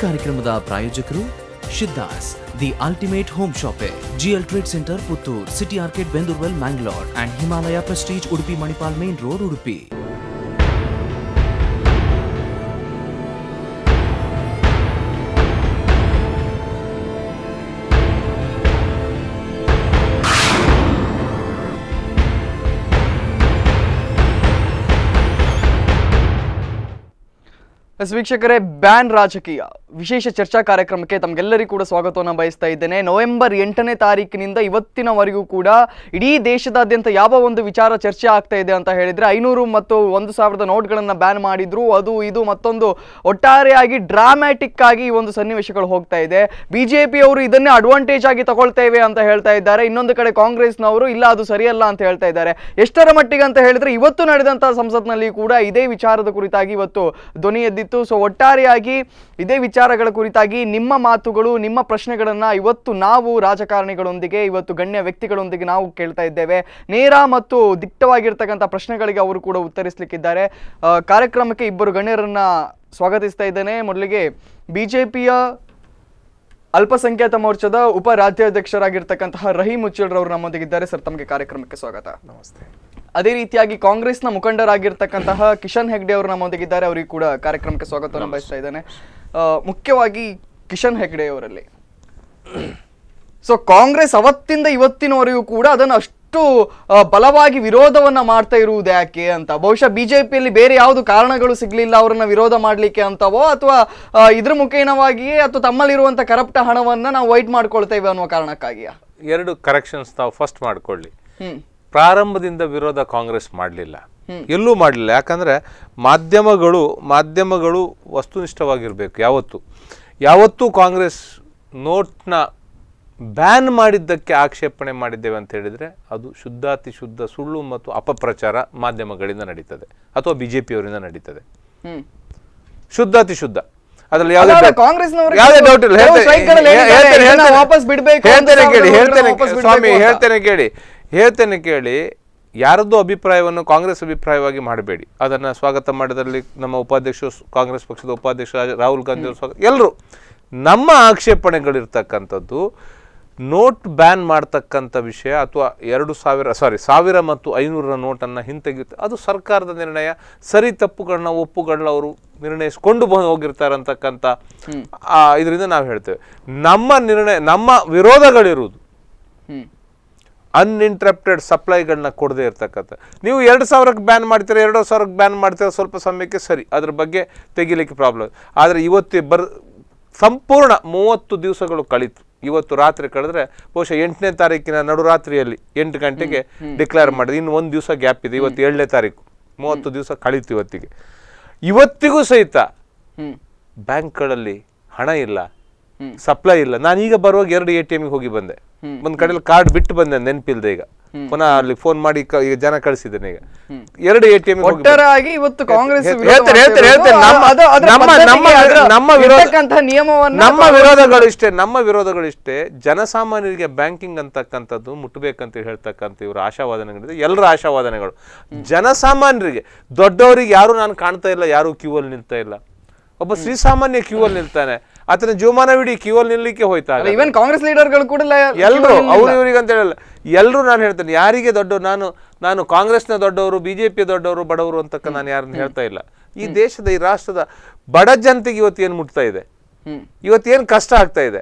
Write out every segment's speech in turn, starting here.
कार्यक्रम प्रायोजक Siddhas the ultimate home shoppe GL trade centre Puttur city arcade Bendurwell Mangalore and Himalaya prestige Udupi Manipal main road Udupi वीक्षक बैन राजकीय ವಿಶೇಷ ಚರ್ಚಾ ಕಾರ್ಯಕ್ರಮಕ್ಕೆ ತಮಗೆಲ್ಲರಿಗೂ ಕೂಡ ಸ್ವಾಗತವನ್ನು ಬಯಸ್ತಾ ಇದ್ದೇನೆ ನವೆಂಬರ್ ಎಂಟನೇ ತಾರೀಕಿನಿಂದ ಇವತ್ತಿನವರೆಗೂ ಕೂಡ ಇಡೀ ದೇಶದಾದ್ಯಂತ ಯಾವ ಒಂದು ವಿಚಾರ ಚರ್ಚೆ ಆಗ್ತಾ ಇದೆ ಅಂತ ಹೇಳಿದರೆ ಐನೂರು ಮತ್ತು ಒಂದು ಸಾವಿರದ ನೋಟ್ಗಳನ್ನು ಬ್ಯಾನ್ ಮಾಡಿದ್ರು ಅದು ಇದು ಮತ್ತೊಂದು ಒಟ್ಟಾರೆಯಾಗಿ ಡ್ರಾಮ್ಯಾಟಿಕ್ ಆಗಿ ಈ ಒಂದು ಸನ್ನಿವೇಶಗಳು ಹೋಗ್ತಾ ಇದೆ ಬಿ ಜೆ ಪಿಯವರು ಇದನ್ನೇ ಅಡ್ವಾಂಟೇಜ್ ಆಗಿ ತಗೊಳ್ತೇವೆ ಅಂತ ಹೇಳ್ತಾ ಇದ್ದಾರೆ ಇನ್ನೊಂದು ಕಡೆ ಕಾಂಗ್ರೆಸ್ನವರು ಇಲ್ಲ ಅದು ಸರಿಯಲ್ಲ ಅಂತ ಹೇಳ್ತಾ ಇದ್ದಾರೆ ಎಷ್ಟರ ಮಟ್ಟಿಗೆ ಅಂತ ಹೇಳಿದ್ರೆ ಇವತ್ತು ನಡೆದಂತಹ ಸಂಸತ್ನಲ್ಲಿ ಕೂಡ ಇದೇ ವಿಚಾರದ ಕುರಿತಾಗಿ ಇವತ್ತು ಧ್ವನಿ ಎದ್ದಿತ್ತು ಸೊ ಒಟ್ಟಾರೆಯಾಗಿ ಇದೇ ವಿಚಾರ ವಿಚಾರಗಳ ಕುರಿತಾಗಿ ನಿಮ್ಮ ಮಾತುಗಳು ನಿಮ್ಮ ಪ್ರಶ್ನೆಗಳನ್ನು ಇವತ್ತು ನಾವು ರಾಜಕಾರಣಿಗಳೊಂದಿಗೆ ಇವತ್ತು ಗಣ್ಯ ವ್ಯಕ್ತಿಗಳೊಂದಿಗೆ ನಾವು ಕೇಳ್ತಾ ಇದ್ದೇವೆ ನೇರ ಮತ್ತು ದಿಟ್ಟವಾಗಿರ್ತಕ್ಕಂಥ ಪ್ರಶ್ನೆಗಳಿಗೆ ಅವರು ಕೂಡ ಉತ್ತರಿಸಲಿಕ್ಕಿದ್ದಾರೆ ಕಾರ್ಯಕ್ರಮಕ್ಕೆ ಇಬ್ಬರು ಗಣ್ಯರನ್ನ ಸ್ವಾಗತಿಸ್ತಾ ಇದ್ದೇನೆ ಮೊದಲಿಗೆ ಬಿಜೆಪಿಯ ಅಲ್ಪಸಂಖ್ಯಾತ ಮೋರ್ಚಾದ ಉಪ ರಾಜ್ಯಾಧ್ಯಕ್ಷರಾಗಿರ್ತಕ್ಕಂತಹ ರಹೀಮ್ ಉಚ್ಚಲ್ರವರು ನಮ್ಮೊಂದಿಗಿದ್ದಾರೆ ಸರ್ ತಮಗೆ ಕಾರ್ಯಕ್ರಮಕ್ಕೆ ಸ್ವಾಗತ ನಮಸ್ತೆ ಅದೇ ರೀತಿಯಾಗಿ ಕಾಂಗ್ರೆಸ್ನ ಮುಖಂಡರಾಗಿರ್ತಕ್ಕಂತಹ ಕಿಶನ್ ಹೆಗ್ಡೆ ಅವರು ನಮ್ಮೊಂದಿಗಿದ್ದಾರೆ ಅವರಿಗೆ ಕೂಡ ಕಾರ್ಯಕ್ರಮಕ್ಕೆ ಸ್ವಾಗತವನ್ನು ಬಯಸ್ತಾ ಇದ್ದೇನೆ ಮುಖ್ಯವಾಗಿ ಕಿಶನ್ ಹೆಗ್ಡೆಯವರಲ್ಲಿ ಸೊ ಕಾಂಗ್ರೆಸ್ ಅವತ್ತಿಂದ ಇವತ್ತಿನವರೆಗೂ ಕೂಡ ಅದನ್ನು ಅಷ್ಟು ಬಲವಾಗಿ ವಿರೋಧವನ್ನು ಮಾಡ್ತಾ ಇರುವುದು ಯಾಕೆ ಅಂತ ಬಹುಶಃ ಬಿ ಜೆ ಪಿಯಲ್ಲಿ ಬೇರೆ ಯಾವುದು ಕಾರಣಗಳು ಸಿಗಲಿಲ್ಲ ಅವರನ್ನು ವಿರೋಧ ಮಾಡಲಿಕ್ಕೆ ಅಂತವೋ ಅಥವಾ ಇದ್ರ ಮುಖೇನವಾಗಿಯೇ ಅಥವಾ ತಮ್ಮಲ್ಲಿರುವಂಥ ಕರಪ್ಟ್ ಹಣವನ್ನು ನಾವು ವೈಟ್ ಮಾಡ್ಕೊಳ್ತೇವೆ ಅನ್ನೋ ಕಾರಣಕ್ಕಾಗಿಯ ಎರಡು ಕರೆಕ್ಷನ್ಸ್ ತಾವು ಫಸ್ಟ್ ಮಾಡ್ಕೊಳ್ಳಿ ಪ್ರಾರಂಭದಿಂದ ವಿರೋಧ ಕಾಂಗ್ರೆಸ್ ಮಾಡಲಿಲ್ಲ ಎಲ್ಲೂ ಮಾಡಲಿಲ್ಲ ಯಾಕಂದರೆ ಮಾಧ್ಯಮಗಳು ಮಾಧ್ಯಮಗಳು ವಸ್ತುನಿಷ್ಠವಾಗಿರಬೇಕು ಯಾವತ್ತು ಯಾವತ್ತೂ ಕಾಂಗ್ರೆಸ್ ನೋಟ್ನ ಬ್ಯಾನ್ ಮಾಡಿದ್ದಕ್ಕೆ ಆಕ್ಷೇಪಣೆ ಮಾಡಿದ್ದೇವೆ ಅಂತ ಹೇಳಿದರೆ ಅದು ಶುದ್ಧಾತಿ ಶುದ್ಧ ಸುಳ್ಳು ಮತ್ತು ಅಪಪ್ರಚಾರ ಮಾಧ್ಯಮಗಳಿಂದ ನಡೀತದೆ ಅಥವಾ ಬಿ ಜೆ ನಡೀತದೆ ಶುದ್ಧಾತಿ ಶುದ್ಧ ಅದರಲ್ಲಿ ಯಾವುದೇ ಡೌಟ್ ಇಲ್ಲ ಹೇಳ್ತೇನೆ ಸ್ವಾಮಿ ಹೇಳ್ತೇನೆ ಕೇಳಿ ಹೇಳ್ತೇನೆ ಕೇಳಿ ಯಾರದ್ದು ಅಭಿಪ್ರಾಯವನ್ನು ಕಾಂಗ್ರೆಸ್ ಅಭಿಪ್ರಾಯವಾಗಿ ಮಾಡಬೇಡಿ ಅದನ್ನು ಸ್ವಾಗತ ಮಾಡಿದಲ್ಲಿ ನಮ್ಮ ಉಪಾಧ್ಯಕ್ಷ ಕಾಂಗ್ರೆಸ್ ಪಕ್ಷದ ಉಪಾಧ್ಯಕ್ಷ ರಾಹುಲ್ ಗಾಂಧಿ ಅವರು ಸ್ವಾಗತ ಎಲ್ಲರೂ ನಮ್ಮ ಆಕ್ಷೇಪಣೆಗಳಿರ್ತಕ್ಕಂಥದ್ದು ನೋಟ್ ಬ್ಯಾನ್ ಮಾಡ್ತಕ್ಕಂಥ ವಿಷಯ ಅಥವಾ ಎರಡು ಸಾವಿರ ಸಾರಿ ಸಾವಿರ ಮತ್ತು ಐನೂರರ ನೋಟನ್ನು ಹಿಂತೆಗೆಯುತ್ತೆ ಅದು ಸರ್ಕಾರದ ನಿರ್ಣಯ ಸರಿ ತಪ್ಪುಗಳನ್ನ ಒಪ್ಪುಗಳನ್ನ ಅವರು ನಿರ್ಣಯಿಸ್ಕೊಂಡು ಹೋಗಿರ್ತಾರೆ ಅಂತಕ್ಕಂಥ ಇದರಿಂದ ನಾವು ಹೇಳ್ತೇವೆ ನಮ್ಮ ನಿರ್ಣಯ ನಮ್ಮ ವಿರೋಧಗಳಿರುವುದು ಅನ್ಇಂಟ್ರಪ್ಟೆಡ್ ಸಪ್ಲೈಗಳನ್ನ ಕೊಡದೇ ಇರ್ತಕ್ಕಂಥ ನೀವು ಎರಡು ಸಾವಿರಕ್ಕೆ ಬ್ಯಾನ್ ಮಾಡ್ತೀರ ಎರಡು ಸಾವಿರಕ್ಕೆ ಬ್ಯಾನ್ ಮಾಡ್ತೀರ ಸ್ವಲ್ಪ ಸಮಯಕ್ಕೆ ಸರಿ ಅದ್ರ ಬಗ್ಗೆ ತೆಗಿಲಿಕ್ಕೆ ಪ್ರಾಬ್ಲಮ್ ಆದರೆ ಇವತ್ತು ಬರ್ ಸಂಪೂರ್ಣ ಮೂವತ್ತು ದಿವಸಗಳು ಕಳೀತು ಇವತ್ತು ರಾತ್ರಿ ಕಳೆದ್ರೆ ಬಹುಶಃ ಎಂಟನೇ ತಾರೀಕಿನ ನಡುರಾತ್ರಿಯಲ್ಲಿ ಎಂಟು ಗಂಟೆಗೆ ಡಿಕ್ಲೇರ್ ಮಾಡಿದೆ ಇನ್ನು ಒಂದು ದಿವಸ ಗ್ಯಾಪ್ ಇದೆ ಇವತ್ತು ಏಳನೇ ತಾರೀಕು ಮೂವತ್ತು ದಿವಸ ಕಳೀತು ಇವತ್ತಿಗೆ ಇವತ್ತಿಗೂ ಸಹಿತ ಬ್ಯಾಂಕ್ಗಳಲ್ಲಿ ಹಣ ಇಲ್ಲ ಸಪ್ಲೈ ಇಲ್ಲ ನಾನು ಈಗ ಬರುವಾಗ ಎರಡು ಎ ಟಿ ಎಂಗೆ ಹೋಗಿ ಬಂದೆ ಒಂದ್ ಕಡೆ ಕಾರ್ಡ್ ಬಿಟ್ಟು ಬಂದೆ ನೆನಪಿಲ್ದೆ ಈಗ ಪುನಃ ಅಲ್ಲಿ ಫೋನ್ ಮಾಡಿ ಈಗ ಜನ ಕಳಿಸಿದ್ದೇನೆ ಈಗ ಎರಡು ಎ ಟಿ ಎಂ ಇವತ್ತು ಕಾಂಗ್ರೆಸ್ ನಮ್ಮ ವಿರೋಧಗಳು ಇಷ್ಟೇ ನಮ್ಮ ವಿರೋಧಗಳು ಇಷ್ಟೇ ಜನಸಾಮಾನ್ಯರಿಗೆ ಬ್ಯಾಂಕಿಂಗ್ ಅಂತಕ್ಕಂಥದ್ದು ಮುಟ್ಟಬೇಕಂತ ಹೇಳ್ತಕ್ಕಂತ ಇವರು ಆಶಾವಾದನೆಗಳಿದೆ ಎಲ್ಲರ ಆಶಾವಾದನೆಗಳು ಜನಸಾಮಾನ್ಯರಿಗೆ ದೊಡ್ಡವರಿಗೆ ಯಾರು ನಾನು ಕಾಣ್ತಾ ಇಲ್ಲ ಯಾರು ಕ್ಯೂ ಅಲ್ಲಿ ನಿಲ್ತಾ ಇಲ್ಲ ಒಬ್ಬ ಶ್ರೀಸಾಮಾನ್ಯ ಕ್ಯೂ ಅಲ್ಲಿ ನಿಲ್ತಾನೆ ಆತನ ಕ್ಯೂ ಅಲ್ಲಿ ನಿಲ್ಲಕ್ಕೆ ಹೋಯ್ತಾರೆ ಇವನ್ ಕಾಂಗ್ರೆಸ್ ಲೀಡರ್ಗಳು ಕೂಡ ಎಲ್ಲರೂ ಅವ್ರು ಇವ್ರಿಗೆ ಅಂತ ಹೇಳಲ್ಲ ಎಲ್ಲರೂ ನಾನು ಹೇಳ್ತೇನೆ ಯಾರಿಗೆ ದೊಡ್ಡ ನಾನು ನಾನು ಕಾಂಗ್ರೆಸ್ನ ದೊಡ್ಡವರು ಬಿಜೆಪಿ ದೊಡ್ಡವರು ಬಡವರು ಅಂತ ನಾನು ಯಾರನ್ನ ಹೇಳ್ತಾ ಇಲ್ಲ ಈ ದೇಶದ ಈ ರಾಷ್ಟ್ರದ ಬಡ ಜನತೆಗೆ ಇವತ್ತು ಏನು ಮುಟ್ತಾ ಇದೆ ಇವತ್ತು ಏನ್ ಕಷ್ಟ ಆಗ್ತಾ ಇದೆ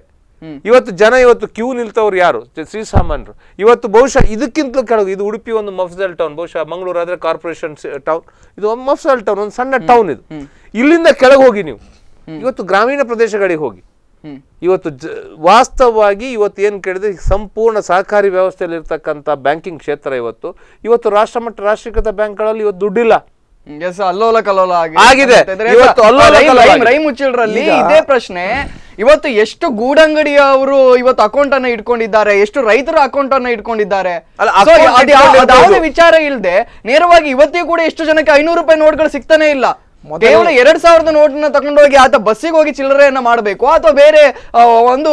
ಇವತ್ತು ಜನ ಇವತ್ತು ಕ್ಯೂ ನಿಲ್ತವ್ರು ಯಾರು ಶ್ರೀಸಾಮಾನ್ಯರು ಇವತ್ತು ಬಹುಶಃ ಇದಕ್ಕಿಂತಲೂ ಕೆಳಗೆ ಇದು ಉಡುಪಿ ಒಂದು ಮಫ್ಸಲ್ ಟೌನ್ ಬಹುಶಃ ಮಂಗಳೂರು ಆದ್ರೆ ಕಾರ್ಪೊರೇಷನ್ ಟೌನ್ ಇದು ಮಫ್ಸಲ್ ಟೌನ್ ಒಂದು ಸಣ್ಣ ಟೌನ್ ಇದು ಇಲ್ಲಿಂದ ಕೆಳಗೆ ಹೋಗಿ ನೀವು ಇವತ್ತು ಗ್ರಾಮೀಣ ಪ್ರದೇಶಗಳಿಗೆ ಹೋಗಿ ಇವತ್ತು ವಾಸ್ತವವಾಗಿ ಇವತ್ತು ಏನು ಕೇಳಿದ್ರೆ ಸಂಪೂರ್ಣ ಸಹಕಾರಿ ವ್ಯವಸ್ಥೆಯಲ್ಲಿ ಇರ್ತಕ್ಕಂಥ ಬ್ಯಾಂಕಿಂಗ್ ಕ್ಷೇತ್ರ ಇವತ್ತು ಇವತ್ತು ರಾಷ್ಟ್ರ ಮಟ್ಟ ರಾಷ್ಟ್ರೀಕೃತ ಬ್ಯಾಂಕ್ಗಳಲ್ಲಿ ಇವತ್ತು ದುಡ್ಡಿಲ್ಲ ಅಲ್ಲೋಲ ಕಲ್ಲೋಲ ಆಗಿದೆ ಇವತ್ತು ರೈ ಮುಚ್ಚಿಲ್ರಲ್ಲಿ ಇದೇ ಪ್ರಶ್ನೆ ಇವತ್ತು ಎಷ್ಟು ಗೂಡಂಗಡಿ ಅವರು ಇವತ್ತು ಅಕೌಂಟ್ ಅನ್ನ ಇಟ್ಕೊಂಡಿದ್ದಾರೆ ಎಷ್ಟು ರೈತರ ಅಕೌಂಟ್ ಅನ್ನ ಇಟ್ಕೊಂಡಿದ್ದಾರೆ ವಿಚಾರ ಇಲ್ಲದೆ ನೇರವಾಗಿ ಇವತ್ತಿಗೂ ಕೂಡ ಎಷ್ಟು ಜನಕ್ಕೆ ಐನೂರು ರೂಪಾಯಿ ನೋಟ್ಗಳು ಸಿಗ್ತಾನೆ ಇಲ್ಲ ಕೇವಲ ಎರಡ್ ಸಾವಿರದ ನೋಟ್ನ ತಗೊಂಡೋಗಿ ಆತ ಬಸ್ಸಿಗೆ ಹೋಗಿ ಚಿಲ್ಲರೆಯನ್ನ ಮಾಡಬೇಕು ಅಥವಾ ಬೇರೆ ಒಂದು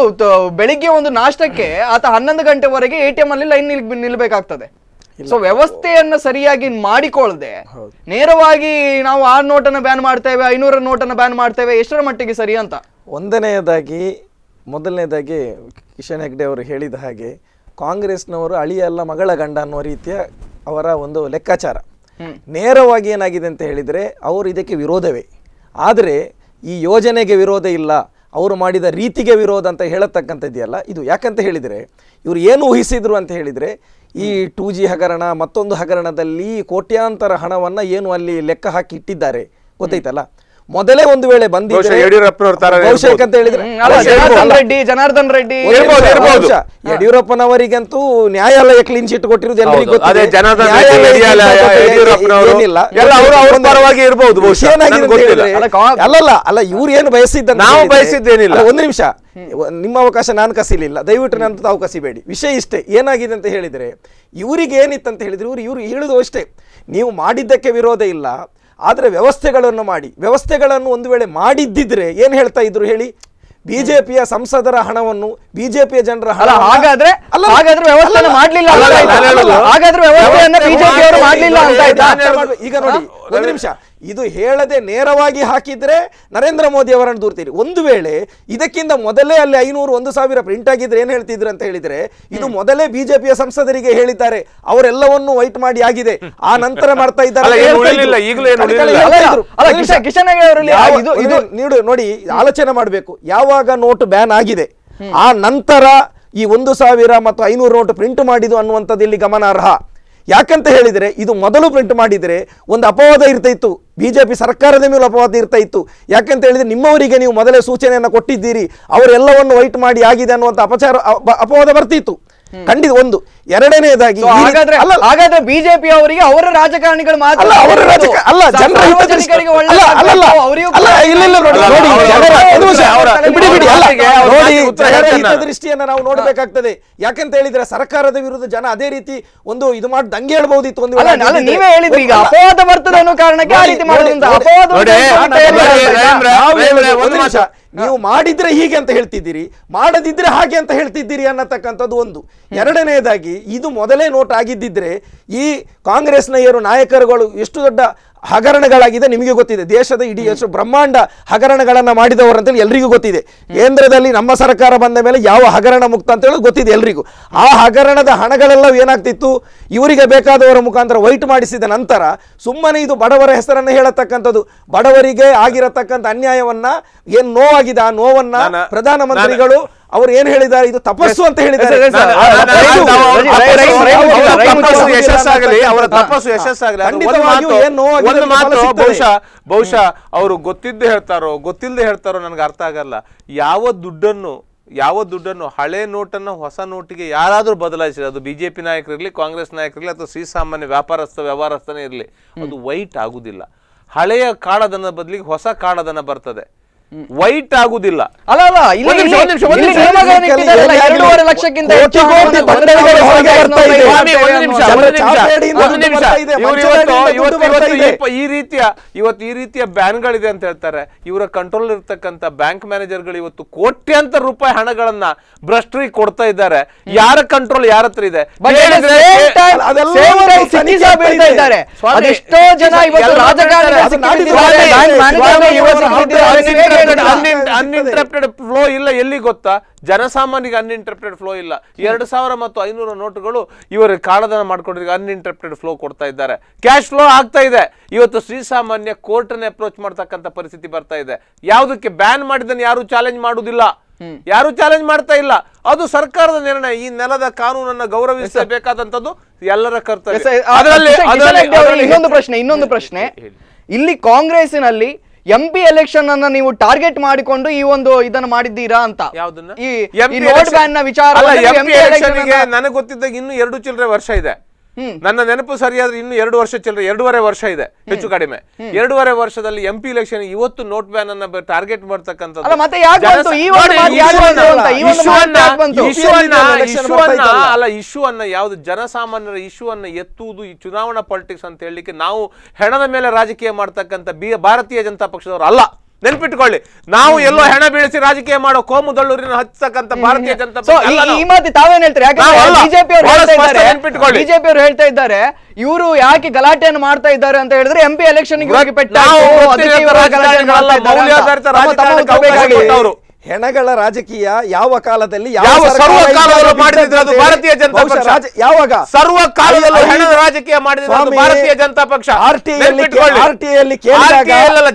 ಬೆಳಿಗ್ಗೆ ಒಂದು ನಾಷ್ಟಕ್ಕೆ ಆತ ಹನ್ನೊಂದು ಗಂಟೆವರೆಗೆ ಎ ಟಿ ಎಂ ಅಲ್ಲಿ ಲೈನ್ ನಿಲ್ ನಿಲ್ಬೇಕಾಗ್ತದೆ ಸೊ ವ್ಯವಸ್ಥೆಯನ್ನ ಸರಿಯಾಗಿ ಮಾಡಿಕೊಳ್ಳದೆ ನೇರವಾಗಿ ನಾವು ಆರ್ ನೋಟನ್ನು ಬ್ಯಾನ್ ಮಾಡ್ತೇವೆ ಐನೂರ ನೋಟನ್ನು ಬ್ಯಾನ್ ಮಾಡ್ತೇವೆ ಎಷ್ಟರ ಮಟ್ಟಿಗೆ ಸರಿ ಅಂತ ಒಂದನೆಯದಾಗಿ ಮೊದಲನೇದಾಗಿ ಕಿಶನ್ ಹೆಗ್ಡೆ ಅವರು ಹೇಳಿದ ಹಾಗೆ ಕಾಂಗ್ರೆಸ್ನವರು ಅಳಿಯಲ್ಲ ಮಗಳ ಗಂಡ ಅನ್ನೋ ರೀತಿಯ ಅವರ ಒಂದು ಲೆಕ್ಕಾಚಾರ ನೇರವಾಗಿ ಏನಾಗಿದೆ ಅಂತ ಹೇಳಿದರೆ ಅವರು ಇದಕ್ಕೆ ವಿರೋಧವೇ ಆದರೆ ಈ ಯೋಜನೆಗೆ ವಿರೋಧ ಇಲ್ಲ ಅವರು ಮಾಡಿದ ರೀತಿಗೆ ವಿರೋಧ ಅಂತ ಹೇಳತಕ್ಕಂಥದ್ದೆಯಲ್ಲ ಇದು ಯಾಕಂತ ಹೇಳಿದರೆ ಇವರು ಏನು ಊಹಿಸಿದರು ಅಂತ ಹೇಳಿದರೆ ಈ ಟೂ ಜಿ ಹಗರಣ ಮತ್ತೊಂದು ಹಗರಣದಲ್ಲಿ ಕೋಟ್ಯಾಂತರ ಹಣವನ್ನು ಏನು ಅಲ್ಲಿ ಲೆಕ್ಕ ಹಾಕಿ ಇಟ್ಟಿದ್ದಾರೆ ಗೊತ್ತೈತಲ್ಲ ಮೊದಲೇ ಒಂದು ವೇಳೆ ಬಂದಿದ್ರೆ ಯಡಿಯೂರಪ್ಪನವರಿಗಂತೂ ನ್ಯಾಯಾಲಯ ಕ್ಲೀನ್ ಚಿಟ್ ಕೊಟ್ಟಿರೋದು ಎಲ್ಲರಿಗೂ ಅಲ್ಲಲ್ಲ ಅಲ್ಲ ಇವ್ರು ಏನು ಬಯಸಿದ್ದ ನಾವು ಬಯಸಿದ್ದೇನಿಲ್ಲ ಒಂದು ನಿಮಿಷ ನಿಮ್ಮ ಅವಕಾಶ ನಾನು ಕಸಿಲಿಲ್ಲ ದಯವಿಟ್ಟು ನಾನು ತಾವು ಕಸಿಬೇಡಿ ವಿಷಯ ಇಷ್ಟೇ ಏನಾಗಿದೆ ಅಂತ ಹೇಳಿದ್ರೆ ಇವರಿಗೆ ಏನಿತ್ತಂತ ಹೇಳಿದ್ರೆ ಇವ್ರು ಇವರು ಹೇಳುದು ಅಷ್ಟೇ ನೀವು ಮಾಡಿದ್ದಕ್ಕೆ ವಿರೋಧ ಇಲ್ಲ ಆದರೆ ವ್ಯವಸ್ಥೆಗಳನ್ನು ಮಾಡಿ ವ್ಯವಸ್ಥೆಗಳನ್ನು ಒಂದು ವೇಳೆ ಮಾಡಿದ್ದಿದ್ರೆ ಏನು ಹೇಳ್ತಾ ಇದ್ರು ಹೇಳಿ ಬಿಜೆಪಿಯ ಸಂಸದರ ಹಣವನ್ನು ಬಿಜೆಪಿಯ ಜನರ ಹಣ ಹಾಗಾದ್ರೆ ಅಲ್ಲ ಹಾಗಾದ್ರೆ ವ್ಯವಸ್ಥೆ ಮಾಡಲಿಲ್ಲ ಹಾಗಾದ್ರೆ ವ್ಯವಸ್ಥೆಯನ್ನು ಬಿಜೆಪಿಯವರು ಮಾಡಲಿಲ್ಲ ಅಂತ ಈಗ ನೋಡಿ ಒಂದು ನಿಮಿಷ ಇದು ಹೇಳದೆ ನೇರವಾಗಿ ಹಾಕಿದ್ರೆ ನರೇಂದ್ರ ಮೋದಿ ಅವರನ್ನು ದೂರ್ತೀರಿ ಒಂದು ವೇಳೆ ಇದಕ್ಕಿಂತ ಮೊದಲೇ ಅಲ್ಲಿ ಐನೂರು ಒಂದು ಸಾವಿರ ಪ್ರಿಂಟ್ ಆಗಿದ್ರೆ ಏನು ಹೇಳ್ತಿದ್ರು ಅಂತ ಹೇಳಿದ್ರೆ ಇದು ಮೊದಲೇ ಬಿಜೆಪಿಯ ಸಂಸದರಿಗೆ ಹೇಳಿದ್ದಾರೆ ಅವರೆಲ್ಲವನ್ನು ವೈಟ್ ಮಾಡಿ ಆಗಿದೆ ಆ ನಂತರ ಮಾಡ್ತಾ ಇದ್ದಾರೆ ನೋಡಿ ಆಲೋಚನೆ ಮಾಡಬೇಕು ಯಾವಾಗ ನೋಟ್ ಬ್ಯಾನ್ ಆಗಿದೆ ಆ ನಂತರ ಈ ಒಂದು ಸಾವಿರ ಮತ್ತು ಐನೂರು ನೋಟು ಪ್ರಿಂಟ್ ಮಾಡಿದು ಅನ್ನುವಂಥದ್ದು ಇಲ್ಲಿ ಗಮನಾರ್ಹ ಯಾಕಂತ ಹೇಳಿದರೆ ಇದು ಮೊದಲು ಪ್ರಿಂಟ್ ಮಾಡಿದರೆ ಒಂದು ಅಪವಾದ ಇರ್ತಾ ಇತ್ತು ಬಿ ಜೆ ಪಿ ಸರ್ಕಾರದ ಮೇಲೆ ಅಪವಾದ ಇರ್ತಾ ಇತ್ತು ಯಾಕಂತ ಹೇಳಿದರೆ ನಿಮ್ಮವರಿಗೆ ನೀವು ಮೊದಲೇ ಸೂಚನೆಯನ್ನು ಕೊಟ್ಟಿದ್ದೀರಿ ಅವರೆಲ್ಲವನ್ನು ವೈಟ್ ಮಾಡಿ ಆಗಿದೆ ಅನ್ನುವಂಥ ಅಪಚಾರ ಅಪವಾದ ಬರ್ತಿತ್ತು ಖಂಡಿತ ಒಂದು ಎರಡನೇದಾಗಿ ಹಾಗಾದ್ರೆ ಬಿಜೆಪಿ ಅವರಿಗೆ ಅವರ ರಾಜಕಾರಣಿಗಳು ಮಾತ್ರ ಅವರ ಅಲ್ಲ ಜನರ ದೃಷ್ಟಿಯನ್ನ ನಾವು ನೋಡಬೇಕಾಗ್ತದೆ ಯಾಕಂತ ಹೇಳಿದ್ರೆ ಸರ್ಕಾರದ ವಿರುದ್ಧ ಜನ ಅದೇ ರೀತಿ ಒಂದು ಇದು ಮಾಡಿ ದಂಗೆ ಹೇಳ್ಬಹುದಿತ್ತು ಒಂದು ನೀವೇ ಹೇಳಿದ್ರಿ ಈಗ ಅಪವಾದ ಬರ್ತದೆ ಅನ್ನೋ ಕಾರಣಕ್ಕೆ ಆ ರೀತಿ ಮಾಡೋದ್ರಿಂದ ಅಪವಾದ ನೀವು ಮಾಡಿದ್ರೆ ಹೀಗೆ ಅಂತ ಹೇಳ್ತಿದ್ದೀರಿ ಮಾಡದಿದ್ರೆ ಹಾಗೆ ಅಂತ ಹೇಳ್ತಿದ್ದೀರಿ ಅನ್ನತಕ್ಕಂಥದ್ದು ಒಂದು ಎರಡನೇದಾಗಿ ಇದು ಮೊದಲೇ ನೋಟ್ ಆಗಿದ್ದಿದ್ರೆ ಈ ಕಾಂಗ್ರೆಸ್ನ ಇವರು ನಾಯಕರುಗಳು ಎಷ್ಟು ದೊಡ್ಡ ಹಗರಣಗಳಾಗಿದೆ ನಿಮಗೆ ಗೊತ್ತಿದೆ ದೇಶದ ಇಡೀ ಎಷ್ಟು ಬ್ರಹ್ಮಾಂಡ ಹಗರಣಗಳನ್ನು ಮಾಡಿದವರು ಅಂತೇಳಿ ಎಲ್ರಿಗೂ ಗೊತ್ತಿದೆ ಕೇಂದ್ರದಲ್ಲಿ ನಮ್ಮ ಸರ್ಕಾರ ಬಂದ ಮೇಲೆ ಯಾವ ಹಗರಣ ಮುಕ್ತ ಅಂತೇಳಿ ಗೊತ್ತಿದೆ ಎಲ್ರಿಗೂ ಆ ಹಗರಣದ ಹಣಗಳೆಲ್ಲ ಏನಾಗ್ತಿತ್ತು ಇವರಿಗೆ ಬೇಕಾದವರ ಮುಖಾಂತರ ವೈಟ್ ಮಾಡಿಸಿದ ನಂತರ ಸುಮ್ಮನೆ ಇದು ಬಡವರ ಹೆಸರನ್ನು ಹೇಳತಕ್ಕಂಥದ್ದು ಬಡವರಿಗೆ ಆಗಿರತಕ್ಕಂಥ ಅನ್ಯಾಯವನ್ನ ಏನು ನೋವಾಗಿದೆ ಆ ನೋವನ್ನು ಪ್ರಧಾನಮಂತ್ರಿಗಳು ಅವ್ರು ಏನ್ ಹೇಳಿದ್ದಾರೆ ಇದು ತಪಸ್ಸು ಅಂತ ಹೇಳಿದ್ದಾರೆ ಬಹುಶಃ ಬಹುಶಃ ಅವರು ಗೊತ್ತಿದ್ದೇ ಹೇಳ್ತಾರೋ ಗೊತ್ತಿಲ್ಲದೆ ಹೇಳ್ತಾರೋ ನನ್ಗೆ ಅರ್ಥ ಆಗಲ್ಲ ಯಾವ ದುಡ್ಡನ್ನು ಯಾವ ದುಡ್ಡನ್ನು ಹಳೆ ನೋಟನ್ನು ಹೊಸ ನೋಟಿಗೆ ಯಾರಾದರೂ ಬದಲಾಯಿಸಿದ್ರೆ ಅದು ಬಿಜೆಪಿ ನಾಯಕರಿರಲಿ ಕಾಂಗ್ರೆಸ್ ನಾಯಕರಿರಲಿ ಅಥವಾ ಸೀಸಾಮಾನ್ಯ ಸಾಮಾನ್ಯ ವ್ಯಾಪಾರಸ್ಥ ವ್ಯವಹಾರಸ್ಥನೇ ಇರಲಿ ಅದು ವೈಟ್ ಆಗುದಿಲ್ಲ ಹಳೆಯ ಕಾಡದನ ಬದಲಿಗೆ ಹೊಸ ಕಾಡದನ ಬರ್ತದೆ ವೈಟ್ ಆಗುದಿಲ್ಲ ಅಲ್ಲ ಅಲ್ಲ ಎರಡೂವರೆ ಲಕ್ಷಕ್ಕಿಂತ ಈ ರೀತಿಯ ಇವತ್ತು ಈ ರೀತಿಯ ಬ್ಯಾನ್ಗಳಿದೆ ಅಂತ ಹೇಳ್ತಾರೆ ಇವರ ಕಂಟ್ರೋಲ್ ಇರ್ತಕ್ಕಂತ ಬ್ಯಾಂಕ್ ಮ್ಯಾನೇಜರ್ಗಳು ಇವತ್ತು ಕೋಟ್ಯಾಂತರ ರೂಪಾಯಿ ಹಣಗಳನ್ನ ಭ್ರಷ್ಟ್ರಿಗೆ ಕೊಡ್ತಾ ಇದ್ದಾರೆ ಯಾರ ಕಂಟ್ರೋಲ್ ಯಾರ ಹತ್ರ ಇದೆ ಅದೆಷ್ಟೋ ಜನ ಇವತ್ತು ರಾಜಕಾರಣ ಅನ್ಇಂಟರಪ್ಟೆಡ್ ಫ್ಲೋ ಇಲ್ಲ ಎಲ್ಲಿ ಗೊತ್ತಾ ಜನಸಾಮಾನ್ಯಿಗೆ ಅನ್ಇಂಟರಪ್ಟೆಡ್ ಫ್ಲೋ ಇಲ್ಲ ಎರಡ್ ಸಾವಿರ ಮತ್ತು ಐನೂರ ನೋಟುಗಳು ಇವರು ಕಾಳಧನ ಮಾಡ್ಕೊಂಡಿದ್ರೆ ಅನ್ಇಂಟರಪ್ಟೆಡ್ ಫ್ಲೋ ಕೊಡ್ತಾ ಇದ್ದಾರೆ ಕ್ಯಾಶ್ ಫ್ಲೋ ಆಗ್ತಾ ಇದೆ ಇವತ್ತು ಶ್ರೀಸಾಮಾನ್ಯ ಅನ್ನು ಅಪ್ರೋಚ್ ಮಾಡ್ತಕ್ಕಂಥ ಪರಿಸ್ಥಿತಿ ಬರ್ತಾ ಇದೆ ಯಾವುದಕ್ಕೆ ಬ್ಯಾನ್ ಮಾಡಿದ್ದನ್ನು ಯಾರು ಚಾಲೆಂಜ್ ಮಾಡುದಿಲ್ಲ ಯಾರು ಚಾಲೆಂಜ್ ಮಾಡ್ತಾ ಇಲ್ಲ ಅದು ಸರ್ಕಾರದ ನಿರ್ಣಯ ಈ ನೆಲದ ಕಾನೂನನ್ನ ಗೌರವಿಸಬೇಕಾದಂತದ್ದು ಎಲ್ಲರ ಕರ್ತವ್ಯ ಇನ್ನೊಂದು ಪ್ರಶ್ನೆ ಇನ್ನೊಂದು ಪ್ರಶ್ನೆ ಇಲ್ಲಿ ಕಾಂಗ್ರೆಸ್ನಲ್ಲಿ ಎಂ ಪಿ ಎಲೆಕ್ಷನ್ ಅನ್ನ ನೀವು ಟಾರ್ಗೆಟ್ ಮಾಡಿಕೊಂಡು ಈ ಒಂದು ಇದನ್ನ ಮಾಡಿದ್ದೀರಾ ಅಂತ ಈ ನೋಟ್ ಬ್ಯಾನ್ ನ ವಿಚಾರ ನನಗೆ ಗೊತ್ತಿದ್ದಾಗ ಇನ್ನು ಎರಡು ಚಿಲ್ಲರೆ ವರ್ಷ ಇದೆ ನನ್ನ ನೆನಪು ಸರಿಯಾದ್ರೆ ಇನ್ನು ಎರಡು ವರ್ಷ ಚಿಲ್ಲರೆ ಎರಡೂವರೆ ವರ್ಷ ಇದೆ ಹೆಚ್ಚು ಕಡಿಮೆ ಎರಡೂವರೆ ವರ್ಷದಲ್ಲಿ ಎಂ ಪಿ ಇಲೆಕ್ಷನ್ ಇವತ್ತು ನೋಟ್ ಬ್ಯಾನ್ ಅನ್ನ ಟಾರ್ಗೆಟ್ ಅಲ್ಲ ಇಶ್ಯೂ ಅನ್ನ ಯಾವ್ದು ಜನಸಾಮಾನ್ಯರ ಇಶ್ಯೂ ಅನ್ನ ಎತ್ತುವುದು ಈ ಚುನಾವಣಾ ಪಾಲಿಟಿಕ್ಸ್ ಅಂತ ಹೇಳಲಿಕ್ಕೆ ನಾವು ಹೆಣದ ಮೇಲೆ ರಾಜಕೀಯ ಮಾಡ್ತಕ್ಕಂಥ ಭಾರತೀಯ ಜನತಾ ಪಕ್ಷದವರು ಅಲ್ಲ ನೆನ್ಪಿಟ್ಕೊಳ್ಳಿ ನಾವು ಎಲ್ಲೋ ಹೆಣ ಬೀಳಿಸಿ ರಾಜಕೀಯ ಮಾಡೋ ಕೋಮುದಳ್ಳೂರಿನ ಹಚ್ಚಕ್ಕಂತ ಭಾರತೀಯ ಜನತಾ ಈ ತಾವೇನ್ ಹೇಳ್ತಾರೆ ಬಿಜೆಪಿ ಅವರು ಬಿಜೆಪಿ ಹೇಳ್ತಾ ಇದ್ದಾರೆ ಇವರು ಯಾಕೆ ಗಲಾಟೆಯನ್ನು ಮಾಡ್ತಾ ಇದ್ದಾರೆ ಅಂತ ಹೇಳಿದ್ರೆ ಎಂಪಿ ರಾಜಕೀಯ ಎಲೆಕ್ಷನ್ ಹೆಣಗಳ ರಾಜಕೀಯ ಯಾವ ಕಾಲದಲ್ಲಿ ಯಾವ ಅದು ಭಾರತೀಯ ಜನತಾ ಪಕ್ಷ ಯಾವಾಗ ಸರ್ವ ಕಾಲದಲ್ಲೂ ಹೆಣದ ರಾಜಕೀಯ ಅದು ಭಾರತೀಯ ಜನತಾ ಪಕ್ಷ ಆರ್ಟಿಯಲ್ಲಿ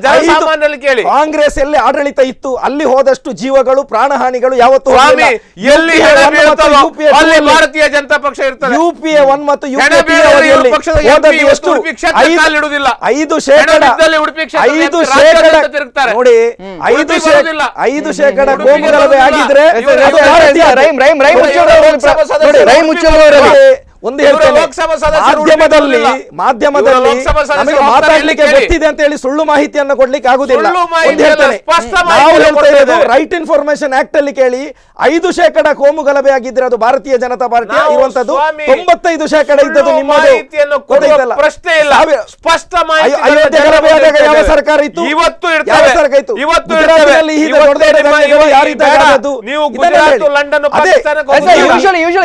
ಜನಸಾಮಾನ್ಯಲ್ಲಿ ಕೇಳಿ ಕಾಂಗ್ರೆಸ್ ಎಲ್ಲಿ ಆಡಳಿತ ಇತ್ತು ಅಲ್ಲಿ ಹೋದಷ್ಟು ಜೀವಗಳು ಪ್ರಾಣಹಾನಿಗಳು ಯಾವತ್ತೂ ಯಾವತ್ತು ಎಲ್ಲಿ ಅಲ್ಲಿ ಭಾರತೀಯ ಜನತಾ ಪಕ್ಷ ಇರ್ತದೆ ಯುಪಿಎ ಒನ್ ಮತ್ತು ಪಕ್ಷದ ಇಡುವುದಿಲ್ಲ ಐದು ಶೇಕಡಾ ಐದು ಶೇಕಡ ನೋಡಿ ಐದು ಶೇಕಡ ಐದು ಶೇಕಡ ಪ್ರಕಾರ ಆಗಿದ್ರೆ ರೈ ಮುಚ್ಚೋರವರಲ್ಲಿ ಒಂದು ಲೋಕಸಭಾ ಮಾಧ್ಯಮದಲ್ಲಿ ಮಾಧ್ಯಮದಲ್ಲಿ ನಮಗೆ ಮಾತಾಡಲಿಕ್ಕೆ ಗೊತ್ತಿದೆ ಅಂತ ಹೇಳಿ ಸುಳ್ಳು ಮಾಹಿತಿಯನ್ನು ಕೊಡ್ಲಿಕ್ಕೆ ಆಗುದಿಲ್ಲ ನಾವು ಹೇಳ್ತಾ ಇರೋದು ರೈಟ್ ಇನ್ಫಾರ್ಮೇಶನ್ ಆಕ್ಟ್ ಅಲ್ಲಿ ಕೇಳಿ ಐದು ಶೇಕಡ ಕೋಮು ಗಲಭೆ ಆಗಿದ್ರೆ ಅದು ಭಾರತೀಯ ಜನತಾ ಪಾರ್ಟಿ ಇರುವಂತದ್ದು ತೊಂಬತ್ತೈದು ಶೇಕಡ ಇದ್ದದ್ದು ನಿಮ್ಮದು ಪ್ರಶ್ನೆ ಇಲ್ಲ ಸ್ಪಷ್ಟ ಮಾಹಿತಿ ಗಲಭೆ ಯಾವ ಸರ್ಕಾರ ಇತ್ತು ಇವತ್ತು ಯಾವ ಸರ್ಕಾರ ಇತ್ತು ಇವತ್ತು ಯಾರಿದ್ದಾಗ ನೀವು ಲಂಡನ್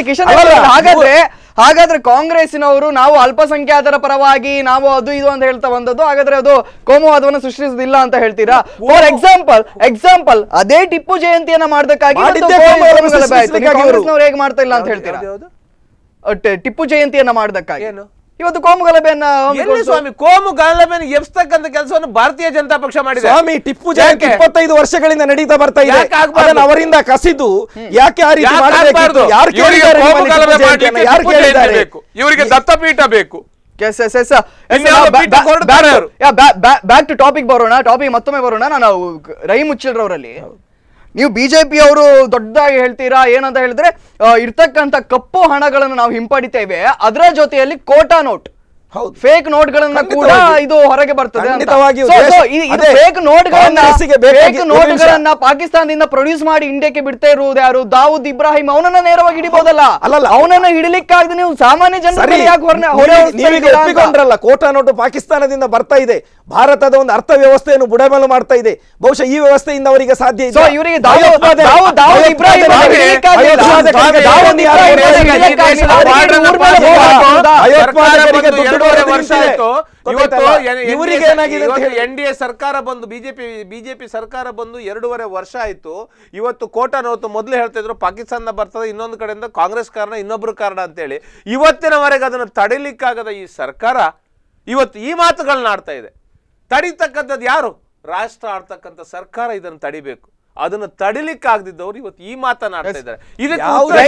ಕಿಶನ್ ಹಾಗಾದ್ರೆ ಹಾಗಾದ್ರೆ ಕಾಂಗ್ರೆಸ್ನವರು ನಾವು ಅಲ್ಪಸಂಖ್ಯಾತರ ಪರವಾಗಿ ನಾವು ಅದು ಇದು ಅಂತ ಹೇಳ್ತಾ ಬಂದದ್ದು ಹಾಗಾದ್ರೆ ಅದು ಕೋಮುವಾದವನ್ನು ಸೃಷ್ಟಿಸುದಿಲ್ಲ ಅಂತ ಹೇಳ್ತೀರಾ ಫಾರ್ ಎಕ್ಸಾಂಪಲ್ ಎಕ್ಸಾಂಪಲ್ ಅದೇ ಟಿಪ್ಪು ಜಯಂತಿಯನ್ನ ಮಾಡ್ದಕ್ಕಾಗಿ ಹೇಗೆ ಮಾಡ್ತಾ ಇಲ್ಲ ಅಂತ ಹೇಳ್ತೀರಾ ಟಿಪ್ಪು ಜಯಂತಿಯನ್ನ ಮಾಡ್ದಕ್ಕಾಗಿ ಇವತ್ತು ಕೋಮು ಗಲಭೆಯನ್ನ ಸ್ವಾಮಿ ಕೋಮು ಗಲಭೆಯನ್ನು ಎಬ್ಸ್ತಕ್ಕಂತ ಕೆಲಸವನ್ನು ಭಾರತೀಯ ಜನತಾ ಪಕ್ಷ ಮಾಡಿದೆ ಸ್ವಾಮಿ ಟಿಪ್ಪು ಜಯಂತಿ ಇಪ್ಪತ್ತೈದು ವರ್ಷಗಳಿಂದ ನಡೀತಾ ಬರ್ತಾ ಇದೆ ಅವರಿಂದ ಕಸಿದು ಯಾಕೆ ಆ ರೀತಿ ಮಾಡಬೇಕು ಯಾರು ಕೇಳಿದ್ದಾರೆ ಯಾರು ಕೇಳಿದ್ದಾರೆ ಇವರಿಗೆ ದತ್ತಪೀಠ ಬೇಕು ಬ್ಯಾಕ್ ಟು ಟಾಪಿಕ್ ಬರೋಣ ಟಾಪಿಕ್ ಮತ್ತೊಮ್ಮೆ ಬರೋಣ ನಾನು ರೈ ಮುಚ್ಚಿಲ್ರವರಲ್ಲಿ ನೀವು ಬಿ ಜೆ ಅವರು ದೊಡ್ಡದಾಗಿ ಹೇಳ್ತೀರಾ ಏನಂತ ಹೇಳಿದ್ರೆ ಇರ್ತಕ್ಕಂಥ ಕಪ್ಪು ಹಣಗಳನ್ನು ನಾವು ಹಿಂಪಡಿತೇವೆ ಅದರ ಜೊತೆಯಲ್ಲಿ ಕೋಟಾ ನೋಟ್ ಫೇಕ್ ಫೇಕ್ ನೋಟ್ಗಳನ್ನ ಕೂಡ ಇದು ಹೊರಗೆ ಬರ್ತದೆ ಫೇಕ್ ಫೇಕ್ ಪಾಕಿಸ್ತಾನದಿಂದ ಪ್ರೊಡ್ಯೂಸ್ ಮಾಡಿ ಇಂಡಿಯಾಕ್ಕೆ ಬಿಡ್ತಾ ಇರುವುದು ಯಾರು ದಾವೂದ್ ಇಬ್ರಾಹಿಂ ಅವನನ್ನ ನೇರವಾಗಿ ಹಿಡಿಬಹುದಲ್ಲ ಅಲ್ಲ ಅವನನ್ನ ಹಿಡಲಿಕ್ಕಾಗದೆ ನೀವು ಸಾಮಾನ್ಯ ಜನರಲ್ಲ ಕೋಟಾ ನೋಟು ಪಾಕಿಸ್ತಾನದಿಂದ ಬರ್ತಾ ಇದೆ ಭಾರತದ ಒಂದು ಅರ್ಥ ವ್ಯವಸ್ಥೆಯನ್ನು ಬುಡಮೇಲು ಮಾಡ್ತಾ ಇದೆ ಬಹುಶಃ ಈ ವ್ಯವಸ್ಥೆಯಿಂದ ಅವರಿಗೆ ಸಾಧ್ಯ ಇದೆ ಇವರಿಗೆ ವರ್ಷ ಆಯ್ತು ಇವತ್ತು ಎನ್ ಡಿ ಸರ್ಕಾರ ಬಂದು ಬಿಜೆಪಿ ಬಿಜೆಪಿ ಸರ್ಕಾರ ಬಂದು ಎರಡೂವರೆ ವರ್ಷ ಆಯ್ತು ಇವತ್ತು ಕೋಟಾ ನೋತು ಮೊದಲು ಹೇಳ್ತಾ ಇದ್ರು ಪಾಕಿಸ್ತಾನ ಬರ್ತದೆ ಇನ್ನೊಂದು ಕಡೆಯಿಂದ ಕಾಂಗ್ರೆಸ್ ಕಾರಣ ಇನ್ನೊಬ್ರು ಕಾರಣ ಅಂತೇಳಿ ಇವತ್ತಿನವರೆಗೆ ಅದನ್ನು ತಡಿಲಿಕ್ಕಾಗದ ಈ ಸರ್ಕಾರ ಇವತ್ತು ಈ ಮಾತುಗಳನ್ನ ಆಡ್ತಾ ಇದೆ ತಡಿತಕ್ಕಂಥದ್ದು ಯಾರು ರಾಷ್ಟ್ರ ಆಡ್ತಕ್ಕಂಥ ಸರ್ಕಾರ ಇದನ್ನು ತಡಿಬೇಕು ಅದನ್ನು ತಡಿಲಿಕ್ಕಾಗದಿದ್ದವ್ರು ಇವತ್ತು ಈ ಮಾತನಾಡ್ತಾ ಇದ್ದಾರೆ ಇದಕ್ಕೆ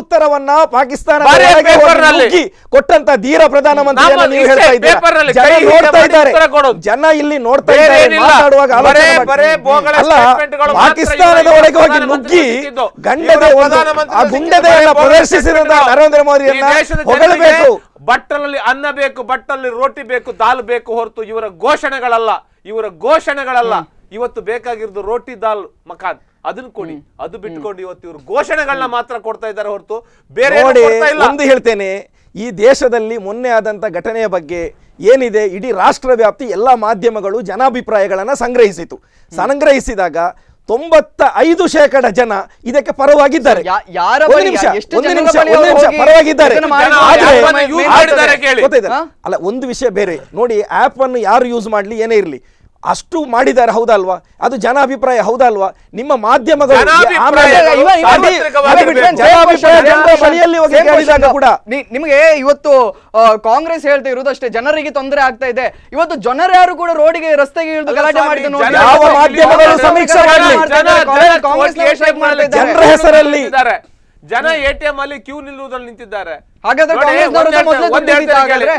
ಉತ್ತರವನ್ನ ಪಾಕಿಸ್ತಾನ ಕೊಟ್ಟಂತ ಧೀರ ಜನ ಇಲ್ಲಿ ನೋಡ್ತಾ ಇದ್ದಾರೆ ಪಾಕಿಸ್ತಾನದ ಒಳಗೆ ಹೋಗಿ ನುಗ್ಗಿ ಗಂಡದ ಪ್ರದರ್ಶಿಸಿದ ನರೇಂದ್ರ ಮೋದಿಯನ್ನ ಬಟ್ಟಲಲ್ಲಿ ಅನ್ನ ಬೇಕು ಬಟ್ಟಲಲ್ಲಿ ರೋಟಿ ಬೇಕು ದಾಲ್ ಬೇಕು ಹೊರತು ಇವರ ಘೋಷಣೆಗಳಲ್ಲ ಇವರ ಘೋಷಣೆಗಳಲ್ಲ ಇವತ್ತು ಬೇಕಾಗಿರೋದು ರೋಟಿ ದಾಲ್ ಮಕಾನ್ ಅದನ್ನ ಕೊಡಿ ಅದು ಬಿಟ್ಕೊಂಡು ಇವತ್ತು ಇವರು ಘೋಷಣೆಗಳನ್ನ ಮಾತ್ರ ಕೊಡ್ತಾ ಇದ್ದಾರೆ ಹೊರತು ಬೇರೆ ಒಂದು ಹೇಳ್ತೇನೆ ಈ ದೇಶದಲ್ಲಿ ಮೊನ್ನೆ ಆದಂತ ಘಟನೆಯ ಬಗ್ಗೆ ಏನಿದೆ ಇಡೀ ರಾಷ್ಟ್ರ ವ್ಯಾಪ್ತಿ ಎಲ್ಲ ಮಾಧ್ಯಮಗಳು ಜನಾಭಿಪ್ರಾಯಗಳನ್ನು ಸಂಗ್ರಹಿಸಿತು ಸಂಗ್ರಹಿಸಿದಾಗ ತೊಂಬತ್ತ ಐದು ಶೇಕಡ ಜನ ಇದಕ್ಕೆ ಪರವಾಗಿದ್ದಾರೆ ಪರವಾಗಿದ್ದಾರೆ ಅಲ್ಲ ಒಂದು ವಿಷಯ ಬೇರೆ ನೋಡಿ ಆಪ್ ಅನ್ನು ಯಾರು ಯೂಸ್ ಮಾಡ್ಲಿ ಏನೇ ಇರಲಿ ಅಷ್ಟು ಮಾಡಿದ್ದಾರೆ ಹೌದಲ್ವಾ ಅದು ಜನಾಭಿಪ್ರಾಯ ಹೌದಲ್ವಾ ನಿಮ್ಮ ಮಾಧ್ಯಮಗಳು ನಿಮಗೆ ಇವತ್ತು ಕಾಂಗ್ರೆಸ್ ಹೇಳ್ತಾ ಇರುವುದಷ್ಟೇ ಜನರಿಗೆ ತೊಂದರೆ ಆಗ್ತಾ ಇದೆ ಇವತ್ತು ಜನರ ಯಾರು ಕೂಡ ರೋಡಿಗೆ ರಸ್ತೆಗೆ ಇಳಿದು ಗಲಾಟೆ ಮಾಡಿದ ಹೆಸರಲ್ಲಿ ಜನ ಎ ಟಿ ಎಂ ಅಲ್ಲಿ ಕ್ಯೂ ನಿಲ್ಲುವುದ್ರಲ್ಲಿ ನಿಂತಿದ್ದಾರೆ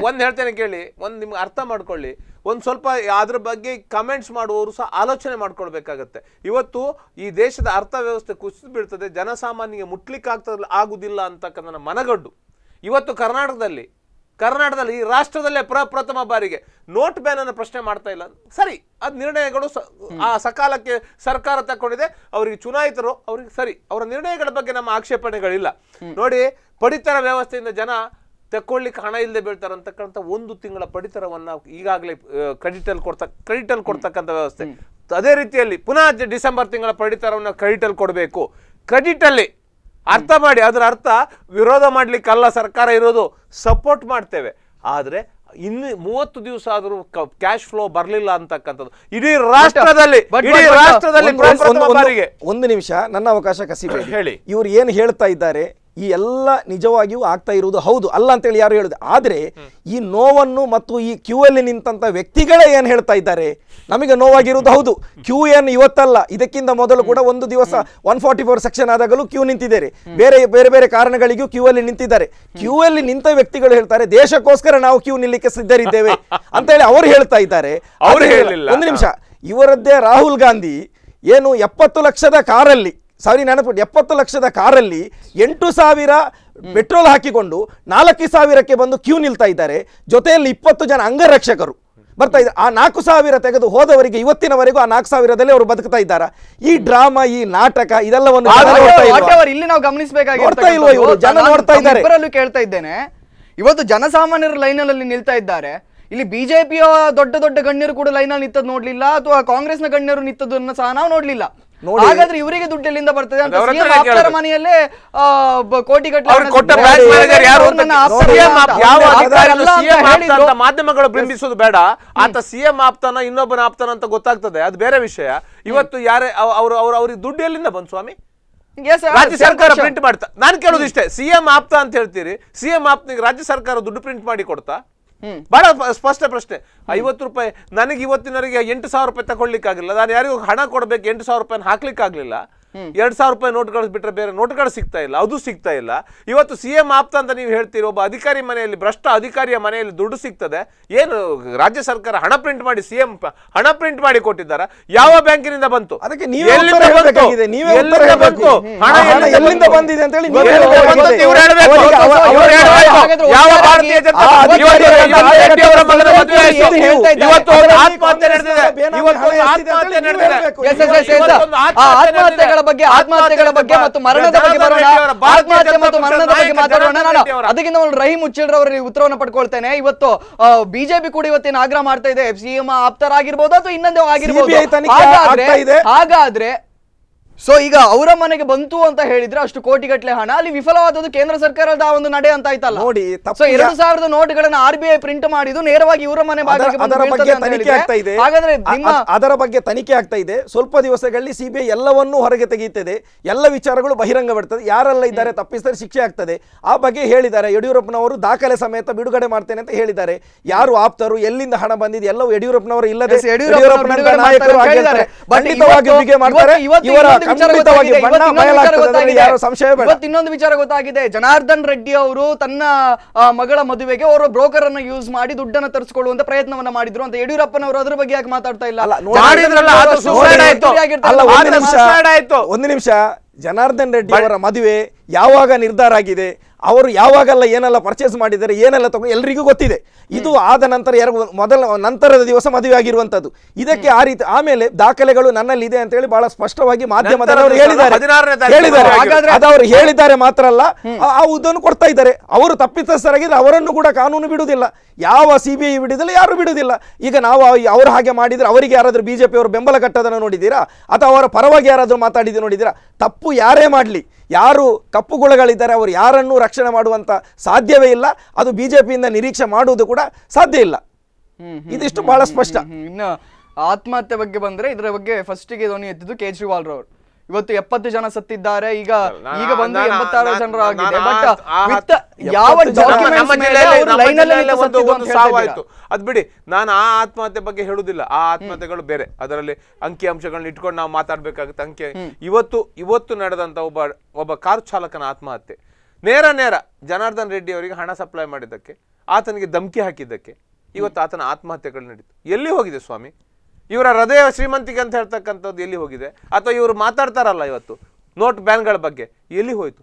ಒಂದ್ ಹೇಳ್ತೇನೆ ಕೇಳಿ ಒಂದ್ ನಿಮ್ಗೆ ಅರ್ಥ ಮಾಡ್ಕೊಳ್ಳಿ ಒಂದ್ ಸ್ವಲ್ಪ ಅದ್ರ ಬಗ್ಗೆ ಕಮೆಂಟ್ಸ್ ಮಾಡುವವರು ಸಹ ಆಲೋಚನೆ ಮಾಡ್ಕೊಳ್ಬೇಕಾಗತ್ತೆ ಇವತ್ತು ಈ ದೇಶದ ಅರ್ಥವ್ಯವಸ್ಥೆ ಕುಸಿದು ಬೀಳ್ತದೆ ಜನಸಾಮಾನ್ಯರಿಗೆ ಮುಟ್ಲಿಕ್ಕೆ ಆಗ್ತದ ಆಗುದಿಲ್ಲ ಅಂತಕ್ಕಂಥ ಮನಗಡ್ಡು ಇವತ್ತು ಕರ್ನಾಟಕದಲ್ಲಿ ಕರ್ನಾಟಕದಲ್ಲಿ ಈ ರಾಷ್ಟ್ರದಲ್ಲೇ ಪ್ರಪ್ರಥಮ ಬಾರಿಗೆ ನೋಟ್ ಬ್ಯಾನ್ ಅನ್ನು ಪ್ರಶ್ನೆ ಮಾಡ್ತಾ ಇಲ್ಲ ಸರಿ ಅದು ನಿರ್ಣಯಗಳು ಆ ಸಕಾಲಕ್ಕೆ ಸರ್ಕಾರ ತಕ್ಕೊಂಡಿದೆ ಅವರಿಗೆ ಚುನಾಯಿತರು ಅವ್ರಿಗೆ ಸರಿ ಅವರ ನಿರ್ಣಯಗಳ ಬಗ್ಗೆ ನಮ್ಮ ಆಕ್ಷೇಪಣೆಗಳಿಲ್ಲ ನೋಡಿ ಪಡಿತರ ವ್ಯವಸ್ಥೆಯಿಂದ ಜನ ತಕ್ಕೊಳ್ಳಿಕ್ಕೆ ಹಣ ಇಲ್ಲದೆ ಅಂತಕ್ಕಂಥ ಒಂದು ತಿಂಗಳ ಪಡಿತರವನ್ನು ಈಗಾಗಲೇ ಕ್ರೆಡಿಟಲ್ಲಿ ಕೊಡ್ತಾ ಕ್ರೆಡಿಟಲ್ಲಿ ಕೊಡ್ತಕ್ಕಂಥ ವ್ಯವಸ್ಥೆ ಅದೇ ರೀತಿಯಲ್ಲಿ ಪುನಃ ಡಿಸೆಂಬರ್ ತಿಂಗಳ ಪಡಿತರವನ್ನು ಕ್ರೆಡಿಟಲ್ಲಿ ಕೊಡಬೇಕು ಕ್ರೆಡಿಟಲ್ಲಿ ಅರ್ಥ ಮಾಡಿ ಅದರ ಅರ್ಥ ವಿರೋಧ ಮಾಡ್ಲಿಕ್ಕಲ್ಲ ಸರ್ಕಾರ ಇರೋದು ಸಪೋರ್ಟ್ ಮಾಡ್ತೇವೆ ಆದರೆ ಇನ್ನು ಮೂವತ್ತು ದಿವಸ ಆದರೂ ಕ್ಯಾಶ್ ಫ್ಲೋ ಬರಲಿಲ್ಲ ಅಂತಕ್ಕಂಥದ್ದು ಇಡೀ ರಾಷ್ಟ್ರದಲ್ಲಿ ರಾಷ್ಟ್ರದಲ್ಲಿ ಒಂದು ನಿಮಿಷ ನನ್ನ ಅವಕಾಶ ಕಸಿಬೇಡಿ ಹೇಳಿ ಇವ್ರು ಏನು ಹೇಳ್ತಾ ಇದ್ದಾರೆ ಈ ಎಲ್ಲ ನಿಜವಾಗಿಯೂ ಆಗ್ತಾ ಇರುವುದು ಹೌದು ಅಲ್ಲ ಅಂತೇಳಿ ಯಾರು ಹೇಳುದು ಆದರೆ ಈ ನೋವನ್ನು ಮತ್ತು ಈ ಕ್ಯೂ ಅಲ್ಲಿ ನಿಂತ ವ್ಯಕ್ತಿಗಳೇ ಏನು ಹೇಳ್ತಾ ಇದ್ದಾರೆ ನಮಗೆ ನೋವಾಗಿರುವುದು ಹೌದು ಕ್ಯೂ ಏನು ಇವತ್ತಲ್ಲ ಇದಕ್ಕಿಂತ ಮೊದಲು ಕೂಡ ಒಂದು ದಿವಸ ಒನ್ ಫಾರ್ಟಿ ಫೋರ್ ಸೆಕ್ಷನ್ ಆದಾಗಲೂ ಕ್ಯೂ ನಿಂತಿದ್ದಾರೆ ಬೇರೆ ಬೇರೆ ಬೇರೆ ಕಾರಣಗಳಿಗೂ ಕ್ಯೂ ಅಲ್ಲಿ ನಿಂತಿದ್ದಾರೆ ಕ್ಯೂ ಅಲ್ಲಿ ನಿಂತ ವ್ಯಕ್ತಿಗಳು ಹೇಳ್ತಾರೆ ದೇಶಕ್ಕೋಸ್ಕರ ನಾವು ಕ್ಯೂ ನಿಲ್ಲಿಕ್ಕೆ ಸಿದ್ಧರಿದ್ದೇವೆ ಅಂತ ಹೇಳಿ ಅವರು ಹೇಳ್ತಾ ಇದ್ದಾರೆ ಅವರು ಹೇಳಿಲ್ಲ ಒಂದು ನಿಮಿಷ ಇವರದ್ದೇ ರಾಹುಲ್ ಗಾಂಧಿ ಏನು ಎಪ್ಪತ್ತು ಲಕ್ಷದ ಕಾರಲ್ಲಿ ಸಾವಿರ ನೆನಪು ಎಪ್ಪತ್ತು ಲಕ್ಷದ ಕಾರಲ್ಲಿ ಎಂಟು ಸಾವಿರ ಪೆಟ್ರೋಲ್ ಹಾಕಿಕೊಂಡು ನಾಲ್ಕು ಸಾವಿರಕ್ಕೆ ಬಂದು ಕ್ಯೂ ನಿಲ್ತಾ ಇದ್ದಾರೆ ಜೊತೆಯಲ್ಲಿ ಇಪ್ಪತ್ತು ಜನ ಅಂಗರಕ್ಷಕರು ಬರ್ತಾ ಇದ್ದಾರೆ ಆ ನಾಲ್ಕು ಸಾವಿರ ತೆಗೆದು ಹೋದವರಿಗೆ ಇವತ್ತಿನವರೆಗೂ ಆ ನಾಲ್ಕು ಸಾವಿರದಲ್ಲಿ ಅವರು ಬದುಕ್ತಾ ಇದ್ದಾರೆ ಈ ಡ್ರಾಮಾ ಈ ನಾಟಕ ಇದೆಲ್ಲವನ್ನು ಇಲ್ಲಿ ನಾವು ಗಮನಿಸಬೇಕಾಗಿರುವ ಜನ ನೋಡ್ತಾ ಇದ್ದಾರೆ ಕೇಳ್ತಾ ಇದ್ದೇನೆ ಇವತ್ತು ಜನಸಾಮಾನ್ಯರ ಲೈನಲ್ಲಿ ನಿಲ್ತಾ ಇದ್ದಾರೆ ಇಲ್ಲಿ ಬಿಜೆಪಿಯ ದೊಡ್ಡ ದೊಡ್ಡ ಗಣ್ಯರು ಕೂಡ ಲೈನಲ್ಲಿ ನಿಂತದ್ ನೋಡ್ಲಿಲ್ಲ ಅಥವಾ ಕಾಂಗ್ರೆಸ್ನ ಗಣ್ಯರು ನಿಂತದನ್ನ ಸಹ ನಾವು ನೋಡ್ಲಿಲ್ಲ ಹಾಗಾದ್ರೆ ಇವರಿಗೆ ದುಡ್ಡು ಎಲ್ಲಿಂದ ಬರ್ತದೆ ಅಂತ ಆಪ್ತರ ಮನೆಯಲ್ಲೇ ಕೋಟಿ ಮಾಧ್ಯಮಗಳು ಬಿಂಬಿಸೋದು ಬೇಡ ಆತ ಸಿಎಂ ಆಪ್ತಾನ ಇನ್ನೊಬ್ಬನ ಆಪ್ತಾನ ಅಂತ ಗೊತ್ತಾಗ್ತದೆ ಅದು ಬೇರೆ ವಿಷಯ ಇವತ್ತು ಯಾರೇ ಅವರು ಅವ್ರ ಅವ್ರಿಗೆ ದುಡ್ಡು ಎಲ್ಲಿಂದ ಬಂದ್ ಸ್ವಾಮಿ ರಾಜ್ಯ ಸರ್ಕಾರ ಪ್ರಿಂಟ್ ಮಾಡ್ತಾ ನಾನು ಕೇಳೋದು ಇಷ್ಟೇ ಸಿಎಂ ಆಪ್ತಾ ಅಂತ ಹೇಳ್ತೀರಿ ಸಿಎಂ ಆಪ್ತಿಗೆ ರಾಜ್ಯ ಸರ್ಕಾರ ದುಡ್ಡು ಪ್ರಿಂಟ್ ಮಾಡಿ ಕೊಡ್ತಾ ಬಹಳ ಸ್ಪಷ್ಟ ಪ್ರಶ್ನೆ ಐವತ್ತು ರೂಪಾಯಿ ನನಗೆ ಇವತ್ತಿನವರಿಗೆ ಎಂಟು ಸಾವಿರ ರೂಪಾಯಿ ಆಗಲಿಲ್ಲ ನಾನು ಯಾರಿಗೂ ಹಣ ಕೊಡಬೇಕು ಎಂಟು ಸಾವಿರ ರೂಪಾಯಿ ಹಾಕ್ಲಿಕ್ಕಾಗಲಿಲ್ಲ ಎರಡ್ ಸಾವಿರ ರೂಪಾಯಿ ನೋಟ್ಗಳು ಬಿಟ್ಟರೆ ಬೇರೆ ನೋಟ್ಗಳು ಸಿಗ್ತಾ ಇಲ್ಲ ಅದು ಸಿಗ್ತಾ ಇಲ್ಲ ಇವತ್ತು ಸಿ ಎಂ ಆಪ್ತ ಅಂತ ನೀವು ಹೇಳ್ತೀರಿ ಒಬ್ಬ ಅಧಿಕಾರಿ ಮನೆಯಲ್ಲಿ ಭ್ರಷ್ಟ ಅಧಿಕಾರಿಯ ಮನೆಯಲ್ಲಿ ದುಡ್ಡು ಸಿಗ್ತದೆ ಏನು ರಾಜ್ಯ ಸರ್ಕಾರ ಹಣ ಪ್ರಿಂಟ್ ಮಾಡಿ ಸಿಎಂ ಹಣ ಪ್ರಿಂಟ್ ಮಾಡಿ ಕೊಟ್ಟಿದ್ದಾರ ಯಾವ ಬ್ಯಾಂಕಿನಿಂದ ಬಂತು ಅದಕ್ಕೆ ಆತ್ಮಹತ್ಯೆ ಬಗ್ಗೆ ಆತ್ಮಹತ್ಯೆಗಳ ಬಗ್ಗೆ ಮತ್ತು ಮರಣದ ಬಗ್ಗೆ ಬರೋಣ ಆತ್ಮಹತ್ಯೆ ಮತ್ತು ಮರಣದ ಬಗ್ಗೆ ಮಾತಾಡೋಣ ನಾನು ಅದಕ್ಕಿಂತ ಒಂದು ಮುಚ್ಚಿಲ್ ರವರ ಉತ್ತರವನ್ನು ಪಡ್ಕೊಳ್ತೇನೆ ಇವತ್ತು ಬಿಜೆಪಿ ಕೂಡ ಇವತ್ತೇನು ಆಗ್ರಹ ಮಾಡ್ತಾ ಇದೆ ಸಿಎಂ ಆಪ್ತರಾಗಿರ್ಬೋದು ಅಥವಾ ಇನ್ನೊಂದೇ ಆಗಿರ್ಬೋದು ಹಾಗಾದ್ರೆ ಸೊ ಈಗ ಅವರ ಮನೆಗೆ ಬಂತು ಅಂತ ಹೇಳಿದ್ರೆ ಅಷ್ಟು ಕೋಟಿಗಟ್ಟಲೆ ಹಣ ಅಲ್ಲಿ ವಿಫಲವಾದದ್ದು ಕೇಂದ್ರ ಸರ್ಕಾರದ ಒಂದು ನಡೆ ಅಂತ ಆಯ್ತಲ್ಲ ನೋಡಿ ಎರಡು ಸಾವಿರದ ನೋಟ್ಗಳನ್ನ ಆರ್ ಬಿ ಐ ಪ್ರಿಂಟ್ ಮಾಡಿದ್ದು ನೇರವಾಗಿ ಇವರ ಮನೆ ಇದೆ ಹಾಗಾದ್ರೆ ಅದರ ಬಗ್ಗೆ ತನಿಖೆ ಆಗ್ತಾ ಇದೆ ಸ್ವಲ್ಪ ದಿವಸಗಳಲ್ಲಿ ಸಿಬಿಐ ಎಲ್ಲವನ್ನೂ ಹೊರಗೆ ತೆಗೆಯುತ್ತದೆ ಎಲ್ಲ ವಿಚಾರಗಳು ಬಹಿರಂಗ ಬರ್ತದೆ ಯಾರೆಲ್ಲ ಇದ್ದಾರೆ ತಪ್ಪಿಸಿದರೆ ಶಿಕ್ಷೆ ಆಗ್ತದೆ ಆ ಬಗ್ಗೆ ಹೇಳಿದ್ದಾರೆ ಯಡಿಯೂರಪ್ಪನವರು ದಾಖಲೆ ಸಮೇತ ಬಿಡುಗಡೆ ಮಾಡ್ತೇನೆ ಅಂತ ಹೇಳಿದ್ದಾರೆ ಯಾರು ಆಪ್ತರು ಎಲ್ಲಿಂದ ಹಣ ಬಂದಿದೆ ಎಲ್ಲವೂ ಯಡಿಯೂರಪ್ಪನವರು ಇಲ್ಲದೆ ಮಾಡ್ತಾರೆ ಇನ್ನೊಂದು ವಿಚಾರ ಗೊತ್ತಾಗಿದೆ ಜನಾರ್ದನ್ ರೆಡ್ಡಿ ಅವರು ತನ್ನ ಮಗಳ ಮದುವೆಗೆ ಅವರು ಬ್ರೋಕರ್ ಅನ್ನ ಯೂಸ್ ಮಾಡಿ ದುಡ್ಡನ್ನು ತರಿಸಿಕೊಳ್ಳುವಂತ ಪ್ರಯತ್ನವನ್ನ ಮಾಡಿದ್ರು ಅಂತ ಯಡಿಯೂರಪ್ಪನವರು ಅದ್ರ ಬಗ್ಗೆ ಯಾಕೆ ಮಾತಾಡ್ತಾ ಇಲ್ಲ ಒಂದು ನಿಮಿಷ ಜನಾರ್ದನ್ ರೆಡ್ಡಿ ಅವರ ಮದುವೆ ಯಾವಾಗ ನಿರ್ಧಾರ ಆಗಿದೆ ಅವರು ಯಾವಾಗೆಲ್ಲ ಏನೆಲ್ಲ ಪರ್ಚೇಸ್ ಮಾಡಿದ್ದಾರೆ ಏನೆಲ್ಲ ತಗೊಂಡು ಎಲ್ರಿಗೂ ಗೊತ್ತಿದೆ ಇದು ಆದ ನಂತರ ಯಾರು ಮೊದಲ ನಂತರದ ದಿವಸ ಮದುವೆ ಆಗಿರುವಂಥದ್ದು ಇದಕ್ಕೆ ಆ ರೀತಿ ಆಮೇಲೆ ದಾಖಲೆಗಳು ನನ್ನಲ್ಲಿ ಇದೆ ಅಂತ ಹೇಳಿ ಬಹಳ ಸ್ಪಷ್ಟವಾಗಿ ಮಾಧ್ಯಮದವರು ಹೇಳಿದ್ದಾರೆ ಹೇಳಿದ್ದಾರೆ ಅದು ಅವರು ಹೇಳಿದ್ದಾರೆ ಮಾತ್ರ ಅಲ್ಲ ಆ ಉದ್ದನ್ನು ಕೊಡ್ತಾ ಇದ್ದಾರೆ ಅವರು ತಪ್ಪಿತಸ್ಥರಾಗಿದ್ರೆ ಅವರನ್ನು ಕೂಡ ಕಾನೂನು ಬಿಡುವುದಿಲ್ಲ ಯಾವ ಸಿ ಬಿ ಐ ಬಿಡುವುದಿಲ್ಲ ಯಾರು ಬಿಡುವುದಿಲ್ಲ ಈಗ ನಾವು ಅವರು ಹಾಗೆ ಮಾಡಿದರೆ ಅವರಿಗೆ ಯಾರಾದರೂ ಬಿ ಜೆ ಪಿ ಅವರು ಬೆಂಬಲ ಕಟ್ಟೋದನ್ನು ನೋಡಿದ್ದೀರಾ ಅಥವಾ ಅವರ ಪರವಾಗಿ ಯಾರಾದರೂ ಮಾತಾಡಿದ್ದು ನೋಡಿದ್ದೀರಾ ತಪ್ಪು ಯಾರೇ ಮಾಡಲಿ ಯಾರು ಕಪ್ಪುಗುಳಗಳಿದ್ದಾರೆ ಅವರು ಯಾರನ್ನೂ ರಕ್ಷಣೆ ಮಾಡುವಂಥ ಸಾಧ್ಯವೇ ಇಲ್ಲ ಅದು ಬಿ ಜೆ ಪಿಯಿಂದ ನಿರೀಕ್ಷೆ ಮಾಡುವುದು ಕೂಡ ಸಾಧ್ಯ ಇಲ್ಲ ಇದಿಷ್ಟು ಬಹಳ ಸ್ಪಷ್ಟ ಇನ್ನು ಆತ್ಮಹತ್ಯೆ ಬಗ್ಗೆ ಬಂದರೆ ಇದರ ಬಗ್ಗೆ ಫಸ್ಟಿಗೆ ಧ್ವನಿ ಎತ್ತಿದ್ದು ಕೇಜ್ರಿವಾಲ್ ರವರು ಇವತ್ತು ಎಪ್ಪತ್ತು ಜನ ಸತ್ತಿದ್ದಾರೆ ಈಗ ಈಗ ಬಂದು ಎಂಬತ್ತಾರು ಜನರು ಆಗಿದೆ ಬಟ್ ಯಾವ ಸಾವಾಯ್ತು ಅದ್ ಬಿಡಿ ನಾನು ಆ ಆತ್ಮಹತ್ಯೆ ಬಗ್ಗೆ ಹೇಳುದಿಲ್ಲ ಆ ಆತ್ಮಹತ್ಯೆಗಳು ಬೇರೆ ಅದರಲ್ಲಿ ಅಂಕಿ ಅಂಶಗಳನ್ನ ಇಟ್ಕೊಂಡು ನಾವು ಮಾತಾಡ್ಬೇಕಾಗುತ್ತೆ ಅಂಕಿ ಇವತ್ತು ಇವತ್ತು ನಡೆದಂತ ಒಬ್ಬ ಒಬ್ಬ ಕಾರ್ ಚಾಲಕನ ಆತ್ಮಹತ್ಯೆ ನೇರ ನೇರ ಜನಾರ್ದನ್ ರೆಡ್ಡಿ ಅವರಿಗೆ ಹಣ ಸಪ್ಲೈ ಮಾಡಿದ್ದಕ್ಕೆ ಆತನಿಗೆ ಧಮಕಿ ಹಾಕಿದ್ದಕ್ಕೆ ಇವತ್ತು ಆತನ ಆತ್ಮಹತ್ಯೆಗಳು ನಡೀತು ಎಲ್ಲಿ ಹೋಗಿದೆ ಸ್ವಾಮಿ ಇವರ ಹೃದಯ ಶ್ರೀಮಂತಿಕೆ ಅಂತ ಹೇಳ್ತಕ್ಕಂಥದ್ದು ಎಲ್ಲಿ ಹೋಗಿದೆ ಅಥವಾ ಇವರು ಮಾತಾಡ್ತಾರಲ್ಲ ಇವತ್ತು ನೋಟ್ ಬ್ಯಾನ್ಗಳ ಬಗ್ಗೆ ಎಲ್ಲಿ ಹೋಯಿತು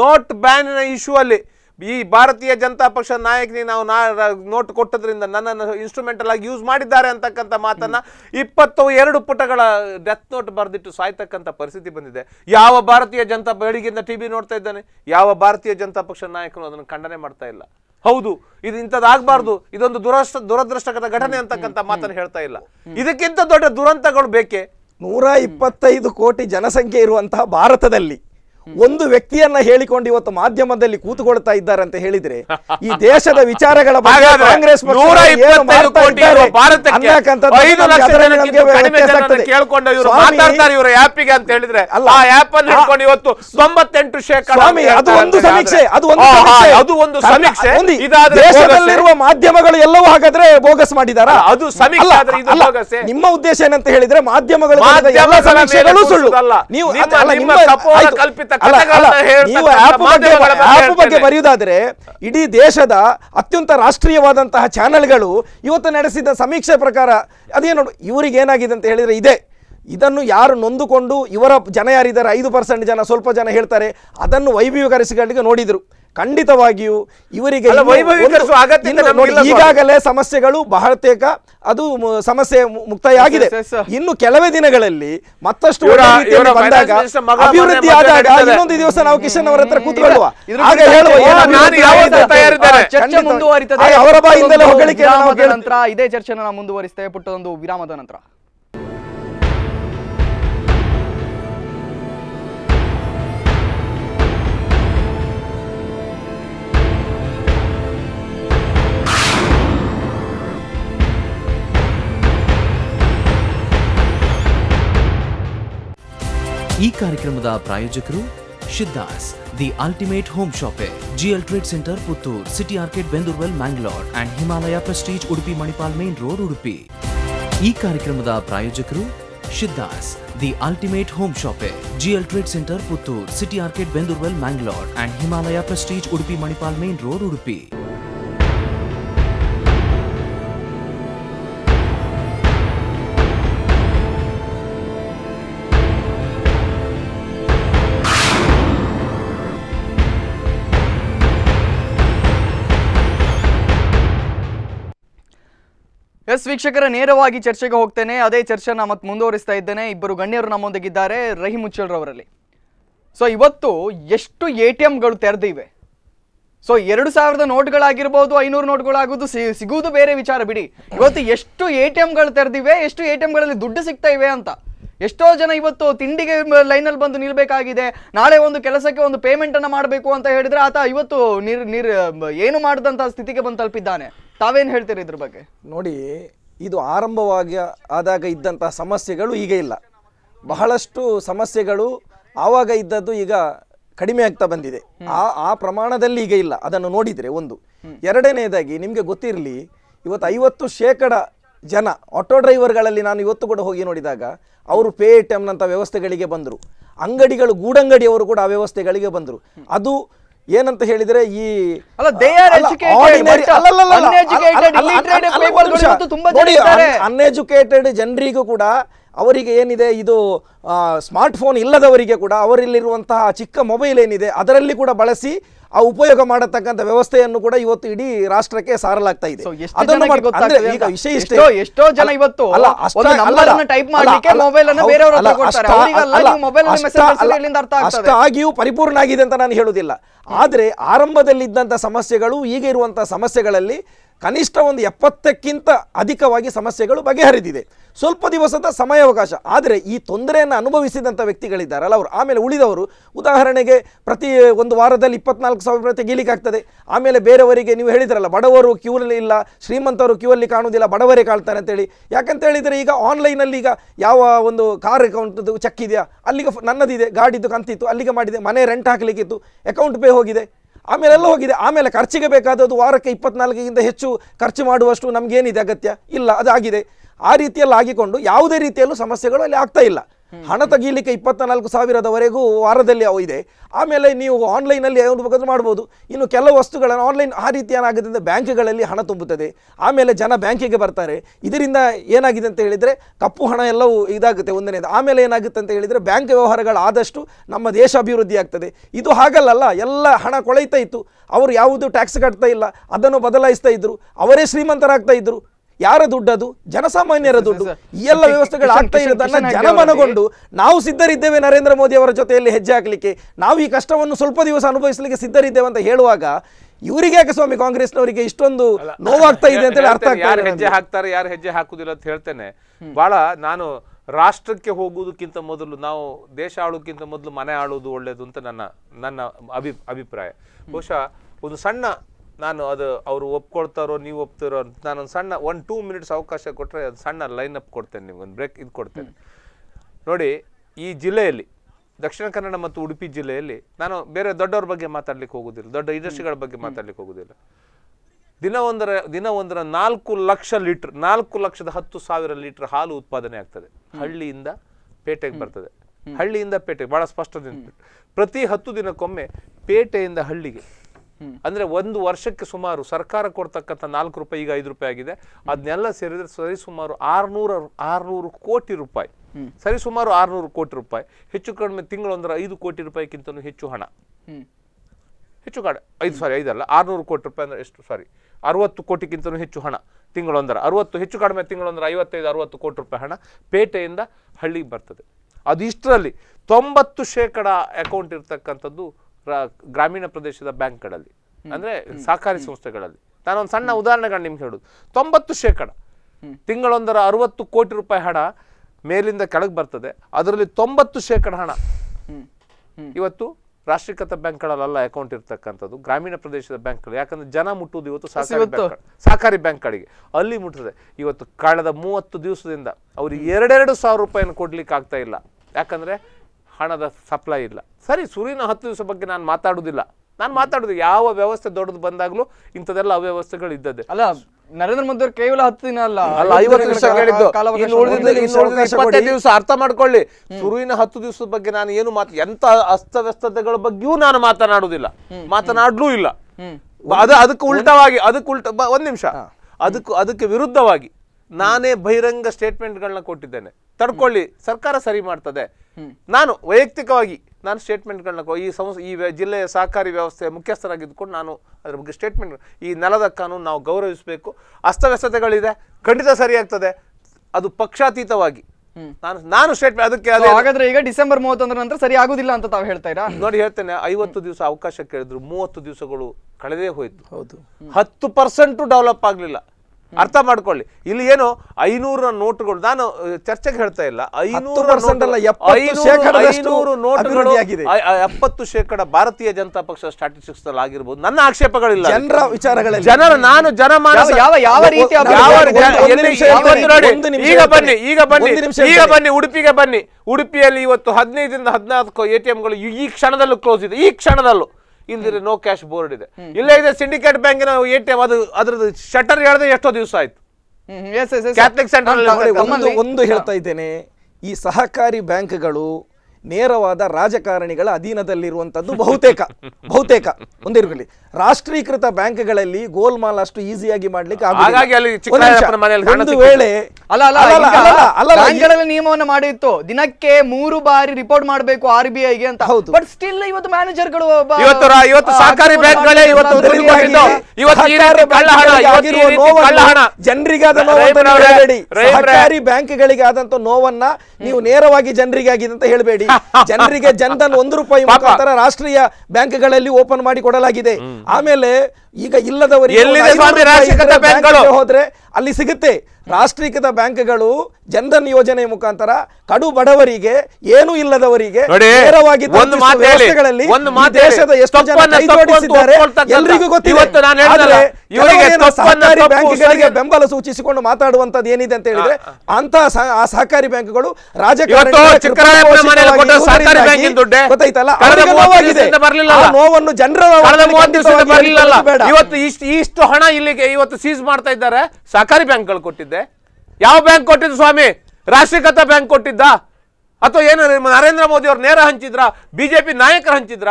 ನೋಟ್ ಬ್ಯಾನಿನ ಇಶ್ಯೂ ಅಲ್ಲಿ ಈ ಭಾರತೀಯ ಜನತಾ ಪಕ್ಷ ನಾಯಕನಿಗೆ ನಾವು ನಾ ನೋಟ್ ಕೊಟ್ಟದ್ರಿಂದ ನನ್ನನ್ನು ಇನ್ಸ್ಟ್ರೂಮೆಂಟಲ್ ಆಗಿ ಯೂಸ್ ಮಾಡಿದ್ದಾರೆ ಅಂತಕ್ಕಂಥ ಮಾತನ್ನ ಇಪ್ಪತ್ತು ಎರಡು ಪುಟಗಳ ಡೆತ್ ನೋಟ್ ಬರೆದಿಟ್ಟು ಸಾಯ್ತಕ್ಕಂಥ ಪರಿಸ್ಥಿತಿ ಬಂದಿದೆ ಯಾವ ಭಾರತೀಯ ಜನತಾ ಬೆಳಿಗ್ಗೆಯಿಂದ ಟಿ ವಿ ನೋಡ್ತಾ ಇದ್ದಾನೆ ಯಾವ ಭಾರತೀಯ ಜನತಾ ಪಕ್ಷ ನಾಯಕನು ಅದನ್ನು ಖಂಡನೆ ಮಾಡ್ತಾ ಇಲ್ಲ ಹೌದು ಇದು ಇಂಥದ್ದಾಗಬಾರ್ದು ಇದೊಂದು ದುರಷ್ಟ ದುರದೃಷ್ಟಕರ ಘಟನೆ ಅಂತಕ್ಕಂಥ ಮಾತನ್ನು ಹೇಳ್ತಾ ಇಲ್ಲ ಇದಕ್ಕಿಂತ ದೊಡ್ಡ ದುರಂತಗಳು ಬೇಕೆ ನೂರ ಇಪ್ಪತ್ತೈದು ಕೋಟಿ ಜನಸಂಖ್ಯೆ ಇರುವಂತಹ ಭಾರತದಲ್ಲಿ ಒಂದು ವ್ಯಕ್ತಿಯನ್ನ ಹೇಳಿಕೊಂಡು ಇವತ್ತು ಮಾಧ್ಯಮದಲ್ಲಿ ಕೂತುಕೊಳ್ತಾ ಇದ್ದಾರೆ ಅಂತ ಹೇಳಿದ್ರೆ ಈ ದೇಶದ ವಿಚಾರಗಳ ಬಗ್ಗೆ ಕಾಂಗ್ರೆಸ್ ಅಂತ ಹೇಳಿದ್ರೆ ಅಲ್ಲ ಆಪ್ ಅನ್ನು ಹಿಡ್ಕೊಂಡು ಇವತ್ತು ತೊಂಬತ್ತೆಂಟು ಶೇಕಡ ಅದು ಒಂದು ಸಮೀಕ್ಷೆ ಅದು ಒಂದು ಅದು ಒಂದು ಸಮೀಕ್ಷೆ ದೇಶದಲ್ಲಿರುವ ಮಾಧ್ಯಮಗಳು ಎಲ್ಲವೂ ಹಾಗಾದ್ರೆ ಬೋಗಸ್ ಮಾಡಿದಾರ ಅದು ಸಮೀಕ್ಷೆ ಆದ್ರೆ ಇದು ಬೋಗಸೆ ನಿಮ್ಮ ಉದ್ದೇಶ ಏನಂತ ಹೇಳಿದ್ರೆ ಮಾಧ್ಯಮಗಳು ಎಲ್ಲ ಸಮೀಕ್ಷೆಗಳು ಸುಳ್ಳು ನೀವು ನಿಮ್ಮ ಕಲ್ಪಿತ ಬಗ್ಗೆ ಬರೆಯುವುದಾದ್ರೆ ಇಡೀ ದೇಶದ ಅತ್ಯಂತ ರಾಷ್ಟ್ರೀಯವಾದಂತಹ ಚಾನೆಲ್ಗಳು ಇವತ್ತು ನಡೆಸಿದ ಸಮೀಕ್ಷೆ ಪ್ರಕಾರ ಅದೇ ನೋಡು ಇವರಿಗೆ ಏನಾಗಿದೆ ಅಂತ ಹೇಳಿದ್ರೆ ಇದೆ ಇದನ್ನು ಯಾರು ನೊಂದುಕೊಂಡು ಇವರ ಜನ ಯಾರಿದ್ದಾರೆ ಐದು ಪರ್ಸೆಂಟ್ ಜನ ಸ್ವಲ್ಪ ಜನ ಹೇಳ್ತಾರೆ ಅದನ್ನು ವೈಭವೀಕರಿಸಿಗಳಿಗೆ ನೋಡಿದರು ಖಂಡಿತವಾಗಿಯೂ ಇವರಿಗೆ ಈಗಾಗಲೇ ಸಮಸ್ಯೆಗಳು ಬಹುತೇಕ ಅದು ಸಮಸ್ಯೆ ಮುಕ್ತಾಯ ಆಗಿದೆ ಇನ್ನು ಕೆಲವೇ ದಿನಗಳಲ್ಲಿ ಮತ್ತಷ್ಟು ಬಂದಾಗ ಅಭಿವೃದ್ಧಿ ಆದಾಗ ಇನ್ನೊಂದು ದಿವಸ ನಾವು ಕಿಶನ್ ಅವರ ಹತ್ರ ಕೂತ್ಕೊಳ್ಳುವ ಅವರ ಬಾಯಿಂದಲೇ ಇದೇ ಚರ್ಚೆನ ಮುಂದುವರಿಸ್ತೇವೆ ಪುಟ್ಟದೊಂದು ವಿರಾಮದ ನಂತರ ಈ ಕಾರ್ಯಕ್ರಮದ ಪ್ರಾಯೋಜಕರು Siddhas the ultimate home shoppe GL trade centre Puttur city arcade Bendurwell Mangaluru and Himalaya prestige Udupi Manipal main road Udupi ಈ ಕಾರ್ಯಕ್ರಮದ ಪ್ರಾಯೋಜಕರು Siddhas the ultimate home shoppe GL trade centre Puttur city arcade Bendurwell Mangaluru and Himalaya prestige Udupi Manipal main road Udupi ಎಸ್ ವೀಕ್ಷಕರ ನೇರವಾಗಿ ಚರ್ಚೆಗೆ ಹೋಗ್ತೇನೆ ಅದೇ ನಾ ಮತ್ತೆ ಮುಂದುವರಿಸ್ತಾ ಇದ್ದೇನೆ ಇಬ್ಬರು ಗಣ್ಯರು ನಮ್ಮೊಂದಿಗಿದ್ದಾರೆ ರಹೀಮ್ ಮುಚ್ಚಲ್ರವರಲ್ಲಿ ಸೊ ಇವತ್ತು ಎಷ್ಟು ಎ ಟಿ ಎಂಗಳು ತೆರೆದಿವೆ ಸೊ ಎರಡು ಸಾವಿರದ ನೋಟ್ಗಳಾಗಿರ್ಬೋದು ಐನೂರು ನೋಟ್ಗಳಾಗೋದು ಸಿಗುವುದು ಬೇರೆ ವಿಚಾರ ಬಿಡಿ ಇವತ್ತು ಎಷ್ಟು ಎ ಟಿ ಎಂಗಳು ತೆರೆದಿವೆ ಎಷ್ಟು ಎ ಟಿ ಎಂಗಳಲ್ಲಿ ದುಡ್ಡು ಸಿಗ್ತಾ ಇವೆ ಅಂತ ಎಷ್ಟೋ ಜನ ಇವತ್ತು ತಿಂಡಿಗೆ ಲೈನಲ್ಲಿ ಬಂದು ನಿಲ್ಬೇಕಾಗಿದೆ ನಾಳೆ ಒಂದು ಕೆಲಸಕ್ಕೆ ಒಂದು ಪೇಮೆಂಟನ್ನು ಮಾಡಬೇಕು ಅಂತ ಹೇಳಿದ್ರೆ ಆತ ಇವತ್ತು ನಿರ್ ಏನು ಮಾಡಿದಂಥ ಸ್ಥಿತಿಗೆ ಬಂದು ತಲುಪಿದ್ದಾನೆ ತಾವೇನು ಹೇಳ್ತೀರಿ ಇದ್ರ ಬಗ್ಗೆ ನೋಡಿ ಇದು ಆರಂಭವಾಗಿ ಆದಾಗ ಇದ್ದಂತಹ ಸಮಸ್ಯೆಗಳು ಈಗ ಇಲ್ಲ ಬಹಳಷ್ಟು ಸಮಸ್ಯೆಗಳು ಆವಾಗ ಇದ್ದದ್ದು ಈಗ ಕಡಿಮೆ ಆಗ್ತಾ ಬಂದಿದೆ ಆ ಆ ಪ್ರಮಾಣದಲ್ಲಿ ಈಗ ಇಲ್ಲ ಅದನ್ನು ನೋಡಿದರೆ ಒಂದು ಎರಡನೇದಾಗಿ ನಿಮಗೆ ಗೊತ್ತಿರಲಿ ಇವತ್ತು ಐವತ್ತು ಶೇಕಡ ಜನ ಆಟೋ ಡ್ರೈವರ್ಗಳಲ್ಲಿ ನಾನು ಇವತ್ತು ಕೂಡ ಹೋಗಿ ನೋಡಿದಾಗ ಅವರು ಪೇ ಎ ಟಿ ವ್ಯವಸ್ಥೆಗಳಿಗೆ ಬಂದರು ಅಂಗಡಿಗಳು ಗೂಡಂಗಡಿಯವರು ಕೂಡ ಆ ವ್ಯವಸ್ಥೆಗಳಿಗೆ ಬಂದರು ಅದು ಏನಂತ ಹೇಳಿದ್ರೆ ಈ ಅನ್ಎಜುಕೇಟೆಡ್ ಜನರಿಗೂ ಕೂಡ ಅವರಿಗೆ ಏನಿದೆ ಇದು ಸ್ಮಾರ್ಟ್ ಫೋನ್ ಇಲ್ಲದವರಿಗೆ ಕೂಡ ಅವರಲ್ಲಿರುವಂತಹ ಚಿಕ್ಕ ಮೊಬೈಲ್ ಏನಿದೆ ಅದರಲ್ಲಿ ಕೂಡ ಬಳಸಿ ಆ ಉಪಯೋಗ ಮಾಡತಕ್ಕಂಥ ವ್ಯವಸ್ಥೆಯನ್ನು ಕೂಡ ಇವತ್ತು ಇಡೀ ರಾಷ್ಟ್ರಕ್ಕೆ ಸಾರಲಾಗ್ತಾ ಇದೆ ವಿಷಯ ಎಷ್ಟೋ ಜನ ಇವತ್ತು ಅಷ್ಟಾಗಿಯೂ ಪರಿಪೂರ್ಣ ಆಗಿದೆ ಅಂತ ನಾನು ಹೇಳುವುದಿಲ್ಲ ಆದರೆ ಆರಂಭದಲ್ಲಿದ್ದಂಥ ಸಮಸ್ಯೆಗಳು ಈಗ ಇರುವಂತಹ ಸಮಸ್ಯೆಗಳಲ್ಲಿ ಕನಿಷ್ಠ ಒಂದು ಎಪ್ಪತ್ತಕ್ಕಿಂತ ಅಧಿಕವಾಗಿ ಸಮಸ್ಯೆಗಳು ಬಗೆಹರಿದಿದೆ ಸ್ವಲ್ಪ ದಿವಸದ ಸಮಯಾವಕಾಶ ಆದರೆ ಈ ತೊಂದರೆಯನ್ನು ಅನುಭವಿಸಿದಂಥ ವ್ಯಕ್ತಿಗಳಿದ್ದಾರಲ್ಲ ಅವರು ಆಮೇಲೆ ಉಳಿದವರು ಉದಾಹರಣೆಗೆ ಪ್ರತಿ ಒಂದು ವಾರದಲ್ಲಿ ಇಪ್ಪತ್ನಾಲ್ಕು ಸಾವಿರ ತೆಗೀಲಿಕ್ಕಾಗ್ತದೆ ಆಮೇಲೆ ಬೇರೆಯವರಿಗೆ ನೀವು ಹೇಳಿದ್ರಲ್ಲ ಬಡವರು ಕ್ಯೂಲಿ ಇಲ್ಲ ಶ್ರೀಮಂತರು ಅಲ್ಲಿ ಕಾಣುವುದಿಲ್ಲ ಬಡವರೇ ಕಾಣ್ತಾರೆ ಅಂತೇಳಿ ಯಾಕಂತ ಹೇಳಿದರೆ ಈಗ ಆನ್ಲೈನಲ್ಲಿ ಈಗ ಯಾವ ಒಂದು ಕಾರ್ ಅಕೌಂಟ್ದು ಚೆಕ್ ಇದೆಯಾ ಅಲ್ಲಿಗೆ ನನ್ನದಿದೆ ಗಾಡಿದ್ದು ಕಂತಿತ್ತು ಅಲ್ಲಿಗೆ ಮಾಡಿದೆ ಮನೆ ರೆಂಟ್ ಹಾಕಲಿಕ್ಕಿತ್ತು ಅಕೌಂಟ್ ಪೇ ಹೋಗಿದೆ ಆಮೇಲೆಲ್ಲ ಹೋಗಿದೆ ಆಮೇಲೆ ಖರ್ಚಿಗೆ ಬೇಕಾದದ್ದು ವಾರಕ್ಕೆ ಇಪ್ಪತ್ನಾಲ್ಕಿಗಿಂತ ಹೆಚ್ಚು ಖರ್ಚು ಮಾಡುವಷ್ಟು ನಮಗೇನಿದೆ ಅಗತ್ಯ ಇಲ್ಲ ಅದಾಗಿದೆ ಆ ರೀತಿಯಲ್ಲಿ ಆಗಿಕೊಂಡು ಯಾವುದೇ ರೀತಿಯಲ್ಲೂ ಸಮಸ್ಯೆಗಳು ಅಲ್ಲಿ ಆಗ್ತಾ ಇಲ್ಲ ಹಣ ತೆಗೀಲಿಕ್ಕೆ ಇಪ್ಪತ್ತ ಸಾವಿರದವರೆಗೂ ವಾರದಲ್ಲಿ ಅವು ಇದೆ ಆಮೇಲೆ ನೀವು ಆನ್ಲೈನಲ್ಲಿ ಯಾವುದು ಮಾಡ್ಬೋದು ಇನ್ನು ಕೆಲವು ವಸ್ತುಗಳನ್ನು ಆನ್ಲೈನ್ ಆ ರೀತಿ ಏನಾಗುತ್ತೆ ಬ್ಯಾಂಕ್ಗಳಲ್ಲಿ ಹಣ ತುಂಬುತ್ತದೆ ಆಮೇಲೆ ಜನ ಬ್ಯಾಂಕಿಗೆ ಬರ್ತಾರೆ ಇದರಿಂದ ಏನಾಗಿದೆ ಅಂತ ಹೇಳಿದರೆ ಕಪ್ಪು ಹಣ ಎಲ್ಲವೂ ಇದಾಗುತ್ತೆ ಒಂದನೇದು ಆಮೇಲೆ ಏನಾಗುತ್ತೆ ಅಂತ ಹೇಳಿದರೆ ಬ್ಯಾಂಕ್ ವ್ಯವಹಾರಗಳಾದಷ್ಟು ನಮ್ಮ ದೇಶ ಅಭಿವೃದ್ಧಿ ಆಗ್ತದೆ ಇದು ಹಾಗಲ್ಲಲ್ಲ ಎಲ್ಲ ಹಣ ಕೊಳೆಯುತ್ತಾ ಇತ್ತು ಅವರು ಯಾವುದು ಟ್ಯಾಕ್ಸ್ ಕಟ್ತಾ ಇಲ್ಲ ಅದನ್ನು ಬದಲಾಯಿಸ್ತಾ ಇದ್ದರು ಅವರೇ ಶ್ರೀಮಂತರಾಗ್ತಾ ಇದ್ದರು ಯಾರ ಅದು ಜನಸಾಮಾನ್ಯರ ದುಡ್ಡು ಈ ಎಲ್ಲ ವ್ಯವಸ್ಥೆಗಳು ಆಗ್ತಾ ಇರೋದನ್ನ ಜನಮನಗೊಂಡು ನಾವು ಸಿದ್ಧರಿದ್ದೇವೆ ನರೇಂದ್ರ ಮೋದಿ ಅವರ ಜೊತೆಯಲ್ಲಿ ಹೆಜ್ಜೆ ಹಾಕ್ಲಿಕ್ಕೆ ನಾವು ಈ ಕಷ್ಟವನ್ನು ಸ್ವಲ್ಪ ದಿವಸ ಅನುಭವಿಸಲಿಕ್ಕೆ ಸಿದ್ಧರಿದ್ದೇವೆ ಅಂತ ಹೇಳುವಾಗ ಇವರಿಗೆ ಯಾಕೆ ಸ್ವಾಮಿ ಕಾಂಗ್ರೆಸ್ನವರಿಗೆ ಇಷ್ಟೊಂದು ನೋವಾಗ್ತಾ ಇದೆ ಅಂತೇಳಿ ಅರ್ಥ ಯಾರು ಹೆಜ್ಜೆ ಹಾಕ್ತಾರೆ ಯಾರು ಹೆಜ್ಜೆ ಹಾಕುದಿಲ್ಲ ಅಂತ ಹೇಳ್ತೇನೆ ಬಹಳ ನಾನು ರಾಷ್ಟ್ರಕ್ಕೆ ಹೋಗುವುದಕ್ಕಿಂತ ಮೊದಲು ನಾವು ದೇಶ ಆಳೋಕ್ಕಿಂತ ಮೊದಲು ಮನೆ ಆಳುವುದು ಒಳ್ಳೇದು ಅಂತ ನನ್ನ ನನ್ನ ಅಭಿ ಅಭಿಪ್ರಾಯ ಬಹುಶಃ ಒಂದು ಸಣ್ಣ ನಾನು ಅದು ಅವರು ಒಪ್ಕೊಳ್ತಾರೋ ನೀವು ಒಪ್ತಿರೋ ಅಂತ ಒಂದು ಸಣ್ಣ ಒಂದು ಟೂ ಮಿನಿಟ್ಸ್ ಅವಕಾಶ ಕೊಟ್ಟರೆ ಅದು ಸಣ್ಣ ಲೈನ್ ಅಪ್ ಕೊಡ್ತೇನೆ ಒಂದು ಬ್ರೇಕ್ ಇದು ಕೊಡ್ತೇನೆ ನೋಡಿ ಈ ಜಿಲ್ಲೆಯಲ್ಲಿ ದಕ್ಷಿಣ ಕನ್ನಡ ಮತ್ತು ಉಡುಪಿ ಜಿಲ್ಲೆಯಲ್ಲಿ ನಾನು ಬೇರೆ ದೊಡ್ಡವ್ರ ಬಗ್ಗೆ ಮಾತಾಡ್ಲಿಕ್ಕೆ ಹೋಗೋದಿಲ್ಲ ದೊಡ್ಡ ಇಂಡಸ್ಟ್ರಿಗಳ ಬಗ್ಗೆ ಮಾತಾಡ್ಲಿಕ್ಕೆ ಹೋಗೋದಿಲ್ಲ ದಿನ ಒಂದರ ದಿನ ಒಂದರ ನಾಲ್ಕು ಲಕ್ಷ ಲೀಟ್ರ್ ನಾಲ್ಕು ಲಕ್ಷದ ಹತ್ತು ಸಾವಿರ ಲೀಟರ್ ಹಾಲು ಉತ್ಪಾದನೆ ಆಗ್ತದೆ ಹಳ್ಳಿಯಿಂದ ಪೇಟೆಗೆ ಬರ್ತದೆ ಹಳ್ಳಿಯಿಂದ ಪೇಟೆಗೆ ಭಾಳ ಸ್ಪಷ್ಟ ಪ್ರತಿ ಹತ್ತು ದಿನಕ್ಕೊಮ್ಮೆ ಪೇಟೆಯಿಂದ ಹಳ್ಳಿಗೆ ಅಂದ್ರೆ ಒಂದು ವರ್ಷಕ್ಕೆ ಸುಮಾರು ಸರ್ಕಾರ ಕೊಡ್ತಕ್ಕಂಥ ನಾಲ್ಕು ರೂಪಾಯಿ ಈಗ ಐದು ರೂಪಾಯಿ ಆಗಿದೆ ಅದನ್ನೆಲ್ಲ ಸೇರಿದ್ರೆ ಸರಿ ಸುಮಾರು ಆರ್ನೂರ ಆರ್ನೂರು ಕೋಟಿ ರೂಪಾಯಿ ಸರಿ ಸುಮಾರು ಆರ್ನೂರು ಕೋಟಿ ರೂಪಾಯಿ ಹೆಚ್ಚು ಕಡಿಮೆ ತಿಂಗಳೊಂದರ ಐದು ಕೋಟಿ ರೂಪಾಯಿಗಿಂತಲೂ ಹೆಚ್ಚು ಹಣ ಹೆಚ್ಚು ಕಡೆ ಐದು ಸಾರಿ ಐದಲ್ಲ ಆರುನೂರು ಕೋಟಿ ರೂಪಾಯಿ ಅಂದ್ರೆ ಎಷ್ಟು ಸಾರಿ ಅರವತ್ತು ಕೋಟಿಗಿಂತಲೂ ಹೆಚ್ಚು ಹಣ ತಿಂಗಳೊಂದರ ಅರವತ್ತು ಹೆಚ್ಚು ಕಡಿಮೆ ತಿಂಗಳೊಂದರ ಐವತ್ತೈದು ಅರವತ್ತು ಕೋಟಿ ರೂಪಾಯಿ ಹಣ ಪೇಟೆಯಿಂದ ಹಳ್ಳಿಗೆ ಬರ್ತದೆ ಅದು ಇಷ್ಟರಲ್ಲಿ ತೊಂಬತ್ತು ಶೇಕಡ ಅಕೌಂಟ್ ಇರ್ತಕ್ಕಂಥದ್ದು ಗ್ರಾಮೀಣ ಪ್ರದೇಶದ ಬ್ಯಾಂಕ್ಗಳಲ್ಲಿ ಅಂದ್ರೆ ಸಹಕಾರಿ ಸಂಸ್ಥೆಗಳಲ್ಲಿ ನಾನೊಂದು ಸಣ್ಣ ಉದಾಹರಣೆಗಳು ನಿಮ್ಗೆ ಹೇಳುದು ತೊಂಬತ್ತು ಶೇಕಡ ತಿಂಗಳೊಂದರ ಅರವತ್ತು ಕೋಟಿ ರೂಪಾಯಿ ಹಣ ಮೇಲಿಂದ ಕೆಳಗೆ ಬರ್ತದೆ ಅದರಲ್ಲಿ ತೊಂಬತ್ತು ಶೇಕಡ ಹಣ ಇವತ್ತು ರಾಷ್ಟ್ರೀಕೃತ ಬ್ಯಾಂಕ್ಗಳಲ್ಲ ಅಕೌಂಟ್ ಇರ್ತಕ್ಕಂಥದ್ದು ಗ್ರಾಮೀಣ ಪ್ರದೇಶದ ಬ್ಯಾಂಕ್ಗಳು ಯಾಕಂದ್ರೆ ಜನ ಮುಟ್ಟುವುದು ಇವತ್ತು ಸಹಕಾರಿ ಬ್ಯಾಂಕ್ಗಳಿಗೆ ಅಲ್ಲಿ ಮುಟ್ಟದೆ ಇವತ್ತು ಕಳೆದ ಮೂವತ್ತು ದಿವಸದಿಂದ ಅವ್ರಿಗೆ ಎರಡೆರಡು ಸಾವಿರ ರೂಪಾಯಿನ ಕೊಡ್ಲಿಕ್ಕೆ ಆಗ್ತಾ ಇಲ್ಲ ಯಾಕಂದ್ರೆ ಹಣದ ಸಪ್ಲೈ ಇಲ್ಲ ಸರಿ ಸೂರ್ಯನ ಹತ್ತು ದಿವಸ ಬಗ್ಗೆ ನಾನು ಮಾತಾಡೋದಿಲ್ಲ ನಾನು ಮಾತಾಡುದು ಯಾವ ವ್ಯವಸ್ಥೆ ದೊಡ್ಡದು ಬಂದಾಗಲೂ ಇಂಥದೆಲ್ಲ ಅವ್ಯವಸ್ಥೆಗಳು ಇದ್ದದೆ ಅಲ್ಲ ನರೇಂದ್ರ ಮೋದಿ ಅವರು ಕೇವಲ ಹತ್ತು ದಿನ ಅಲ್ಲ ದಿವಸ ಅರ್ಥ ಮಾಡ್ಕೊಳ್ಳಿ ಸುರುವಿನ ಹತ್ತು ದಿವಸದ ಬಗ್ಗೆ ನಾನು ಏನು ಮಾತು ಎಂತ ಅಸ್ತವ್ಯಸ್ತತೆಗಳ ಬಗ್ಗೆಯೂ ನಾನು ಮಾತನಾಡುದಿಲ್ಲ ಮಾತನಾಡಲೂ ಇಲ್ಲ ಅದ ಅದಕ್ಕೆ ಉಲ್ಟವಾಗಿ ಅದಕ್ಕೆ ಉಲ್ಟ ಒಂದ್ ನಿಮಿಷ ಅದಕ್ಕೂ ಅದಕ್ಕೆ ವಿರುದ್ಧವಾಗಿ ನಾನೇ ಬಹಿರಂಗ ಸ್ಟೇಟ್ಮೆಂಟ್ಗಳನ್ನ ಕೊಟ್ಟಿದ್ದೇನೆ ತಡ್ಕೊಳ್ಳಿ ಸರ್ಕಾರ ಸರಿ ಮಾಡ್ತದೆ ನಾನು ವೈಯಕ್ತಿಕವಾಗಿ ನಾನು ಸ್ಟೇಟ್ಮೆಂಟ್ಗಳನ್ನ ಈ ಸಂಸ್ ಈ ಜಿಲ್ಲೆಯ ಸಹಕಾರಿ ವ್ಯವಸ್ಥೆ ಮುಖ್ಯಸ್ಥರಾಗಿದ್ದುಕೊಂಡು ನಾನು ಅದರ ಬಗ್ಗೆ ಸ್ಟೇಟ್ಮೆಂಟ್ ಈ ನೆಲದ ಕಾನೂನು ನಾವು ಗೌರವಿಸಬೇಕು ಅಸ್ತವ್ಯಸ್ತತೆಗಳಿದೆ ಖಂಡಿತ ಸರಿಯಾಗ್ತದೆ ಅದು ಪಕ್ಷಾತೀತವಾಗಿ ನಾನು ನಾನು ಸ್ಟೇಟ್ಮೆಂಟ್ ಅದಕ್ಕೆ ಹಾಗಾದ್ರೆ ಈಗ ಡಿಸೆಂಬರ್ ಮೂವತ್ತೊಂದರ ನಂತರ ಸರಿ ಆಗುದಿಲ್ಲ ಅಂತ ತಾವು ಹೇಳ್ತಾ ನೋಡಿ ಹೇಳ್ತೇನೆ ಐವತ್ತು ದಿವಸ ಅವಕಾಶ ಕೇಳಿದ್ರು ಮೂವತ್ತು ದಿವಸಗಳು ಕಳೆದೇ ಹೋಯ್ತು ಹೌದು ಹತ್ತು ಪರ್ಸೆಂಟು ಡೆವಲಪ್ ಆಗಲಿಲ್ಲ ಅರ್ಥ ಮಾಡ್ಕೊಳ್ಳಿ ಇಲ್ಲಿ ಏನು ಐನೂರ ನೋಟುಗಳು ನಾನು ಚರ್ಚೆಗೆ ಹೇಳ್ತಾ ಇಲ್ಲ ಐನೂರು ನೋಟುಗಳು ಎಪ್ಪತ್ತು ಶೇಕಡ ಭಾರತೀಯ ಜನತಾ ಪಕ್ಷ ಸ್ಟಾಟಿಸ್ಟಿಕ್ಸ್ ಆಗಿರ್ಬೋದು ನನ್ನ ಆಕ್ಷೇಪಗಳಿಲ್ಲ ಜನರ ವಿಚಾರಗಳಲ್ಲಿ ಜನರ ನಾನು ಜನಮಾನಸ ಯಾವ ಯಾವ ರೀತಿ ಈಗ ಬನ್ನಿ ಈಗ ಬನ್ನಿ ಈಗ ಬನ್ನಿ ಉಡುಪಿಗೆ ಬನ್ನಿ ಉಡುಪಿಯಲ್ಲಿ ಇವತ್ತು ಹದಿನೈದರಿಂದ ಹದಿನಾಲ್ಕು ಎಟಿಎಂಗಳು ಈ ಕ್ಷಣದಲ್ಲೂ ಕ್ಲೋಸ್ ಇದೆ ಈ ಕ್ಷಣದಲ್ಲೂ ಇಲ್ದಿರ ನೋ ಕ್ಯಾಶ್ ಬೋರ್ಡ್ ಇದೆ ಇಲ್ಲೇ ಇದೆ ಸಿಂಡಿಕೇಟ್ ಬ್ಯಾಂಕಿನ ಎ ಟಿ ಎಂ ಅದು ಅದ್ರದ್ದು ಶಟರ್ ಹೇಳದೆ ಎಷ್ಟೋ ದಿವಸ ಆಯ್ತು ಕ್ಯಾಥಲಿಕ್ ಸೆಂಟರ್ ಒಂದು ಹೇಳ್ತಾ ಇದ್ದೇನೆ ಈ ಸಹಕಾರಿ ಬ್ಯಾಂಕ್ಗಳು ನೇರವಾದ ರಾಜಕಾರಣಿಗಳ ಅಧೀನದಲ್ಲಿರುವಂತದ್ದು ಬಹುತೇಕ ಬಹುತೇಕ ಒಂದಿರಲಿ ರಾಷ್ಟ್ರೀಕೃತ ಬ್ಯಾಂಕ್ಗಳಲ್ಲಿ ಮಾಲ್ ಅಷ್ಟು ಈಸಿಯಾಗಿ ಮಾಡ್ಲಿಕ್ಕೆ ಒಂದು ಅಲ್ಲ ಬ್ಯಾಂಕ್ಗಳಲ್ಲಿ ನಿಯಮವನ್ನು ಮಾಡಿತ್ತು ದಿನಕ್ಕೆ ಮೂರು ಬಾರಿ ರಿಪೋರ್ಟ್ ಮಾಡಬೇಕು ಆರ್ ಬಿ ಐಗೆ ಅಂತ ಹೌದು ಬಟ್ ಸ್ಟಿಲ್ ಇವತ್ತು ಮ್ಯಾನೇಜರ್ಗಳು ಇವತ್ತು ಸಹಕಾರಿ ಇವತ್ತು ಬ್ಯಾಂಕ್ಗಳಿಗೆ ಆದಂತ ನೋವನ್ನ ನೀವು ನೇರವಾಗಿ ಜನರಿಗೆ ಆಗಿದೆ ಅಂತ ಹೇಳಬೇಡಿ ಜನರಿಗೆ ಜನ್ ಒಂದು ರೂಪಾಯಿ ಮುಖಾಂತರ ರಾಷ್ಟ್ರೀಯ ಬ್ಯಾಂಕ್ಗಳಲ್ಲಿ ಓಪನ್ ಮಾಡಿ ಕೊಡಲಾಗಿದೆ ಆಮೇಲೆ ಈಗ ಇಲ್ಲದವರಿಗೆ ಹೋದ್ರೆ ಅಲ್ಲಿ ಸಿಗುತ್ತೆ ರಾಷ್ಟ್ರೀಕೃತ ಬ್ಯಾಂಕ್ಗಳು ಜನ್ಧನ್ ಯೋಜನೆ ಮುಖಾಂತರ ಕಡು ಬಡವರಿಗೆ ಏನು ಇಲ್ಲದವರಿಗೆ ನೇರವಾಗಿ ದೇಶದ ಎಷ್ಟು ಜನ ಎಲ್ಲರಿಗೂ ಸಹಕಾರಿ ಬ್ಯಾಂಕ್ಗಳಿಗೆ ಬೆಂಬಲ ಸೂಚಿಸಿಕೊಂಡು ಮಾತಾಡುವಂತದ್ದು ಏನಿದೆ ಅಂತ ಹೇಳಿದ್ರೆ ಅಂತ ಆ ಸಹಕಾರಿ ಬ್ಯಾಂಕ್ಗಳು ನೋವನ್ನು ಜನರ ಇವತ್ತು ಇಷ್ಟು ಹಣ ಇಲ್ಲಿಗೆ ಇವತ್ತು ಸೀಸ್ ಮಾಡ್ತಾ ಇದ್ದಾರೆ ಸಹಕಾರಿ ಬ್ಯಾಂಕ್ಗಳು ಕೊಟ್ಟಿದ್ದೆ ಯಾವ ಬ್ಯಾಂಕ್ ಕೊಟ್ಟಿದ್ದು ಸ್ವಾಮಿ ರಾಷ್ಟ್ರೀಕೃತ ಬ್ಯಾಂಕ್ ಕೊಟ್ಟಿದ್ದ ಅಥವಾ ಏನು ನರೇಂದ್ರ ಮೋದಿ ಅವ್ರು ನೇರ ಹಂಚಿದ್ರ ಬಿಜೆಪಿ ನಾಯಕರು ಹಂಚಿದ್ರ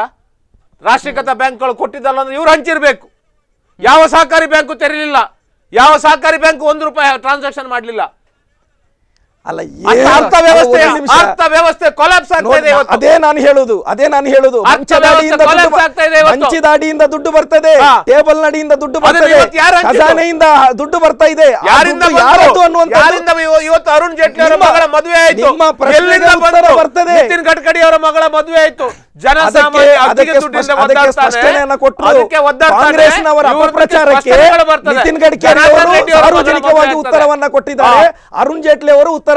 ರಾಷ್ಟ್ರೀಕೃತ ಬ್ಯಾಂಕ್ಗಳು ಕೊಟ್ಟಿದ್ದಲ್ಲ ಅಂದ್ರೆ ಇವ್ರು ಹಂಚಿರಬೇಕು ಯಾವ ಸಹಕಾರಿ ಬ್ಯಾಂಕು ತೆರಲಿಲ್ಲ ಯಾವ ಸಹಕಾರಿ ಬ್ಯಾಂಕು ಒಂದು ರೂಪಾಯಿ ಟ್ರಾನ್ಸಾಕ್ಷನ್ ಮಾಡಲಿಲ್ಲ ಅಲ್ಲ ಅರ್ಥ ವ್ಯವಸ್ಥೆ ಕೊಲಾಪ್ಸ್ ಆಗ್ತಾ ಇದೆ ಅದೇ ನಾನು ಹೇಳುದು ಅದೇ ನಾನು ಹೇಳುದು ಮಂಚದಾಡಿಯಿಂದ ದುಡ್ಡು ಬರ್ತದೆ ಟೇಬಲ್ ನಡಿಯಿಂದ ದುಡ್ಡು ಬರ್ತದೆ ಖಜಾನೆಯಿಂದ ದುಡ್ಡು ಬರ್ತಾ ಇದೆ ಯಾರಿಂದ ಯಾರದ್ದು ಅನ್ನುವಂತ ಇವತ್ತು ಅರುಣ್ ಜೇಟ್ಲಿ ಅವರ ಮಗಳ ಮದುವೆ ಆಯ್ತು ಬರ್ತದೆ ನಿತಿನ್ ಗಡ್ಕರಿ ಅವರ ಮಗಳ ಮದುವೆ ಆಯ್ತು ನಿತಿನ್ ಗಡ್ಕರಿ ಅವರು ಸಾರ್ವಜನಿಕವಾಗಿ ಉತ್ತರವನ್ನ ಕೊಟ್ಟಿದ್ದಾರೆ ಅರುಣ್ ಜೇಟ್ಲಿ ಅವರು ಉತ್ತರ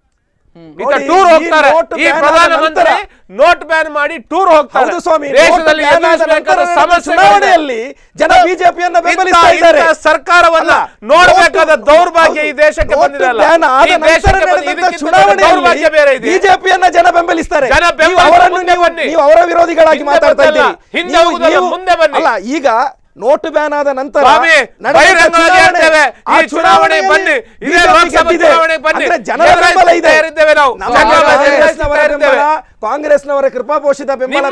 ಟೂರ್ ಹೋಗ್ತಾರೆ ಈ ಪ್ರಧಾನಮಂತ್ರಿ ನೋಟ್ ಬ್ಯಾನ್ ಮಾಡಿ ಟೂರ್ ಹೋಗ್ತಾರೆ ಸ್ವಾಮಿ ದೇಶದಲ್ಲಿ ಚುನಾವಣೆಯಲ್ಲಿ ಜನ ಬಿಜೆಪಿಯನ್ನ ಬೆಂಬಲಿಸ್ತಾ ಇದ್ದಾರೆ ಸರ್ಕಾರವನ್ನ ನೋಡಬೇಕಾದ ದೌರ್ಭಾಗ್ಯ ಈ ದೇಶಕ್ಕೆ ಬಂದಿರಲ್ಲ ಚುನಾವಣೆ ಬೇರೆ ಇದೆ ಬಿಜೆಪಿಯನ್ನ ಜನ ಬೆಂಬಲಿಸ್ತಾರೆ ಜನ ಅವರನ್ನು ನೀವು ಅವರ ವಿರೋಧಿಗಳಾಗಿ ಮಾತಾಡ್ತಾ ಇದ್ದೀರಿ ಹಿಂದೆ ಮುಂದೆ ಬನ್ನಿ ಅಲ್ಲ ಈಗ ನೋಟು ಬ್ಯಾನ್ ಆದ ನಂತರ ಚುನಾವಣೆ ಬನ್ನಿ ಜನಬಲ ಇದೆ ಕಾಂಗ್ರೆಸ್ನವರ ಕೃಪಾ ಪೋಷಿತ ಬೆಂಬಲ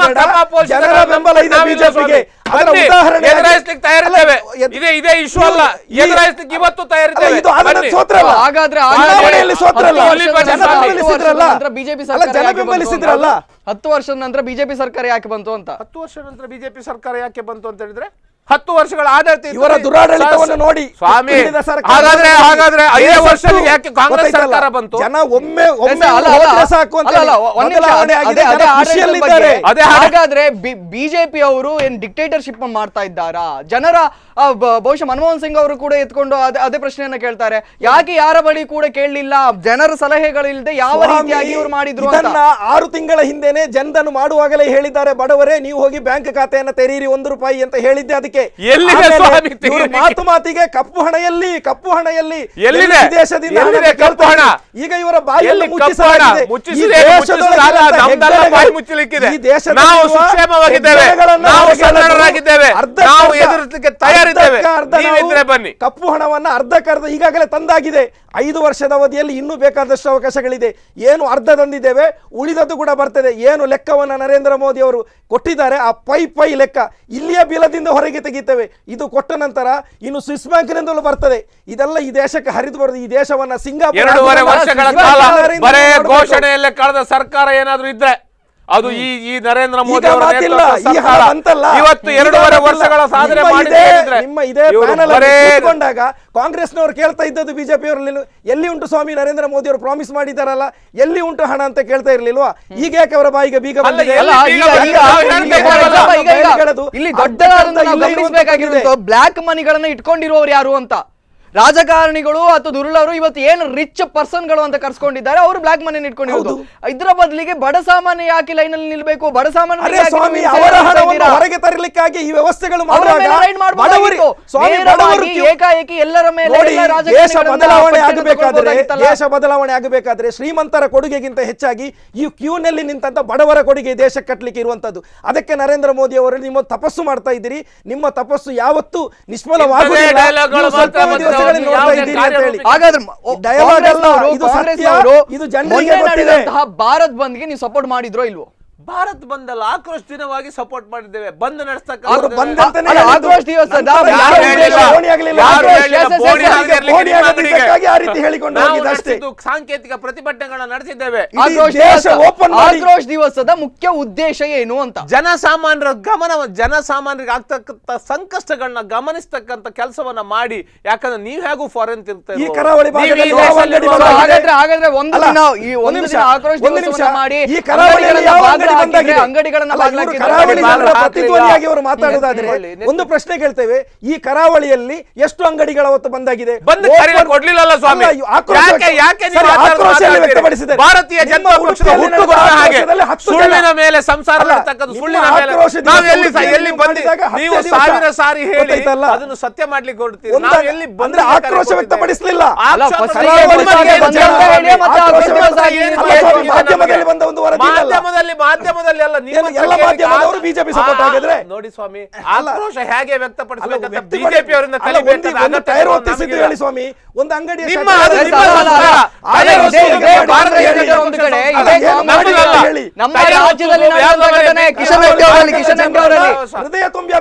ಜನರ ಬೆಂಬಲ ಇದೆ ಬಿಜೆಪಿಗೆ ಇದೇ ಇಶ್ಯೂ ಅಲ್ಲ ಇವತ್ತು ಹತ್ತು ವರ್ಷದ ನಂತರ ಬಿಜೆಪಿ ಸರ್ಕಾರ ಯಾಕೆ ಬಂತು ಅಂತ ಹತ್ತು ವರ್ಷದ ನಂತರ ಬಿಜೆಪಿ ಸರ್ಕಾರ ಯಾಕೆ ಬಂತು ಅಂತ ಹೇಳಿದ್ರೆ ಹತ್ತು ವರ್ಷಗಳ ಆಡಳಿತ ಇವರ ದುರಾಡಳಿತವನ್ನು ನೋಡಿ ಸ್ವಾಮಿ ಹಾಗಾದ್ರೆ ಹಾಗಾದ್ರೆ ಐದು ವರ್ಷ ಯಾಕೆ ಕಾಂಗ್ರೆಸ್ ಸರ್ಕಾರ ಬಂತು ಜನ ಒಮ್ಮೆ ಒಮ್ಮೆ ಸಾಕು ಅದೇ ಹಾಗಾದ್ರೆ ಬಿಜೆಪಿ ಅವರು ಏನ್ ಡಿಕ್ಟೇಟರ್ಶಿಪ್ ಮಾಡ್ತಾ ಇದ್ದಾರಾ ಜನರ ಬಹುಶಃ ಮನಮೋಹನ್ ಸಿಂಗ್ ಅವರು ಕೂಡ ಎತ್ಕೊಂಡು ಅದೇ ಪ್ರಶ್ನೆಯನ್ನ ಕೇಳ್ತಾರೆ ಯಾಕೆ ಯಾರ ಬಳಿ ಕೂಡ ಕೇಳಲಿಲ್ಲ ಜನರ ಸಲಹೆಗಳಿಲ್ಲದೆ ಯಾವ ರೀತಿಯಾಗಿ ಇವರು ಮಾಡಿದ್ರು ಆರು ತಿಂಗಳ ಹಿಂದೆನೆ ಜನರನ್ನು ಮಾಡುವಾಗಲೇ ಹೇಳಿದ್ದಾರೆ ಬಡವರೇ ನೀವು ಹೋಗಿ ಬ್ಯಾಂಕ್ ಖಾತೆಯನ್ನು ತೆರೀರಿ ಒಂದು ರೂಪಾಯಿ ಅಂತ ಹೇಳಿದ್ದೆ ಅದಕ್ಕೆ ಹೇಳಿಕೆ ಮಾತು ಮಾತಿಗೆ ಕಪ್ಪು ಹಣ ಎಲ್ಲಿ ಕಪ್ಪು ಹಣ ಎಲ್ಲಿ ದೇಶದಿಂದ ಕಪ್ಪು ಹಣ ಈಗ ಇವರ ಬಾಯಲ್ಲಿ ಬನ್ನಿ ಕಪ್ಪು ಹಣವನ್ನ ಅರ್ಧ ಕರೆದ ಈಗಾಗಲೇ ತಂದಾಗಿದೆ ಐದು ವರ್ಷದ ಅವಧಿಯಲ್ಲಿ ಇನ್ನೂ ಬೇಕಾದಷ್ಟು ಅವಕಾಶಗಳಿದೆ ಏನು ಅರ್ಧ ತಂದಿದ್ದೇವೆ ಉಳಿದದ್ದು ಕೂಡ ಬರ್ತದೆ ಏನು ಲೆಕ್ಕವನ್ನ ನರೇಂದ್ರ ಮೋದಿ ಅವರು ಕೊಟ್ಟಿದ್ದಾರೆ ಆ ಪೈ ಪೈ ಲೆಕ್ಕ ಇಲ್ಲಿಯ ಬಿಲದಿಂದ ಹೊರಗೆ ತೆಗಿತೇವೆ ಇದು ಕೊಟ್ಟ ನಂತರ ಇನ್ನು ಸ್ವಿಸ್ ನಿಂದಲೂ ಬರ್ತದೆ ಇದೆಲ್ಲ ಈ ದೇಶಕ್ಕೆ ಹರಿದು ಬರೋದು ಈ ದೇಶವನ್ನ ಸಿಂಗಾಪುರ ಬರೇ ಘೋಷಣೆಯಲ್ಲೇ ಕಳೆದ ಸರ್ಕಾರ ಏನಾದರೂ ಇದ್ರೆ ಅದು ಈ ಈ ನರೇಂದ್ರ ಮೋದಿ ಇವತ್ತು ಎರಡೂವರೆ ವರ್ಷಗಳ ಸಾಧನೆ ನಿಮ್ಮ ಇದೇ ಪ್ಯಾನಲ್ ಕಾಂಗ್ರೆಸ್ನವರು ಕೇಳ್ತಾ ಇದ್ದದ್ದು ಬಿಜೆಪಿ ಅವರಲ್ಲಿ ಎಲ್ಲಿ ಉಂಟು ಸ್ವಾಮಿ ನರೇಂದ್ರ ಮೋದಿ ಅವರು ಪ್ರಾಮಿಸ್ ಮಾಡಿದಾರಲ್ಲ ಎಲ್ಲಿ ಉಂಟು ಹಣ ಅಂತ ಕೇಳ್ತಾ ಇರ್ಲಿಲ್ವಾ ಈಗ ಯಾಕೆ ಅವರ ಬಾಯಿಗೆ ಬೀಗ ಇಲ್ಲಿ ದೊಡ್ಡ ಬ್ಲಾಕ್ ಮನಿಗಳನ್ನ ಇಟ್ಕೊಂಡಿರುವವರು ಯಾರು ಅಂತ ರಾಜಕಾರಣಿಗಳು ಅಥವಾ ದುರುಳವರು ಇವತ್ತು ಏನು ರಿಚ್ ಪರ್ಸನ್ಗಳು ಅಂತ ಕರ್ಸ್ಕೊಂಡಿದ್ದಾರೆ ಅವರು ಬ್ಲಾಕ್ ಮನಿ ಇಟ್ಕೊಂಡಿರೋದು ಇದರ ಬದಲಿಗೆ ಬಡಸಾಮಾನ್ಯ ಯಾಕೆ ಲೈನ್ ಅಲ್ಲಿ ನಿಲ್ಬೇಕು ಬಡ ಸ್ವಾಮಿ ಹೊರಗೆ ತರಲಿಕ್ಕಾಗಿ ಈ ವ್ಯವಸ್ಥೆಗಳು ಏಕಾಏಕಿ ಎಲ್ಲರ ಮೇಲೆ ಬದಲಾವಣೆ ಆಗಬೇಕಾದ್ರೆ ದೇಶ ಬದಲಾವಣೆ ಆಗಬೇಕಾದ್ರೆ ಶ್ರೀಮಂತರ ಕೊಡುಗೆಗಿಂತ ಹೆಚ್ಚಾಗಿ ಈ ಕ್ಯೂ ನಲ್ಲಿ ನಿಂತಂತ ಬಡವರ ಕೊಡುಗೆ ದೇಶ ಕಟ್ಟಲಿಕ್ಕೆ ಇರುವಂತದ್ದು ಅದಕ್ಕೆ ನರೇಂದ್ರ ಮೋದಿ ಅವರು ನಿಮ್ಮ ತಪಸ್ಸು ಮಾಡ್ತಾ ಇದ್ದೀರಿ ನಿಮ್ಮ ತಪಸ್ಸು ಯಾವತ್ತು ನಿಷ್ಫಲವಾಗುವುದಿಲ್ಲ ಹಾಗಾದ್ರೆ ಇದು ಭಾರತ್ ಬಂದ್ಗೆ ನೀವು ಸಪೋರ್ಟ್ ಮಾಡಿದ್ರೋ ಇಲ್ವೋ ಭಾರತ್ ಬಂದಲ್ಲ ದಿನವಾಗಿ ಸಪೋರ್ಟ್ ಮಾಡಿದ್ದೇವೆ ಬಂದ್ ನಡೆಸತಕ್ಕ ಸಾಂಕೇತಿಕ ಪ್ರತಿಭಟನೆಗಳನ್ನ ನಡೆಸಿದ್ದೇವೆ ಆಕ್ರೋಶ ದಿವಸದ ಮುಖ್ಯ ಉದ್ದೇಶ ಏನು ಅಂತ ಜನಸಾಮಾನ್ಯರ ಗಮನ ಜನಸಾಮಾನ್ಯರಿಗೆ ಆಗ್ತಕ್ಕಂಥ ಸಂಕಷ್ಟಗಳನ್ನ ಗಮನಿಸ್ತಕ್ಕಂತ ಕೆಲಸವನ್ನ ಮಾಡಿ ಯಾಕಂದ್ರೆ ನೀವ್ ಹೇಗೂ ಫಾರೆನ್ ತಿರ್ತಾರೆ ಹಾಗಾದ್ರೆ ಒಂದು ಈ ಆಕ್ರೋಶ ಮಾಡಿ ಪ್ರತಿಧ್ವನಿಯಾಗಿ ಅವರು ಮಾತಾಡೋದಾದ್ರೆ ಒಂದು ಪ್ರಶ್ನೆ ಕೇಳ್ತೇವೆ ಈ ಕರಾವಳಿಯಲ್ಲಿ ಎಷ್ಟು ಅಂಗಡಿಗಳ ಅವತ್ತು ಬಂದಾಗಿದೆ ಭಾರತೀಯ ಮೇಲೆ ಸಂಸಾರ ಅದನ್ನು ಸತ್ಯ ಮಾಡ್ಲಿಕ್ಕೆ ಬಂದ್ರೆ ಆಕ್ರೋಶ ವ್ಯಕ್ತಪಡಿಸಲಿಲ್ಲ ಬಂದ ಒಂದು ವರದಿ ಮಾಧ್ಯಮದಲ್ಲಿ ಮಾಧ್ಯಮದಲ್ಲಿ ಅಲ್ಲ ಎಲ್ಲ ಮಾಧ್ಯಮದವರು ಬಿಜೆಪಿ ಸಪೋರ್ಟ್ ಆಗಿದ್ರೆ ನೋಡಿ ಸ್ವಾಮಿ ಆಕ್ರೋಶ ಹೇಗೆ ವ್ಯಕ್ತಪಡಿಸಬೇಕಂತ ಬಿಜೆಪಿ ಅವರಿಂದ ಟೈರ್ ಹೇಳಿ ಸ್ವಾಮಿ ಒಂದು ಅಂಗಡಿ ನಿಮ್ಮ ಹೃದಯ ತುಂಬಿ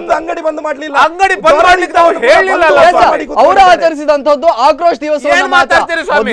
ಒಂದು ಅಂಗಡಿ ಬಂದ್ ಮಾಡ್ಲಿಲ್ಲ ಅಂಗಡಿ ಬಂದ್ ಮಾಡ್ಲಿಕ್ಕೆ ಅವರು ಆಚರಿಸಿದಂತದ್ದು ಮಾತಾಡ್ತೀರಿ ಸ್ವಾಮಿ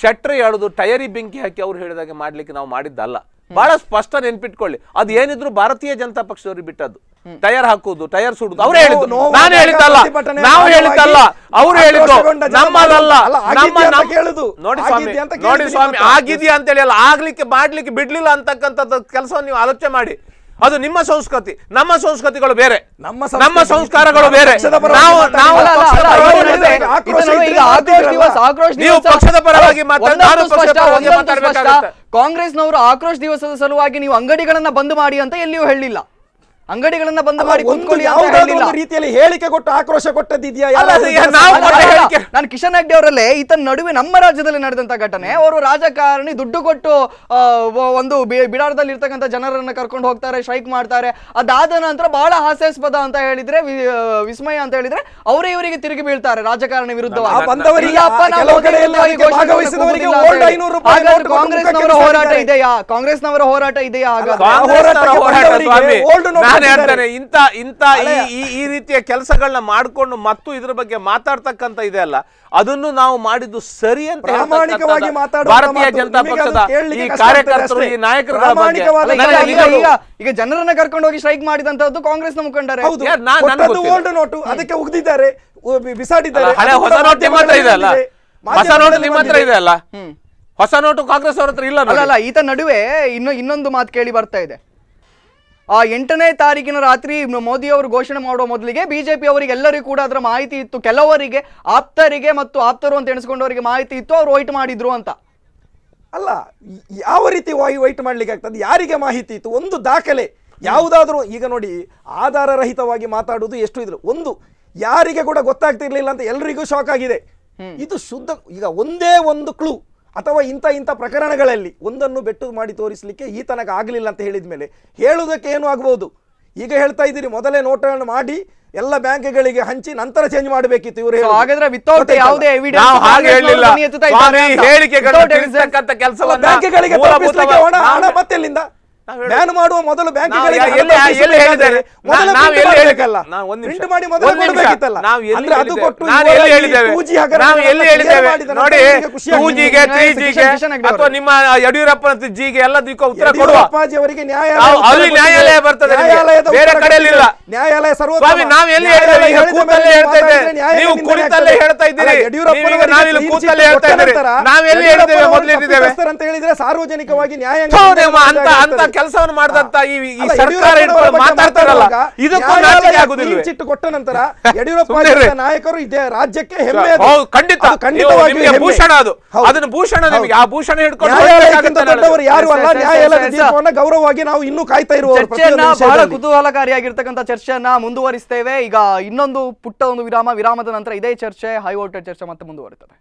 ಶಟ್ರ್ ಹೇಳುದು ಟಯರಿ ಬೆಂಕಿ ಹಾಕಿ ಅವ್ರು ಹೇಳಿದಾಗೆ ಮಾಡ್ಲಿಕ್ಕೆ ನಾವು ಮಾಡಿದ್ದಲ್ಲ ಬಹಳ ಸ್ಪಷ್ಟ ನೆನ್ಪಿಟ್ಕೊಳ್ಳಿ ಅದು ಏನಿದ್ರು ಭಾರತೀಯ ಜನತಾ ಪಕ್ಷದವ್ರಿಗೆ ಬಿಟ್ಟದ್ದು ಟೈರ್ ಹಾಕುದು ಟೈರ್ ಸುಡುದು ಅವ್ರು ಹೇಳಿದ್ರು ನಾನು ಹೇಳಿದ್ದಲ್ಲ ನಾವು ಹೇಳಿದ್ದಲ್ಲ ಅವ್ರು ಹೇಳಿದ್ರು ನಮ್ಮದಲ್ಲ ನೋಡಿ ಸ್ವಾಮಿ ನೋಡಿ ಸ್ವಾಮಿ ಆಗಿದೆಯಾ ಅಂತ ಹೇಳಿ ಅಲ್ಲ ಆಗ್ಲಿಕ್ಕೆ ಮಾಡ್ಲಿಕ್ಕೆ ಬಿಡ್ಲಿಲ್ಲ ಅಂತಕ್ಕಂಥದ್ದು ಕೆಲಸವನ್ನು ನೀವು ಆಲೋಚನೆ ಮಾಡಿ ಅದು ನಿಮ್ಮ ಸಂಸ್ಕೃತಿ ನಮ್ಮ ಸಂಸ್ಕೃತಿಗಳು ಬೇರೆ ನಮ್ಮ ನಮ್ಮ ಸಂಸ್ಕಾರಗಳು ಬೇರೆ ನೀವು ಪಕ್ಷದ ಪರವಾಗಿ ಕಾಂಗ್ರೆಸ್ನವರು ಆಕ್ರೋಶ ದಿವಸದ ಸಲುವಾಗಿ ನೀವು ಅಂಗಡಿಗಳನ್ನ ಬಂದ್ ಮಾಡಿ ಅಂತ ಎಲ್ಲಿಯೂ ಹೇಳಿಲ್ಲ ಅಂಗಡಿಗಳನ್ನ ಬಂದ್ ಮಾಡಿ ಕುತ್ಕೊಳ್ಳಿ ರೀತಿಯಲ್ಲಿ ಹೇಳಿಕೆ ಕೊಟ್ಟು ಆಕ್ರೋಶ ನಾನು ಕಿಶನ್ ಹೆಗ್ಡೆ ಅವರಲ್ಲೇ ಈತನ ನಡುವೆ ನಮ್ಮ ರಾಜ್ಯದಲ್ಲಿ ನಡೆದಂತ ಘಟನೆ ಅವರು ರಾಜಕಾರಣಿ ದುಡ್ಡು ಕೊಟ್ಟು ಒಂದು ಬಿಡಾರದಲ್ಲಿ ಇರ್ತಕ್ಕಂಥ ಜನರನ್ನ ಕರ್ಕೊಂಡು ಹೋಗ್ತಾರೆ ಸ್ಟ್ರೈಕ್ ಮಾಡ್ತಾರೆ ಅದಾದ ನಂತರ ಬಹಳ ಹಾಸ್ಯಾಸ್ಪದ ಅಂತ ಹೇಳಿದ್ರೆ ವಿಸ್ಮಯ ಅಂತ ಹೇಳಿದ್ರೆ ಅವರೇ ಇವರಿಗೆ ತಿರುಗಿ ಬೀಳ್ತಾರೆ ರಾಜಕಾರಣಿ ವಿರುದ್ಧ ಕಾಂಗ್ರೆಸ್ನವರ ಹೋರಾಟ ಇದೆಯಾ ಕಾಂಗ್ರೆಸ್ನವರ ಹೋರಾಟ ಇದೆಯಾ ಹೇಳ್ತೇನೆ ಇಂತ ಇಂತ ಈ ಈ ರೀತಿಯ ಕೆಲಸಗಳನ್ನ ಮಾಡ್ಕೊಂಡು ಮತ್ತು ಇದ್ರ ಬಗ್ಗೆ ಮಾತಾಡ್ತಕ್ಕಂತ ಇದೆ ಅಲ್ಲ ಅದನ್ನು ನಾವು ಮಾಡಿದ್ದು ಸರಿ ಅಂತ ಭಾರತೀಯ ಜನತಾ ಪಕ್ಷದ ಈ ಕಾರ್ಯಕರ್ತರು ಈ ನಾಯಕರ ಈಗ ಜನರನ್ನ ಕರ್ಕೊಂಡು ಹೋಗಿ ಸ್ಟ್ರೈಕ್ ಮಾಡಿದಂತದ್ದು ಕಾಂಗ್ರೆಸ್ನ ಮುಖಂಡರೇ ನೋಟು ಅದಕ್ಕೆ ಉಗ್ದಿದ್ದಾರೆ ಬಿಸಾಡಿದ್ದಾರೆ ಹಳೆ ಹೊಸ ಅಲ್ಲ ಹೊಸ ಇದೆ ಅಲ್ಲ ಹೊಸ ನೋಟು ಕಾಂಗ್ರೆಸ್ ಅವ್ರ ಹತ್ರ ಇಲ್ಲ ಅಲ್ಲ ಈತ ನಡುವೆ ಇನ್ನು ಇನ್ನೊಂದು ಮಾತು ಕೇಳಿ ಬರ್ತಾ ಇದೆ ಆ ಎಂಟನೇ ತಾರೀಕಿನ ರಾತ್ರಿ ಮೋದಿ ಅವರು ಘೋಷಣೆ ಮಾಡುವ ಮೊದಲಿಗೆ ಬಿಜೆಪಿ ಎಲ್ಲರಿಗೂ ಕೂಡ ಅದರ ಮಾಹಿತಿ ಇತ್ತು ಕೆಲವರಿಗೆ ಆಪ್ತರಿಗೆ ಮತ್ತು ಆಪ್ತರು ಅಂತ ಎಣಿಸ್ಕೊಂಡವರಿಗೆ ಮಾಹಿತಿ ಇತ್ತು ಅವ್ರು ವೈಟ್ ಮಾಡಿದ್ರು ಅಂತ ಅಲ್ಲ ಯಾವ ರೀತಿ ವಾಯು ವೈಟ್ ಮಾಡ್ಲಿಕ್ಕೆ ಆಗ್ತದೆ ಯಾರಿಗೆ ಮಾಹಿತಿ ಇತ್ತು ಒಂದು ದಾಖಲೆ ಯಾವುದಾದರೂ ಈಗ ನೋಡಿ ಆಧಾರರಹಿತವಾಗಿ ಮಾತಾಡುವುದು ಎಷ್ಟು ಇದ್ರು ಒಂದು ಯಾರಿಗೆ ಕೂಡ ಗೊತ್ತಾಗ್ತಿರ್ಲಿಲ್ಲ ಅಂತ ಎಲ್ರಿಗೂ ಶಾಕ್ ಆಗಿದೆ ಇದು ಶುದ್ಧ ಈಗ ಒಂದೇ ಒಂದು ಕ್ಲೂ ಅಥವಾ ಇಂಥ ಇಂಥ ಪ್ರಕರಣಗಳಲ್ಲಿ ಒಂದನ್ನು ಬೆಟ್ಟು ಮಾಡಿ ತೋರಿಸಲಿಕ್ಕೆ ಈ ತನಕ ಆಗಲಿಲ್ಲ ಅಂತ ಹೇಳಿದ ಮೇಲೆ ಹೇಳುವುದಕ್ಕೆ ಏನು ಆಗ್ಬೋದು ಈಗ ಹೇಳ್ತಾ ಇದ್ದೀರಿ ಮೊದಲೇ ನೋಟಗಳನ್ನು ಮಾಡಿ ಎಲ್ಲ ಬ್ಯಾಂಕ್ಗಳಿಗೆ ಹಂಚಿ ನಂತರ ಚೇಂಜ್ ಮಾಡಬೇಕಿತ್ತು ಇವರು ಹಾಗಾದ್ರೆ ವಿತೌಟ್ ಯಾವುದೇ ಎವಿಡೆನ್ಸ್ ಹಾಗೆ ಬ್ಯಾಂಕ್ಗಳಿಗೆ ಹಣ ಎಲ್ಲಿಂದ ಬ್ಯಾನ್ ಮಾಡುವ ಮೊದಲು ಬ್ಯಾಂಕ್ ನೋಡಿ ಜಿಗೆ ಎಲ್ಲ ನಿಮ್ಮ ಜಿಗೆ ಉತ್ತರ ಕೊಡುವ ಅವರಿಗೆ ನ್ಯಾಯಾಲಯ ನ್ಯಾಯಾಲಯ ಬರ್ತದೆ ಬೇರೆ ಕಡೆ ಇಲ್ಲ ನ್ಯಾಯಾಲಯ ನಾವ್ ಎಲ್ಲಿ ಹೇಳ್ತೇವೆ ನೀವು ಹೇಳ್ತಾ ಇದ್ದೀರಿ ಯಡಿಯೂರಪ್ಪ ನಾವೆಲ್ಲಿ ಹೇಳ್ತೇವೆ ಅಂತ ಹೇಳಿದ್ರೆ ಸಾರ್ವಜನಿಕವಾಗಿ ನ್ಯಾಯಾಂಗ ಅಂತ ಕೆಲಸವನ್ನು ಮಾಡಿದಂತ ಈ ಸರ್ಕಾರ ಮಾತಾಡ್ತಾರಲ್ಲ ಇದಕ್ಕೂ ಚಿಟ್ಟು ಕೊಟ್ಟ ನಂತರ ಯಡಿಯೂರಪ್ಪ ನಾಯಕರು ಇದೇ ರಾಜ್ಯಕ್ಕೆ ಹೆಮ್ಮೆ ಖಂಡಿತ ಖಂಡಿತವಾಗಿ ಭೂಷಣ ಅದು ಅದನ್ನ ಭೂಷಣ ನಿಮಗೆ ಆ ಭೂಷಣ ಹಿಡ್ಕೊಂಡು ಯಾರು ಅಲ್ಲ ನ್ಯಾಯ ತೀರ್ಪನ್ನ ಗೌರವವಾಗಿ ನಾವು ಇನ್ನೂ ಕಾಯ್ತಾ ಇರುವ ಚರ್ಚೆಯನ್ನ ಬಹಳ ಕುತೂಹಲಕಾರಿಯಾಗಿರ್ತಕ್ಕಂಥ ಚರ್ಚೆಯನ್ನ ಮುಂದುವರಿಸ್ತೇವೆ ಈಗ ಇನ್ನೊಂದು ಪುಟ್ಟ ಒಂದು ವಿರಾಮ ವಿರಾಮದ ನಂತರ ಇದೇ ಚರ್ಚೆ ಹೈ ವೋಲ್ಟೇಜ್ ಚರ್ಚೆ ಮತ್ತೆ ಮುಂದುವರಿತದೆ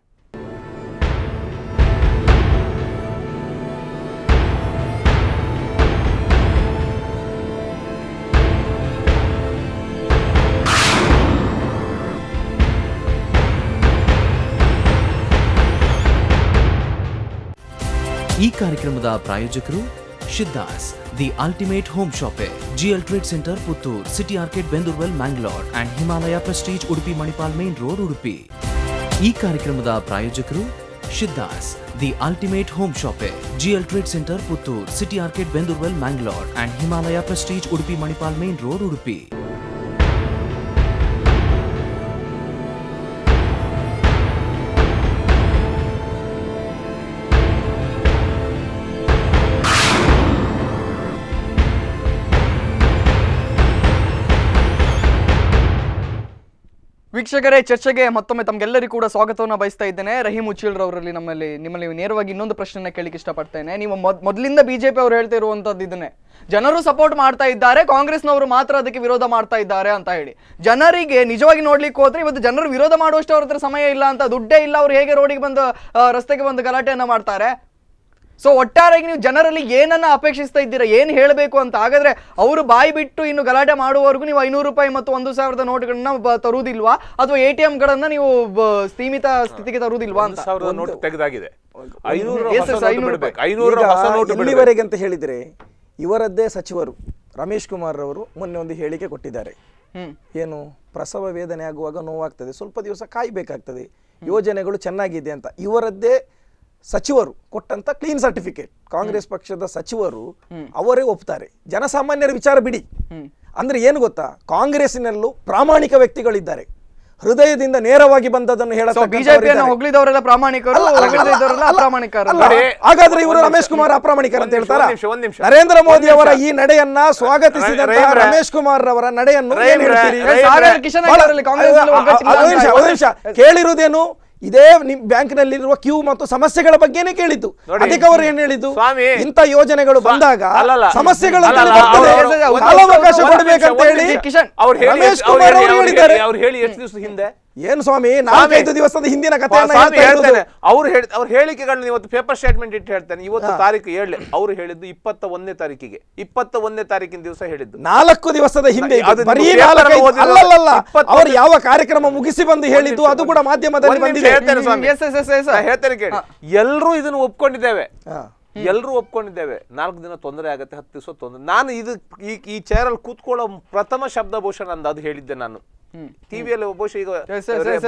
ಈ ಕಾರ್ಯಕ್ರಮದ ಪ್ರಾಯೋಜಕರು Siddhas the ultimate home shopping GL trade centre Puttur city arcade Bendurwell Mangaluru and Himalaya prestige Udupi Manipal main road Udupi ಈ ಕಾರ್ಯಕ್ರಮದ ಪ್ರಾಯೋಜಕರು Siddhas the ultimate home shopping GL trade centre Puttur city arcade Bendurwell Mangaluru and Himalaya prestige Udupi Manipal main road Udupi ವೀಕ್ಷಕರೇ ಚರ್ಚೆಗೆ ಮತ್ತೊಮ್ಮೆ ತಮಗೆಲ್ಲರಿಗೂ ಕೂಡ ಸ್ವಾಗತವನ್ನು ಬಯಸ್ತಾ ಇದ್ದೇನೆ ರಹೀಂ ಉಚ್ಚಿಲ್ರವರಲ್ಲಿ ನಮ್ಮಲ್ಲಿ ನಿಮ್ಮಲ್ಲಿ ನೇರವಾಗಿ ಇನ್ನೊಂದು ಪ್ರಶ್ನೆ ಕೇಳಲಿಕ್ಕೆ ಇಷ್ಟಪಡ್ತೇನೆ ನೀವು ಮೊದಲಿಂದ ಬಿಜೆಪಿ ಅವರು ಹೇಳ್ತಾ ಇರುವಂತದ್ದು ಇದನ್ನೇ ಜನರು ಸಪೋರ್ಟ್ ಮಾಡ್ತಾ ಇದ್ದಾರೆ ಕಾಂಗ್ರೆಸ್ನವರು ಮಾತ್ರ ಅದಕ್ಕೆ ವಿರೋಧ ಮಾಡ್ತಾ ಇದ್ದಾರೆ ಅಂತ ಹೇಳಿ ಜನರಿಗೆ ನಿಜವಾಗಿ ನೋಡ್ಲಿಕ್ಕೆ ಹೋದ್ರೆ ಇವತ್ತು ಜನರು ವಿರೋಧ ಮಾಡುವಷ್ಟು ಅವ್ರ ಹತ್ರ ಸಮಯ ಇಲ್ಲ ಅಂತ ದುಡ್ಡೇ ಇಲ್ಲ ಅವ್ರು ಹೇಗೆ ರೋಡಿಗೆ ಬಂದು ರಸ್ತೆಗೆ ಬಂದು ಗಲಾಟೆಯನ್ನ ಮಾಡ್ತಾರೆ ಸೊ ಒಟ್ಟಾರೆಯಾಗಿ ನೀವು ಜನರಲ್ಲಿ ಏನನ್ನ ಅಪೇಕ್ಷಿಸ್ತಾ ಇದ್ದೀರಾ ಏನು ಹೇಳಬೇಕು ಅಂತ ಹಾಗಾದ್ರೆ ಅವರು ಬಾಯಿ ಬಿಟ್ಟು ಇನ್ನು ಗಲಾಟೆ ಮಾಡುವವರೆಗೂ ನೀವು ಐನೂರು ರೂಪಾಯಿ ಮತ್ತು ಒಂದು ಸಾವಿರದ ನೋಟ್ಗಳನ್ನ ತರುವುದಿಲ್ವಾ ಅಥವಾ ಎ ಟಿ ನೀವು ಸೀಮಿತ ಸ್ಥಿತಿಗೆ ತರುವುದಿಲ್ವಾ ಅಂತ ಸಾವಿರದ ಇಲ್ಲಿವರೆಗೆ ಅಂತ ಹೇಳಿದ್ರೆ ಇವರದ್ದೇ ಸಚಿವರು ರಮೇಶ್ ಕುಮಾರ್ ಅವರು ಮೊನ್ನೆ ಒಂದು ಹೇಳಿಕೆ ಕೊಟ್ಟಿದ್ದಾರೆ ಏನು ಪ್ರಸವ ವೇದನೆ ಆಗುವಾಗ ನೋವಾಗ್ತದೆ ಸ್ವಲ್ಪ ದಿವಸ ಕಾಯ್ಬೇಕಾಗ್ತದೆ ಯೋಜನೆಗಳು ಚೆನ್ನಾಗಿದೆ ಅಂತ ಇವರದ್ದೇ ಸಚಿವರು ಕೊಟ್ಟಂತ ಕ್ಲೀನ್ ಸರ್ಟಿಫಿಕೇಟ್ ಕಾಂಗ್ರೆಸ್ ಪಕ್ಷದ ಸಚಿವರು ಅವರೇ ಒಪ್ತಾರೆ ಜನಸಾಮಾನ್ಯರ ವಿಚಾರ ಬಿಡಿ ಅಂದ್ರೆ ಏನು ಗೊತ್ತಾ ಕಾಂಗ್ರೆಸ್ನಲ್ಲೂ ಪ್ರಾಮಾಣಿಕ ವ್ಯಕ್ತಿಗಳಿದ್ದಾರೆ ಹೃದಯದಿಂದ ನೇರವಾಗಿ ಬಂದದನ್ನು ಪ್ರಾಮಾಣಿಕರು ಹಾಗಾದ್ರೆ ಇವರು ರಮೇಶ್ ಕುಮಾರ್ ಅಪ್ರಾಮಾಣಿಕರು ಅಂತ ಹೇಳ್ತಾರೆ ನರೇಂದ್ರ ಮೋದಿ ಅವರ ಈ ನಡೆಯನ್ನ ಸ್ವಾಗತಿಸಿದ ರಮೇಶ್ ಕುಮಾರ್ ಅವರ ನಡೆಯನ್ನು ಕೇಳಿರುವುದೇನು ಇದೇ ನಿಮ್ ಬ್ಯಾಂಕ್ ನಲ್ಲಿರುವ ಕ್ಯೂ ಮತ್ತು ಸಮಸ್ಯೆಗಳ ಬಗ್ಗೆನೇ ಕೇಳಿತು ಅದಕ್ಕೆ ಅವರು ಏನ್ ಹೇಳಿದ್ದು ಇಂತ ಯೋಜನೆಗಳು ಬಂದಾಗ ಸಮಸ್ಯೆಗಳು ಕಾಲಾವಕಾಶ ಕೊಡಬೇಕಂತ ಹೇಳಿ ಕಿಶನ್ ಕುಮಾರ್ ಅವ್ರು ಹೇಳಿ ಎಷ್ಟು ದಿವಸ ಹಿಂದೆ ಏನು ಸ್ವಾಮಿ ಐದು ದಿವಸದ ಹಿಂದಿನ ಕಥೆ ಹೇಳ್ತೇನೆ ಅವ್ರು ಹೇಳಿ ಅವ್ರ ಹೇಳಿಕೆಗಳನ್ನ ಇವತ್ತು ಪೇಪರ್ ಸ್ಟೇಟ್ಮೆಂಟ್ ಇಟ್ಟು ಹೇಳ್ತೇನೆ ಇವತ್ತು ತಾರೀಕು ಹೇಳಿ ಅವ್ರು ಹೇಳಿದ್ದು ಇಪ್ಪತ್ತ ಒಂದನೇ ತಾರೀಕಿಗೆ ಇಪ್ಪತ್ತ ಒಂದನೇ ತಾರೀಕಿನ ದಿವಸ ಹೇಳಿದ್ದು ನಾಲ್ಕು ದಿವಸದ ಹಿಂದೆ ಅವ್ರು ಯಾವ ಕಾರ್ಯಕ್ರಮ ಮುಗಿಸಿ ಬಂದು ಹೇಳಿದ್ದು ಅದು ಕೂಡ ಮಾಧ್ಯಮದಲ್ಲಿ ಬಂದಿದೆ ಹೇಳ್ತೇನೆ ಕೇಳಿ ಎಲ್ಲರೂ ಇದನ್ನು ಒಪ್ಕೊಂಡಿದ್ದೇವೆ ಎಲ್ಲರೂ ಒಪ್ಕೊಂಡಿದ್ದೇವೆ ನಾಲ್ಕು ದಿನ ತೊಂದರೆ ಆಗುತ್ತೆ ಹತ್ತು ದಿವಸ ತೊಂದರೆ ನಾನು ಇದು ಈ ಚೇರಲ್ಲಿ ಕೂತ್ಕೊಳ್ಳೋ ಪ್ರಥಮ ಶಬ್ದಭೂಷಣ ಅಂದ ಅದು ಹೇಳಿದ್ದೆ ನಾನು ಟಿವಿಯಲ್ಲಿ ಬಹುಶಃ ಈಗ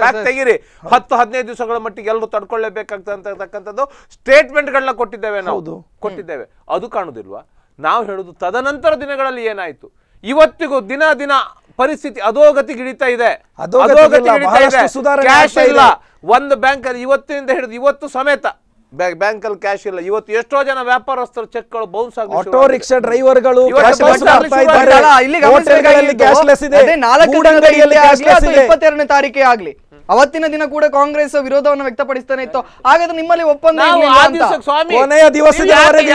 ಬ್ಯಾಕ್ ತೆಗೀರಿ ಹತ್ತು ಹದಿನೈದು ದಿವಸಗಳ ಮಟ್ಟಿಗೆ ಎಲ್ಲರೂ ತಡ್ಕೊಳ್ಳೇಬೇಕಾಗ್ತಕ್ಕಂಥದ್ದು ಸ್ಟೇಟ್ಮೆಂಟ್ಗಳನ್ನ ಕೊಟ್ಟಿದ್ದೇವೆ ನಾವು ಕೊಟ್ಟಿದ್ದೇವೆ ಅದು ಕಾಣುದಿಲ್ವಾ ನಾವು ಹೇಳುದು ತದನಂತರ ದಿನಗಳಲ್ಲಿ ಏನಾಯ್ತು ಇವತ್ತಿಗೂ ದಿನ ದಿನ ಪರಿಸ್ಥಿತಿ ಇದೆ ಅಧೋಗತಿ ಕ್ಯಾಶ್ ಇಲ್ಲ ಒಂದು ಬ್ಯಾಂಕ್ ಅಲ್ಲಿ ಇವತ್ತಿನಿಂದ ಹಿಡಿದು ಇವತ್ತು ಸಮೇತ ಬ್ಯಾಂಕಲ್ಲಿ ಕ್ಯಾಶ್ ಇಲ್ಲ ಇವತ್ತು ಎಷ್ಟೋ ಜನ ವ್ಯಾಪಾರಸ್ಥರು ಚೆಕ್ಗಳು ಬೌನ್ಸ್ ಆಗಿ ಆಟೋ ರಿಕ್ಷಾ ಡ್ರೈವರ್ಗಳು ಇಪ್ಪತ್ತೆರಡನೇ ತಾರೀಕೆ ಆಗ್ಲಿ ಅವತ್ತಿನ ದಿನ ಕೂಡ ಕಾಂಗ್ರೆಸ್ ವಿರೋಧವನ್ನು ವ್ಯಕ್ತಪಡಿಸ್ತಾನೆ ಇತ್ತು ಹಾಗಾದ್ರೆ ನಿಮ್ಮಲ್ಲಿ ಒಪ್ಪಂದ ಕೊನೆಯ ದಿವಸದವರೆಗೆ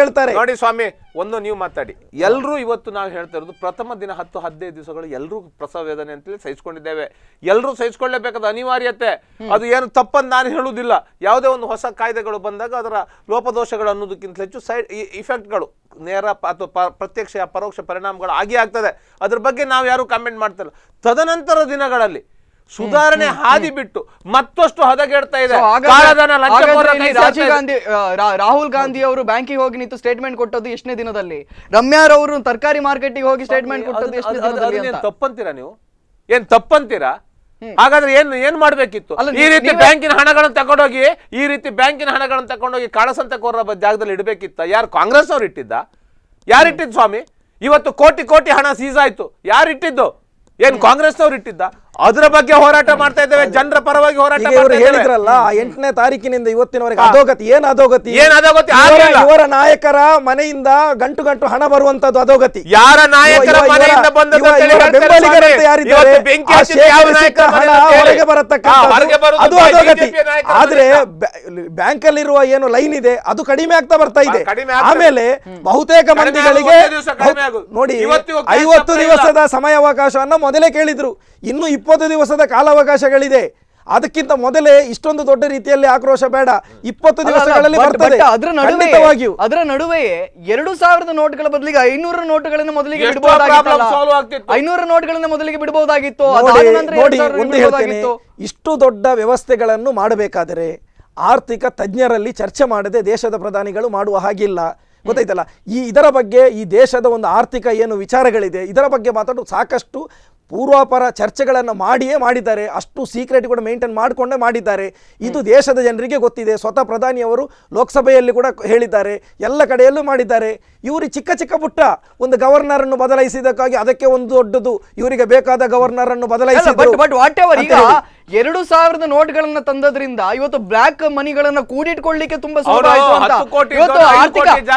ಹೇಳ್ತಾರೆ ನೋಡಿ ಸ್ವಾಮಿ ಒಂದು ನೀವು ಮಾತಾಡಿ ಎಲ್ಲರೂ ಇವತ್ತು ನಾವು ಹೇಳ್ತಾ ಇರೋದು ಪ್ರಥಮ ದಿನ ಹತ್ತು ಹದಿನೈದು ದಿವಸಗಳು ಎಲ್ಲರೂ ಪ್ರಸವ ವೇದನೆ ಅಂತೇಳಿ ಸಹಿಸಿಕೊಂಡಿದ್ದೇವೆ ಎಲ್ಲರೂ ಸಹಿಸಿಕೊಳ್ಳಬೇಕಾದ ಅನಿವಾರ್ಯತೆ ಅದು ಏನು ತಪ್ಪನ್ನು ನಾನು ಹೇಳುವುದಿಲ್ಲ ಯಾವುದೇ ಒಂದು ಹೊಸ ಕಾಯ್ದೆಗಳು ಬಂದಾಗ ಅದರ ಲೋಪದೋಷಗಳು ಅನ್ನೋದಕ್ಕಿಂತ ಹೆಚ್ಚು ಸೈಡ್ ಇಫೆಕ್ಟ್ಗಳು ನೇರ ಅಥವಾ ಪ್ರತ್ಯಕ್ಷ ಪರೋಕ್ಷ ಪರಿಣಾಮಗಳು ಆಗಿ ಆಗ್ತದೆ ಅದ್ರ ಬಗ್ಗೆ ನಾವು ಯಾರು ಕಾಮೆಂಟ್ ಮಾಡ್ತಿಲ್ಲ ತದನಂತರ ದಿನಗಳಲ್ಲಿ ಸುಧಾರಣೆ ಹಾದಿ ಬಿಟ್ಟು ಮತ್ತಷ್ಟು ಹದಗೆಡ್ತಾ ಇದೆ ರಾಜೀವ್ ಗಾಂಧಿ ರಾಹುಲ್ ಗಾಂಧಿ ಅವರು ಬ್ಯಾಂಕಿಗೆ ಹೋಗಿ ನಿಂತು ಸ್ಟೇಟ್ಮೆಂಟ್ ಕೊಟ್ಟದ್ದು ಎಷ್ಟನೇ ದಿನದಲ್ಲಿ ಅವರು ತರಕಾರಿ ಮಾರ್ಕೆಟಿಗೆ ಹೋಗಿ ಸ್ಟೇಟ್ಮೆಂಟ್ ಕೊಟ್ಟದ್ದು ತಪ್ಪಂತೀರಾ ನೀವು ಏನ್ ತಪ್ಪಂತೀರಾ ಹಾಗಾದ್ರೆ ಏನ್ ಏನ್ ಮಾಡ್ಬೇಕಿತ್ತು ಈ ರೀತಿ ಬ್ಯಾಂಕಿನ ಹಣಗಳನ್ನು ತಗೊಂಡೋಗಿ ಈ ರೀತಿ ಬ್ಯಾಂಕಿನ ಹಣಗಳನ್ನು ತಗೊಂಡೋಗಿ ಕೋರ ಜಾಗದಲ್ಲಿ ಇಡಬೇಕಿತ್ತ ಯಾರು ಕಾಂಗ್ರೆಸ್ ಅವ್ರು ಇಟ್ಟಿದ್ದ ಯಾರಿಟ್ಟಿದ್ ಸ್ವಾಮಿ ಇವತ್ತು ಕೋಟಿ ಕೋಟಿ ಹಣ ಸೀಸ್ ಆಯ್ತು ಇಟ್ಟಿದ್ದು ಏನ್ ಕಾಂಗ್ರೆಸ್ ಅವ್ರು ಇಟ್ಟಿದ್ದ ಅದರ ಬಗ್ಗೆ ಹೋರಾಟ ಮಾಡ್ತಾ ಇದ್ದೇವೆ ಜನರ ಪರವಾಗಿ ಹೋರಾಟ ಹೇಳಿದ್ರಲ್ಲ ಎಂಟನೇ ತಾರೀಕಿನಿಂದ ಇವತ್ತಿನವರೆಗೆ ಅಧೋಗತಿ ಏನ್ ಅಧೋಗತಿ ಏನ್ ಅಧೋಗತಿ ಇವರ ನಾಯಕರ ಮನೆಯಿಂದ ಗಂಟು ಗಂಟು ಹಣ ಬರುವಂತದ್ದು ಅಧೋಗತಿ ಯಾರ ನಾಯಕರ ಮನೆಯಿಂದ ಹೊರಗೆ ಅದು ಅಧೋಗತಿ ಆದ್ರೆ ಬ್ಯಾಂಕ್ ಅಲ್ಲಿರುವ ಏನು ಲೈನ್ ಇದೆ ಅದು ಕಡಿಮೆ ಆಗ್ತಾ ಬರ್ತಾ ಇದೆ ಆಮೇಲೆ ಬಹುತೇಕ ಮಂದಿಗಳಿಗೆ ನೋಡಿ ಐವತ್ತು ದಿವಸದ ಸಮಯಾವಕಾಶವನ್ನ ಮೊದಲೇ ಕೇಳಿದ್ರು ಇನ್ನು ಇಪ್ಪತ್ತು ದಿವಸದ ಕಾಲಾವಕಾಶಗಳಿದೆ ಅದಕ್ಕಿಂತ ಮೊದಲೇ ಇಷ್ಟೊಂದು ದೊಡ್ಡ ರೀತಿಯಲ್ಲಿ ಆಕ್ರೋಶ ಬೇಡ ಇಪ್ಪತ್ತು ದಿವಸಗಳಲ್ಲಿ ಬರ್ತದೆ ಅದರ ನಡುವೆ ಅದರ ನಡುವೆಯೇ ಎರಡು ಸಾವಿರದ ನೋಟ್ಗಳ ಬದಲಿಗೆ ಐನೂರ ನೋಟ್ಗಳನ್ನ ಮೊದಲಿಗೆ ಐನೂರ ನೋಟ್ಗಳನ್ನ ಮೊದಲಿಗೆ ಬಿಡಬಹುದಾಗಿತ್ತು ನೋಡಿ ಒಂದು ಇಷ್ಟು ದೊಡ್ಡ ವ್ಯವಸ್ಥೆಗಳನ್ನು ಮಾಡಬೇಕಾದರೆ ಆರ್ಥಿಕ ತಜ್ಞರಲ್ಲಿ ಚರ್ಚೆ ಮಾಡದೆ ದೇಶದ ಪ್ರಧಾನಿಗಳು ಮಾಡುವ ಹಾಗಿಲ್ಲ ಗೊತ್ತಾಯ್ತಲ್ಲ ಈ ಇದರ ಬಗ್ಗೆ ಈ ದೇಶದ ಒಂದು ಆರ್ಥಿಕ ಏನು ವಿಚಾರಗಳಿದೆ ಇದರ ಬಗ್ಗೆ ಮಾತಾಡೋದು ಸಾಕಷ್ಟು ಪೂರ್ವಾಪರ ಚರ್ಚೆಗಳನ್ನು ಮಾಡಿಯೇ ಮಾಡಿದ್ದಾರೆ ಅಷ್ಟು ಸೀಕ್ರೆಟ್ ಕೂಡ ಮೇಂಟೈನ್ ಮಾಡಿಕೊಂಡೇ ಮಾಡಿದ್ದಾರೆ ಇದು ದೇಶದ ಜನರಿಗೆ ಗೊತ್ತಿದೆ ಸ್ವತಃ ಪ್ರಧಾನಿಯವರು ಲೋಕಸಭೆಯಲ್ಲಿ ಕೂಡ ಹೇಳಿದ್ದಾರೆ ಎಲ್ಲ ಕಡೆಯಲ್ಲೂ ಮಾಡಿದ್ದಾರೆ ಇವರು ಚಿಕ್ಕ ಚಿಕ್ಕ ಪುಟ್ಟ ಒಂದು ಗವರ್ನರ್ ಅನ್ನು ಬದಲಾಯಿಸಿದಕ್ಕಾಗಿ ಅದಕ್ಕೆ ಒಂದು ದೊಡ್ಡದು ಇವರಿಗೆ ಬೇಕಾದ ಅನ್ನು ಬದಲಾಯಿಸಿ ಬಟ್ ಬಟ್ ವಾಟ್ ಈಗ ಎರಡು ಸಾವಿರದ ನೋಟ್ಗಳನ್ನ ತಂದದ್ರಿಂದ ಇವತ್ತು ಬ್ಲಾಕ್ ಮನಿಗಳನ್ನ ಕೂಡಿಟ್ಕೊಳ್ಳಿಕ್ಕೆ ತುಂಬಾ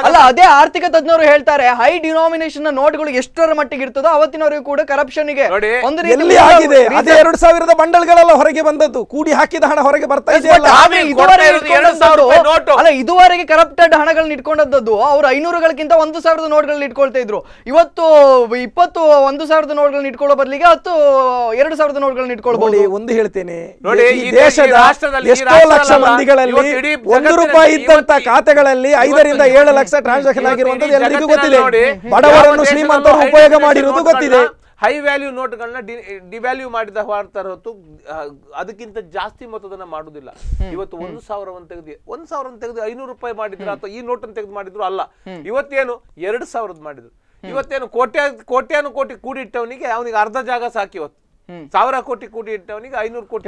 ಅಲ್ಲ ಅದೇ ಆರ್ಥಿಕ ತಜ್ಞರು ಹೇಳ್ತಾರೆ ಹೈ ಡಿನಾಮಿನೇಷನ್ ನೋಟ್ಗಳು ಎಷ್ಟರ ಮಟ್ಟಿಗೆ ಇರ್ತದೋ ಅವತ್ತಿನವರೆಗೂ ಕೂಡ ಕರಪ್ಷನ್ ಗೆ ಒಂದು ಆಗಿದೆ ಅದೇ ಎರಡು ಸಾವಿರದ ಬಂಡಲ್ಗಳೆಲ್ಲ ಹೊರಗೆ ಬಂದದ್ದು ಕೂಡಿ ಹಾಕಿದ ಹಣ ಹೊರಗೆ ಬರ್ತಾ ಇದೆ ಅಲ್ಲ ಇದುವರೆಗೆ ಕರಪ್ಟೆಡ್ ಹಣಗಳನ್ನ ಇಟ್ಕೊಂಡದ್ದು ಅವ್ರು ಐನೂರುಗಳಿಗಿಂತ ಒಂದು ಸಾವಿರದ ನೋಟ್ಗಳನ್ನ ಇಟ್ಕೊಳ್ತಾ ಇದ್ರು ಇವತ್ತು ಇಪ್ಪತ್ತು ಒಂದು ಸಾವಿರದ ನೋಟ್ಗಳನ್ನ ಇಟ್ಕೊಳ್ಳೋ ಬದಲಿಗೆ ಹತ್ತು ಎರಡು ಸಾವಿರದ ನೋಟ್ಗಳನ್ನ ಇಟ್ಕೊಳ್ಬಹುದು ಒಂದು ಹೇಳ್ತೇನೆ ಎಷ್ಟೋ ಲಕ್ಷ ಮಂದಿಗಳಲ್ಲಿ ಒಂದು ರೂಪಾಯಿ ಇದ್ದಂತ ಖಾತೆಗಳಲ್ಲಿ ಐದರಿಂದ ಏಳು ಲಕ್ಷ ಟ್ರಾನ್ಸಾಕ್ಷನ್ ಆಗಿರುವಂತದ್ದು ಎಲ್ಲರಿಗೂ ಗೊತ್ತಿದೆ ಬಡವರನ್ನು ಶ್ರೀಮಂತ ಉಪಯೋಗ ಮಾಡಿರುವುದು ಗೊತ್ತಿದೆ ಹೈ ವ್ಯಾಲ್ಯೂ ನೋಟ್ಗಳನ್ನ ಡಿ ಡಿವ್ಯಾಲ್ಯೂ ಮಾಡಿದ ಮಾಡ್ತಾರ ಹೊತ್ತು ಅದಕ್ಕಿಂತ ಜಾಸ್ತಿ ಮೊತ್ತದನ್ನ ಮಾಡುದಿಲ್ಲ ಇವತ್ತು ಒಂದು ಸಾವಿರವನ್ನು ತೆಗೆದು ಒಂದ್ ಸಾವಿರ ತೆಗೆದು ಐನೂರು ರೂಪಾಯಿ ಮಾಡಿದ್ರು ಅಥವಾ ಈ ನೋಟನ್ನು ತೆಗೆದು ಮಾಡಿದ್ರು ಅಲ್ಲ ಇವತ್ತೇನು ಎರಡು ಸಾವಿರದ ಮಾಡಿದ್ರು ಇವತ್ತೇನು ಕೋಟ್ಯ ಕೋಟ್ಯಾನು ಕೋಟಿ ಕೂಡಿಟ್ಟವನಿಗೆ ಅವನಿಗೆ ಅರ್ಧ ಜಾಗ ಸಾಕಿ ಇವತ್ತು ಸಾವಿರ ಕೋಟಿ ಕೋಟಿ ಇಟ್ಟವನಿಗೆ ಐನೂರು ಕೋಟಿ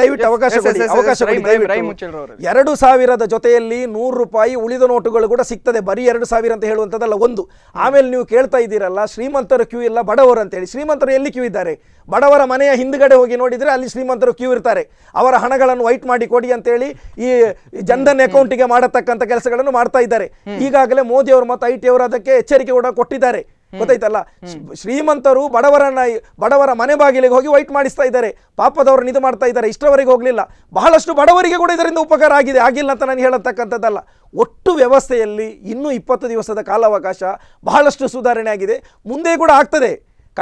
ದಯವಿಟ್ಟು ಅವಕಾಶ ಅವಕಾಶ ಎರಡು ಸಾವಿರದ ಜೊತೆಯಲ್ಲಿ ನೂರು ರೂಪಾಯಿ ಉಳಿದ ನೋಟುಗಳು ಕೂಡ ಸಿಗ್ತದೆ ಬರೀ ಎರಡು ಸಾವಿರ ಅಂತ ಹೇಳುವಂತದಲ್ಲ ಒಂದು ಆಮೇಲೆ ನೀವು ಕೇಳ್ತಾ ಇದ್ದೀರಲ್ಲ ಶ್ರೀಮಂತರ ಕ್ಯೂ ಇಲ್ಲ ಬಡವರು ಅಂತ ಹೇಳಿ ಶ್ರೀಮಂತರು ಎಲ್ಲಿ ಕ್ಯೂ ಇದ್ದಾರೆ ಬಡವರ ಮನೆಯ ಹಿಂದ್ಗಡೆ ಹೋಗಿ ನೋಡಿದ್ರೆ ಅಲ್ಲಿ ಶ್ರೀಮಂತರು ಕ್ಯೂ ಇರ್ತಾರೆ ಅವರ ಹಣಗಳನ್ನು ವೈಟ್ ಮಾಡಿ ಕೊಡಿ ಅಂತ ಹೇಳಿ ಈ ಜನಧನ್ ಅಕೌಂಟಿಗೆ ಮಾಡತಕ್ಕಂಥ ಕೆಲಸಗಳನ್ನು ಮಾಡ್ತಾ ಇದ್ದಾರೆ ಈಗಾಗಲೇ ಮೋದಿ ಅವರು ಮತ್ತು ಐ ಟಿ ಅವರು ಅದಕ್ಕೆ ಎಚ್ಚರಿಕೆ ಕೂಡ ಕೊಟ್ಟಿದ್ದಾರೆ ಗೊತ್ತಾಯ್ತಲ್ಲ ಶ್ರೀಮಂತರು ಬಡವರನ್ನ ಬಡವರ ಮನೆ ಬಾಗಿಲಿಗೆ ಹೋಗಿ ವೈಟ್ ಮಾಡಿಸ್ತಾ ಇದ್ದಾರೆ ಪಾಪದವರು ಇದು ಮಾಡ್ತಾ ಇದ್ದಾರೆ ಇಷ್ಟರವರೆಗೆ ಹೋಗಲಿಲ್ಲ ಬಹಳಷ್ಟು ಬಡವರಿಗೆ ಕೂಡ ಇದರಿಂದ ಉಪಕಾರ ಆಗಿದೆ ಆಗಿಲ್ಲ ಅಂತ ನಾನು ಹೇಳತಕ್ಕಂಥದ್ದಲ್ಲ ಒಟ್ಟು ವ್ಯವಸ್ಥೆಯಲ್ಲಿ ಇನ್ನೂ ಇಪ್ಪತ್ತು ದಿವಸದ ಕಾಲಾವಕಾಶ ಬಹಳಷ್ಟು ಸುಧಾರಣೆ ಆಗಿದೆ ಮುಂದೆ ಕೂಡ ಆಗ್ತದೆ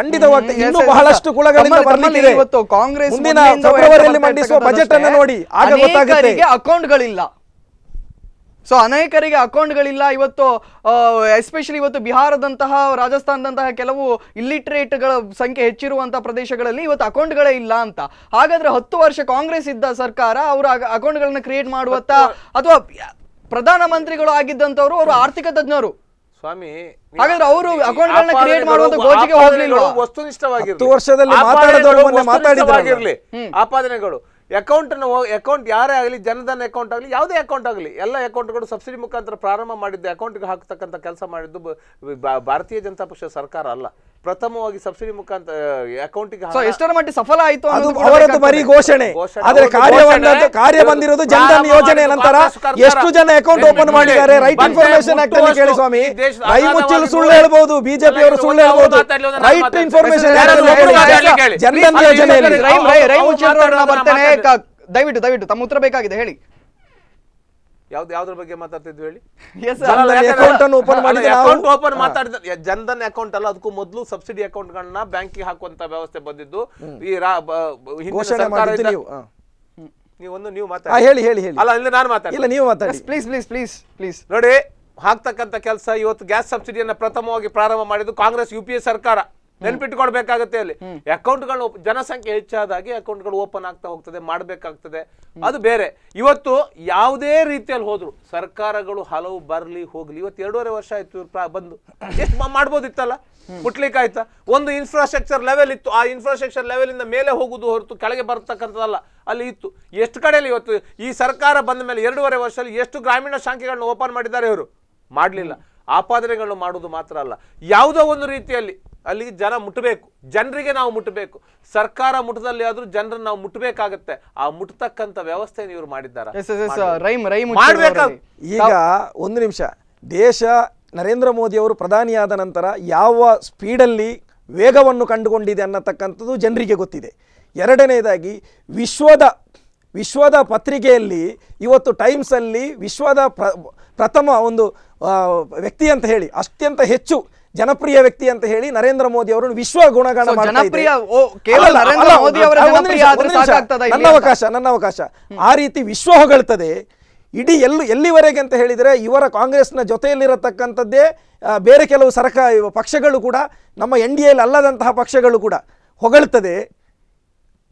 ಖಂಡಿತವಾಗಿ ಇನ್ನೂ ಬಹಳಷ್ಟು ಕುಳಗಳಿಂದ ಬರಲಿದೆ ಇವತ್ತು ಕಾಂಗ್ರೆಸ್ ಮುಂದಿನ ಮಂಡಿಸುವ ಬಜೆಟ್ ಅನ್ನು ನೋಡಿ ಆಗ ಗೊತ್ತಾಗುತ್ತೆ ಅಕೌಂಟ್ಗಳಿಲ್ಲ ಸೊ ಅನೇಕರಿಗೆ ಅಕೌಂಟ್ಗಳಿಲ್ಲ ಇವತ್ತು ಎಸ್ಪೆಷಲಿ ಇವತ್ತು ಬಿಹಾರದಂತಹ ರಾಜಸ್ಥಾನದಂತಹ ಕೆಲವು ಇಲ್ಲಿಟ್ರೇಟ್ಗಳ ಸಂಖ್ಯೆ ಹೆಚ್ಚಿರುವಂತಹ ಪ್ರದೇಶಗಳಲ್ಲಿ ಇವತ್ತು ಅಕೌಂಟ್ಗಳೇ ಇಲ್ಲ ಅಂತ ಹಾಗಾದ್ರೆ ಹತ್ತು ವರ್ಷ ಕಾಂಗ್ರೆಸ್ ಇದ್ದ ಸರ್ಕಾರ ಅವರ ಅಕೌಂಟ್ಗಳನ್ನು ಕ್ರಿಯೇಟ್ ಮಾಡುವತ್ತ ಅಥವಾ ಪ್ರಧಾನಮಂತ್ರಿಗಳು ಆಗಿದ್ದಂತವರು ಅವರು ಆರ್ಥಿಕ ತಜ್ಞರು ಸ್ವಾಮಿ ಹಾಗಾದ್ರೆ ಅವರು ಅಕೌಂಟ್ಗಳನ್ನ ಕ್ರಿಯೇಟ್ ಮಾಡುವಂತ ಗೋಜಿಗೆ ಹೋಗಲಿಲ್ಲ ವಸ್ತುನಿಷ್ಠವಾಗಿ ವರ್ಷದಲ್ಲಿ ಮಾತಾಡಿದ್ರು ಆಪಾದನೆಗಳು ಅಕೌಂಟನ್ನು ಅಕೌಂಟ್ ಯಾರೇ ಆಗಲಿ ಜನಧನ್ ಅಕೌಂಟ್ ಆಗಲಿ ಯಾವುದೇ ಅಕೌಂಟ್ ಆಗಲಿ ಎಲ್ಲ ಅಕೌಂಟ್ಗಳು ಸಬ್ಸಿಡಿ ಮುಖಾಂತರ ಪ್ರಾರಂಭ ಮಾಡಿದ್ದು ಅಕೌಂಟ್ಗೆ ಹಾಕ್ತಕ್ಕಂಥ ಕೆಲಸ ಮಾಡಿದ್ದು ಭಾರತೀಯ ಜನತಾ ಪಕ್ಷದ ಸರ್ಕಾರ ಅಲ್ಲ ಪ್ರಥಮವಾಗಿ ಸಬ್ಸಿಡಿ ಮುಖಾಂತರ ಸೊ ಎಷ್ಟರ ಮಟ್ಟಿಗೆ ಸಫಲ ಆಯ್ತು ಅದು ಅವರದ್ದು ಬರೀ ಘೋಷಣೆ ಆದ್ರೆ ಕಾರ್ಯವನ್ನ ಕಾರ್ಯ ಬಂದಿರೋದು ಜನಧನ್ ಯೋಜನೆ ನಂತರ ಎಷ್ಟು ಜನ ಅಕೌಂಟ್ ಓಪನ್ ಮಾಡಿದ್ದಾರೆ ರೈಟ್ ಇನ್ಫಾರ್ಮೇಶನ್ ಆಕ್ಟ್ ಅಲ್ಲಿ ಕೇಳಿ ಸ್ವಾಮಿ ಕೈ ಮುಚ್ಚಲು ಸುಳ್ಳು ಹೇಳ್ಬಹುದು ಬಿಜೆಪಿ ಅವರು ಸುಳ್ಳು ಹೇಳ್ಬಹುದು ರೈಟ್ ಇನ್ಫಾರ್ಮೇಶನ್ ಜನಧನ್ ಯೋಜನೆಯಲ್ಲಿ ದಯವಿಟ್ಟು ದಯವಿಟ್ಟು ತಮ್ಮ ಉತ್ತರ ಬೇಕಾಗಿದೆ ಹೇಳಿ ಯಾವ್ದು ಯಾವ್ದ್ರ ಬಗ್ಗೆ ಮಾತಾಡ್ತಿದ್ವಿ ಹೇಳಿ ಅಕೌಂಟ್ ಓಪನ್ ಮಾತಾಡಿದ ಜನ್ಧನ್ ಅಕೌಂಟ್ ಅಲ್ಲ ಅದಕ್ಕೂ ಮೊದಲು ಸಬ್ಸಿಡಿ ಅಕೌಂಟ್ ಗಳನ್ನ ಬ್ಯಾಂಕಿಗೆ ಹಾಕುವಂತ ವ್ಯವಸ್ಥೆ ಬಂದಿದ್ದು ಈ ನೀವೊಂದು ನೀವು ಮಾತಾಡಿ ಹೇಳಿ ಹೇಳಿ ಹೇಳಿ ಅಲ್ಲ ಅಂದ್ರೆ ನಾನು ಮಾತಾಡಿ ಇಲ್ಲ ನೀವು ಮಾತಾಡಿ ಪ್ಲೀಸ್ ಪ್ಲೀಸ್ ಪ್ಲೀಸ್ ಪ್ಲೀಸ್ ನೋಡಿ ಹಾಕ್ತಕ್ಕಂಥ ಕೆಲಸ ಇವತ್ತು ಗ್ಯಾಸ್ ಸಬ್ಸಿಡಿಯನ್ನ ಪ್ರಥಮವಾಗಿ ಪ್ರಾರಂಭ ಮಾಡಿದ್ದು ಕಾಂಗ್ರೆಸ್ ಯು ಪಿ ಎ ಸರ್ಕಾರ ನೆನ್ಪಿಟ್ಕೊಳ್ಬೇಕಾಗತ್ತೆ ಅಲ್ಲಿ ಅಕೌಂಟ್ಗಳು ಜನಸಂಖ್ಯೆ ಹೆಚ್ಚಾದಾಗಿ ಅಕೌಂಟ್ಗಳು ಓಪನ್ ಆಗ್ತಾ ಹೋಗ್ತದೆ ಮಾಡಬೇಕಾಗ್ತದೆ ಅದು ಬೇರೆ ಇವತ್ತು ಯಾವುದೇ ರೀತಿಯಲ್ಲಿ ಹೋದ್ರು ಸರ್ಕಾರಗಳು ಹಲವು ಬರಲಿ ಹೋಗ್ಲಿ ಇವತ್ತು ಎರಡೂವರೆ ವರ್ಷ ಆಯ್ತು ಬಂದು ಎಷ್ಟು ಮಾಡ್ಬೋದಿತ್ತಲ್ಲ ಮುಟ್ಲಿಕ್ಕೆ ಆಯ್ತಾ ಒಂದು ಇನ್ಫ್ರಾಸ್ಟ್ರಕ್ಚರ್ ಲೆವೆಲ್ ಇತ್ತು ಆ ಇನ್ಫ್ರಾಸ್ಟ್ರಕ್ಚರ್ ಲೆವೆಲ್ ಇಂದ ಮೇಲೆ ಹೋಗುದು ಹೊರತು ಕೆಳಗೆ ಬರ್ತಕ್ಕಂಥದ್ದಲ್ಲ ಅಲ್ಲಿ ಇತ್ತು ಎಷ್ಟು ಕಡೆಯಲ್ಲಿ ಇವತ್ತು ಈ ಸರ್ಕಾರ ಬಂದ ಮೇಲೆ ಎರಡೂವರೆ ವರ್ಷದಲ್ಲಿ ಎಷ್ಟು ಗ್ರಾಮೀಣ ಶಾಖೆಗಳನ್ನ ಓಪನ್ ಮಾಡಿದ್ದಾರೆ ಇವರು ಮಾಡಲಿಲ್ಲ ಆಪಾದನೆಗಳು ಮಾಡೋದು ಮಾತ್ರ ಅಲ್ಲ ಯಾವುದೋ ಒಂದು ರೀತಿಯಲ್ಲಿ ಅಲ್ಲಿಗೆ ಜನ ಮುಟ್ಟಬೇಕು ಜನರಿಗೆ ನಾವು ಮುಟ್ಟಬೇಕು ಸರ್ಕಾರ ಮುಟ್ಟದಲ್ಲಿ ಆದ್ರೂ ಜನರನ್ನು ನಾವು ಮುಟ್ಟಬೇಕಾಗತ್ತೆ ಆ ಮುಟ್ಟತಕ್ಕಂತ ವ್ಯವಸ್ಥೆ ಇವರು ಮಾಡಿದ್ದಾರೆ ಈಗ ಒಂದು ನಿಮಿಷ ದೇಶ ನರೇಂದ್ರ ಮೋದಿ ಅವರು ಪ್ರಧಾನಿಯಾದ ನಂತರ ಯಾವ ಸ್ಪೀಡಲ್ಲಿ ವೇಗವನ್ನು ಕಂಡುಕೊಂಡಿದೆ ಅನ್ನತಕ್ಕಂಥದ್ದು ಜನರಿಗೆ ಗೊತ್ತಿದೆ ಎರಡನೇದಾಗಿ ವಿಶ್ವದ ವಿಶ್ವದ ಪತ್ರಿಕೆಯಲ್ಲಿ ಇವತ್ತು ಟೈಮ್ಸಲ್ಲಿ ವಿಶ್ವದ ಪ್ರಥಮ ಒಂದು ವ್ಯಕ್ತಿ ಅಂತ ಹೇಳಿ ಅತ್ಯಂತ ಹೆಚ್ಚು ಜನಪ್ರಿಯ ವ್ಯಕ್ತಿ ಅಂತ ಹೇಳಿ ನರೇಂದ್ರ ಮೋದಿ ಅವರನ್ನು ವಿಶ್ವ ಗುಣಗಾನ ನನ್ನ ಅವಕಾಶ ನನ್ನ ಅವಕಾಶ ಆ ರೀತಿ ವಿಶ್ವ ಹೊಗಳ್ತದೆ ಇಡೀ ಎಲ್ಲಿ ಎಲ್ಲಿವರೆಗೆ ಅಂತ ಹೇಳಿದರೆ ಇವರ ಕಾಂಗ್ರೆಸ್ನ ಜೊತೆಯಲ್ಲಿರತಕ್ಕಂಥದ್ದೇ ಬೇರೆ ಕೆಲವು ಸರ್ಕಾರ ಪಕ್ಷಗಳು ಕೂಡ ನಮ್ಮ ಎನ್ ಡಿ ಎಲ್ಲಿ ಅಲ್ಲದಂತಹ ಪಕ್ಷಗಳು ಕೂಡ ಹೊಗಳ್ತದೆ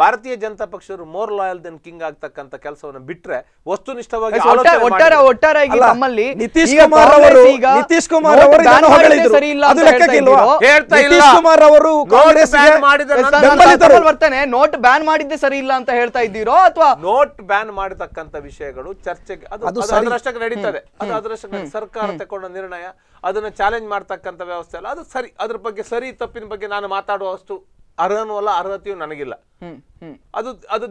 ಭಾರತೀಯ ಜನತಾ ಪಕ್ಷವರು ಮೋರ್ ಲಾಯಲ್ ದೆನ್ ಕಿಂಗ್ ಆಗ್ತಕ್ಕಂತ ಕೆಲಸವನ್ನು ಬಿಟ್ರೆ ವಸ್ತುನಿಷ್ಠವಾಗಿ ನಮ್ಮಲ್ಲಿ ನಿತೀಶ್ ಕುಮಾರ್ ಅವರು ನಿತೀಶ್ ಕುಮಾರ್ ಅವರು ಸರಿ ಇಲ್ಲ ಹೇಳ್ತಾ ಇಲ್ಲ ಕುಮಾರ್ ಅವರು ವರ್ತನೆ ನೋಟ್ ಬ್ಯಾನ್ ಮಾಡಿದ್ದೆ ಸರಿ ಇಲ್ಲ ಅಂತ ಹೇಳ್ತಾ ಇದ್ದೀರೋ ಅಥವಾ ನೋಟ್ ಬ್ಯಾನ್ ಮಾಡತಕ್ಕಂತ ವಿಷಯಗಳು ಚರ್ಚೆಗೆ ಅದು ಅದರಷ್ಟಕ್ಕೆ ನಡೀತದೆ ಅದು ಅದರಷ್ಟಕ್ಕೆ ಸರ್ಕಾರ ತಕೊಂಡ ನಿರ್ಣಯ ಅದನ್ನ ಚಾಲೆಂಜ್ ಮಾಡ್ತಕ್ಕಂತ ವ್ಯವಸ್ಥೆ ಅಲ್ಲ ಅದು ಸರಿ ಅದ್ರ ಬಗ್ಗೆ ಸರಿ ತಪ್ಪಿನ ಬಗ್ಗೆ ನಾನು ವಸ್ತು ಅರ್ಹನೂ ಅಲ್ಲ ಅರ್ಹತೆಯೂ ನನಗಿಲ್ಲ ಅದು ಅದು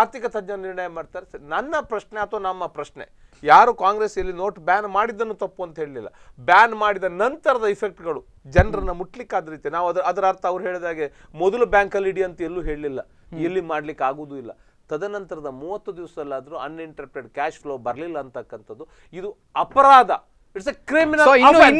ಆರ್ಥಿಕ ತಜ್ಞ ನಿರ್ಣಯ ಮಾಡ್ತಾರೆ ನನ್ನ ಪ್ರಶ್ನೆ ಅಥವಾ ನಮ್ಮ ಪ್ರಶ್ನೆ ಯಾರು ಕಾಂಗ್ರೆಸ್ ಇಲ್ಲಿ ನೋಟ್ ಬ್ಯಾನ್ ಮಾಡಿದ್ದನ್ನು ತಪ್ಪು ಅಂತ ಹೇಳಲಿಲ್ಲ ಬ್ಯಾನ್ ಮಾಡಿದ ನಂತರದ ಇಫೆಕ್ಟ್ಗಳು ಜನರನ್ನ ಮುಟ್ಲಿಕ್ಕಾದ ರೀತಿ ನಾವು ಅದರ ಅದರ ಅರ್ಥ ಅವ್ರು ಹೇಳಿದಾಗೆ ಮೊದಲು ಬ್ಯಾಂಕಲ್ಲಿ ಇಡಿ ಅಂತ ಎಲ್ಲೂ ಹೇಳಲಿಲ್ಲ ಎಲ್ಲಿ ಮಾಡ್ಲಿಕ್ಕೆ ಆಗುವುದೂ ಇಲ್ಲ ತದನಂತರದ ಮೂವತ್ತು ದಿವಸದಲ್ಲಾದರೂ ಅನ್ಇಂಟ್ರಪ್ಟೆಡ್ ಕ್ಯಾಶ್ ಫ್ಲೋ ಬರಲಿಲ್ಲ ಅಂತಕ್ಕಂಥದ್ದು ಇದು ಅಪರಾಧ ಇಟ್ಸ್ ಕ್ರಿಮಿನಲ್ ಇನ್ನು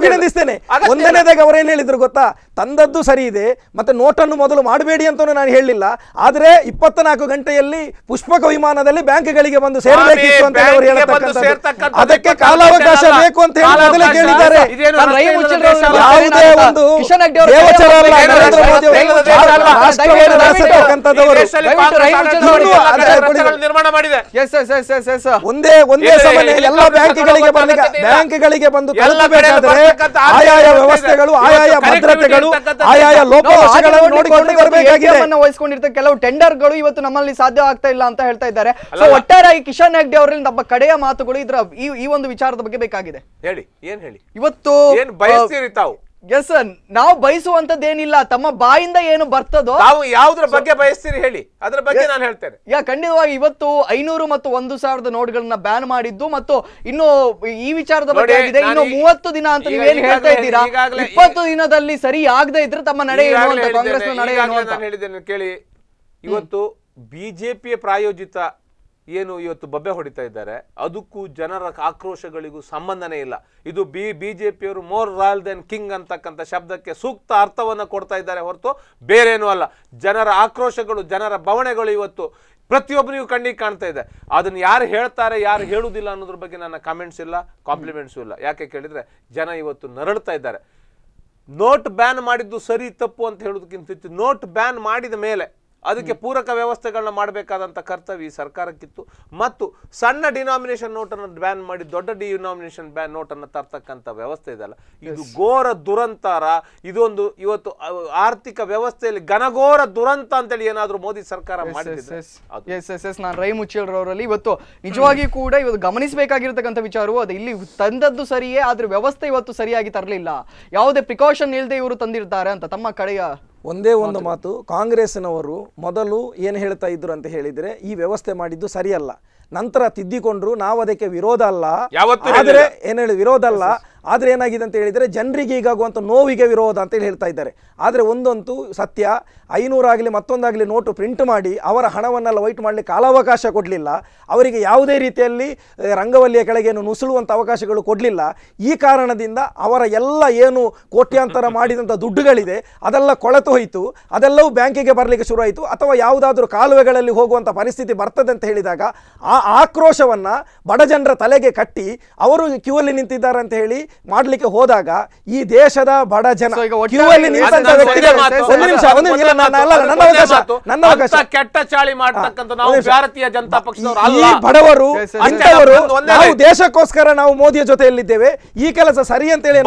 ಅಭಿನಂದಿಸ್ತೇನೆ ಒಂದನೇದಾಗ ಅವರೇನು ಹೇಳಿದ್ರು ಗೊತ್ತಾ ತಂದದ್ದು ಸರಿ ಇದೆ ಮತ್ತೆ ನೋಟನ್ನು ಮೊದಲು ಮಾಡಬೇಡಿ ಅಂತ ನಾನು ಹೇಳಲಿಲ್ಲ ಆದ್ರೆ ಇಪ್ಪತ್ತ ಗಂಟೆಯಲ್ಲಿ ಪುಷ್ಪಕ ವಿಮಾನದಲ್ಲಿ ಬ್ಯಾಂಕ್ಗಳಿಗೆ ಬಂದು ಸೇರಬೇಕಿತ್ತು ಅಂತ ಅವರು ಹೇಳ್ತಕ್ಕಂಥ ಅದಕ್ಕೆ ಕಾಲಾವಕಾಶ ಬೇಕು ಅಂತ ಹೇಳಿ ಮೊದಲೇ ಕೇಳಿದ್ದಾರೆ ಯಾವುದೇ ಒಂದು ರಾಷ್ಟ್ರವನ್ನು ನಿರ್ಮಾಣ ಮಾಡಿದೆ ಒಂದೇ ಒಂದೇ ಸಮನೆ ಎಲ್ಲ ಬ್ಯಾಂಕ್ಗಳಿಗೆ ಬ್ಯಾಂಕ್ಗಳಿಗೆ ಬಂದು ತಲುಪಬೇಕಾದ್ರೆ ಆಯಾಯ ವ್ಯವಸ್ಥೆಗಳು ಆಯಾಯ ಭದ್ರತೆಗಳು ಆಯಾಯ ಲೋಪದೋಷಗಳನ್ನು ನೋಡಿಕೊಂಡು ಬರಬೇಕಾಗಿದೆ ವಹಿಸಿಕೊಂಡಿರ್ತ ಕೆಲವು ಟೆಂಡರ್ಗಳು ಇವತ್ತು ನಮ್ಮಲ್ಲಿ ಸಾಧ್ಯ ಆಗ್ತಾ ಇಲ್ಲ ಅಂತ ಹೇಳ್ತಾ ಇದ್ದಾರೆ ಸೊ ಒಟ್ಟಾರೆಯಾಗಿ ಕಿಶನ್ ಹೆಗ್ಡೆ ಅವರಲ್ಲಿ ನಮ್ಮ ಕಡೆಯ ಮಾತುಗಳು ಇದರ ಈ ಒಂದು ವಿಚಾರದ ಬಗ್ಗೆ ಬೇಕಾಗಿದೆ ಹೇಳಿ ಏನ್ ಹೇಳಿ ಇವತ್ತು ಏನ್ ಬಯಸ್ತೀರಿ ತಾವು ಎಸ್ ಸರ್ ನಾವು ಬಯಸುವಂತದ್ದೇನಿಲ್ಲ ತಮ್ಮ ಬಾಯಿಂದ ಏನು ಬರ್ತದೋ ನಾವು ಯಾವ್ದ್ರ ಬಗ್ಗೆ ಬಯಸ್ತೀರಿ ಹೇಳಿ ಅದ್ರ ಬಗ್ಗೆ ನಾನು ಹೇಳ್ತೇನೆ ಯಾ ಖಂಡಿತವಾಗಿ ಇವತ್ತು ಐನೂರು ಮತ್ತು ಒಂದು ಸಾವಿರದ ನೋಟ್ಗಳನ್ನ ಬ್ಯಾನ್ ಮಾಡಿದ್ದು ಮತ್ತು ಇನ್ನು ಈ ವಿಚಾರದ ಬಗ್ಗೆ ಆಗಿದೆ ಇನ್ನು ಮೂವತ್ತು ದಿನ ಅಂತ ನೀವೇನು ಹೇಳ್ತಾ ಇದ್ದೀರಾ ಇಪ್ಪತ್ತು ದಿನದಲ್ಲಿ ಸರಿ ಆಗದೆ ಇದ್ರೆ ತಮ್ಮ ನಡೆ ಕಾಂಗ್ರೆಸ್ ಕೇಳಿ ಇವತ್ತು ಬಿಜೆಪಿ ಪ್ರಾಯೋಜಿತ ಏನು ಇವತ್ತು ಬಬ್ಬೆ ಹೊಡಿತಾ ಇದ್ದಾರೆ ಅದಕ್ಕೂ ಜನರ ಆಕ್ರೋಶಗಳಿಗೂ ಸಂಬಂಧನೇ ಇಲ್ಲ ಇದು ಬಿ ಬಿ ಜೆ ಪಿಯವರು ಮೋರ್ ರಾಯಲ್ ದೆನ್ ಕಿಂಗ್ ಅಂತಕ್ಕಂಥ ಶಬ್ದಕ್ಕೆ ಸೂಕ್ತ ಅರ್ಥವನ್ನು ಕೊಡ್ತಾ ಇದ್ದಾರೆ ಹೊರತು ಬೇರೇನೂ ಅಲ್ಲ ಜನರ ಆಕ್ರೋಶಗಳು ಜನರ ಬವಣೆಗಳು ಇವತ್ತು ಪ್ರತಿಯೊಬ್ಬರಿಗೂ ಕಣ್ಣಿಗೆ ಕಾಣ್ತಾ ಇದೆ ಅದನ್ನು ಯಾರು ಹೇಳ್ತಾರೆ ಯಾರು ಹೇಳುವುದಿಲ್ಲ ಅನ್ನೋದ್ರ ಬಗ್ಗೆ ನನ್ನ ಕಮೆಂಟ್ಸ್ ಇಲ್ಲ ಕಾಂಪ್ಲಿಮೆಂಟ್ಸು ಇಲ್ಲ ಯಾಕೆ ಕೇಳಿದರೆ ಜನ ಇವತ್ತು ನರಳ್ತಾ ಇದ್ದಾರೆ ನೋಟ್ ಬ್ಯಾನ್ ಮಾಡಿದ್ದು ಸರಿ ತಪ್ಪು ಅಂತ ಹೇಳೋದಕ್ಕಿಂತ ನೋಟ್ ಬ್ಯಾನ್ ಮಾಡಿದ ಮೇಲೆ ಅದಕ್ಕೆ ಪೂರಕ ವ್ಯವಸ್ಥೆಗಳನ್ನ ಮಾಡಬೇಕಾದಂಥ ಕರ್ತವ್ಯ ಈ ಸರ್ಕಾರಕ್ಕಿತ್ತು ಮತ್ತು ಸಣ್ಣ ಡಿನಾಮಿನೇಷನ್ ನೋಟನ್ನು ಬ್ಯಾನ್ ಮಾಡಿ ದೊಡ್ಡ ಡಿನಾಮಿನೇಷನ್ ಬ್ಯಾನ್ ನೋಟನ್ನು ತರ್ತಕ್ಕಂಥ ವ್ಯವಸ್ಥೆ ಇದೆಲ್ಲ ಇದು ಘೋರ ದುರಂತಾರ ಇದೊಂದು ಇವತ್ತು ಆರ್ಥಿಕ ವ್ಯವಸ್ಥೆಯಲ್ಲಿ ಘನಘೋರ ದುರಂತ ಅಂತೇಳಿ ಏನಾದರೂ ಮೋದಿ ಸರ್ಕಾರ ಮಾಡಿದೆ ಎಸ್ ಎಸ್ ಎಸ್ ನಾನು ರೈ ಮುಚ್ಚಿಲ್ರವರಲ್ಲಿ ಇವತ್ತು ನಿಜವಾಗಿ ಕೂಡ ಇವತ್ತು ಗಮನಿಸಬೇಕಾಗಿರ್ತಕ್ಕಂಥ ವಿಚಾರವು ಅದು ಇಲ್ಲಿ ತಂದದ್ದು ಸರಿಯೇ ಆದ್ರೆ ವ್ಯವಸ್ಥೆ ಇವತ್ತು ಸರಿಯಾಗಿ ತರಲಿಲ್ಲ ಯಾವುದೇ ಪ್ರಿಕಾಷನ್ ಇಲ್ಲದೆ ಇವರು ತಂದಿರ್ತಾರೆ ಅಂತ ತಮ್ಮ ಕಡೆಯ ಒಂದೇ ಒಂದು ಮಾತು ಕಾಂಗ್ರೆಸ್ನವರು ಮೊದಲು ಏನು ಹೇಳ್ತಾ ಇದ್ರು ಅಂತ ಹೇಳಿದರೆ ಈ ವ್ಯವಸ್ಥೆ ಮಾಡಿದ್ದು ಸರಿಯಲ್ಲ ನಂತರ ತಿದ್ದಿಕೊಂಡ್ರು ನಾವು ಅದಕ್ಕೆ ವಿರೋಧ ಅಲ್ಲ ಆದರೆ ಏನು ಹೇಳಿ ವಿರೋಧ ಅಲ್ಲ ಆದರೆ ಏನಾಗಿದೆ ಅಂತ ಹೇಳಿದರೆ ಜನರಿಗೆ ಈಗಾಗುವಂಥ ನೋವಿಗೆ ವಿರೋಧ ಅಂತೇಳಿ ಹೇಳ್ತಾ ಇದ್ದಾರೆ ಆದರೆ ಒಂದಂತೂ ಸತ್ಯ ಐನೂರಾಗಲಿ ಮತ್ತೊಂದಾಗಲಿ ನೋಟು ಪ್ರಿಂಟ್ ಮಾಡಿ ಅವರ ಹಣವನ್ನೆಲ್ಲ ವೈಟ್ ಮಾಡಲಿಕ್ಕೆ ಕಾಲಾವಕಾಶ ಕೊಡಲಿಲ್ಲ ಅವರಿಗೆ ಯಾವುದೇ ರೀತಿಯಲ್ಲಿ ರಂಗವಲ್ಲಿಯ ಕೆಳಗೇನು ನುಸುಳುವಂಥ ಅವಕಾಶಗಳು ಕೊಡಲಿಲ್ಲ ಈ ಕಾರಣದಿಂದ ಅವರ ಎಲ್ಲ ಏನು ಕೋಟ್ಯಾಂತರ ಮಾಡಿದಂಥ ದುಡ್ಡುಗಳಿದೆ ಅದೆಲ್ಲ ಕೊಳೆತೋಯಿತು ಹೋಯಿತು ಅದೆಲ್ಲವೂ ಬ್ಯಾಂಕಿಗೆ ಬರಲಿಕ್ಕೆ ಶುರುವಾಯಿತು ಅಥವಾ ಯಾವುದಾದ್ರೂ ಕಾಲುವೆಗಳಲ್ಲಿ ಹೋಗುವಂಥ ಪರಿಸ್ಥಿತಿ ಬರ್ತದೆ ಅಂತ ಹೇಳಿದಾಗ ಆ ಆಕ್ರೋಶವನ್ನು ಬಡ ಜನರ ತಲೆಗೆ ಕಟ್ಟಿ ಅವರು ಅಲ್ಲಿ ನಿಂತಿದ್ದಾರೆ ಅಂತ ಹೇಳಿ ಮಾಡಲಿಕ್ಕೆ ಹೋದಾಗ ಈ ದೇಶದ ಬಡ ಜನ ಕೆಟ್ಟ ಚಾಳಿ ಭಾರತೀಯ ಜನತಾ ಬಡವರು ನಾವು ದೇಶಕ್ಕೋಸ್ಕರ ನಾವು ಮೋದಿಯ ಜೊತೆಯಲ್ಲಿದ್ದೇವೆ ಈ ಕೆಲಸ ಸರಿ ಅಂತ ಹೇಳಿ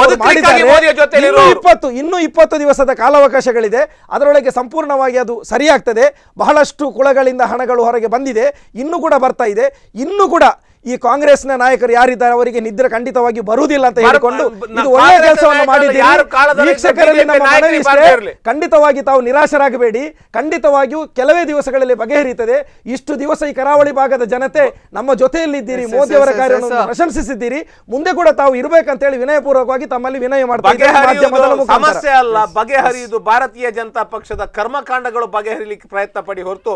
ಇಪ್ಪತ್ತು ಇನ್ನೂ ಇಪ್ಪತ್ತು ದಿವಸದ ಕಾಲಾವಕಾಶಗಳಿದೆ ಅದರೊಳಗೆ ಸಂಪೂರ್ಣವಾಗಿ ಅದು ಸರಿಯಾಗ್ತದೆ ಬಹಳಷ್ಟು ಕುಳಗಳಿಂದ ಹಣಗಳು ಹೊರಗೆ ಬಂದಿದೆ ಇನ್ನು ಕೂಡ ಬರ್ತಾ ಇದೆ ಇನ್ನು ಕೂಡ ಈ ಕಾಂಗ್ರೆಸ್ನ ನಾಯಕರು ಯಾರಿದ್ದಾರೆ ಅವರಿಗೆ ನಿದ್ರೆ ಖಂಡಿತವಾಗಿ ಬರುವುದಿಲ್ಲ ಅಂತ ಹೇಳಿಕೊಂಡು ಇದು ಒಳ್ಳೆಯ ಕೆಲಸವನ್ನು ಮಾಡಿದ್ದೀರಿ ಖಂಡಿತವಾಗಿ ತಾವು ನಿರಾಶರಾಗಬೇಡಿ ಖಂಡಿತವಾಗಿಯೂ ಕೆಲವೇ ದಿವಸಗಳಲ್ಲಿ ಬಗೆಹರಿಯುತ್ತದೆ ಇಷ್ಟು ದಿವಸ ಈ ಕರಾವಳಿ ಭಾಗದ ಜನತೆ ನಮ್ಮ ಜೊತೆಯಲ್ಲಿದ್ದೀರಿ ಮೋದಿ ಅವರ ಕಾರ್ಯವನ್ನು ಪ್ರಶಂಸಿಸಿದ್ದೀರಿ ಮುಂದೆ ಕೂಡ ತಾವು ಇರಬೇಕಂತ ಹೇಳಿ ವಿನಯಪೂರ್ವಕವಾಗಿ ತಮ್ಮಲ್ಲಿ ವಿನಯ ಮಾಡ್ತಾರೆ ಸಮಸ್ಯೆ ಅಲ್ಲ ಬಗೆಹರಿಯುವುದು ಭಾರತೀಯ ಜನತಾ ಪಕ್ಷದ ಕರ್ಮಕಾಂಡಗಳು ಬಗೆಹರಿಲಿಕ್ಕೆ ಪ್ರಯತ್ನ ಪಡಿ ಹೊರತು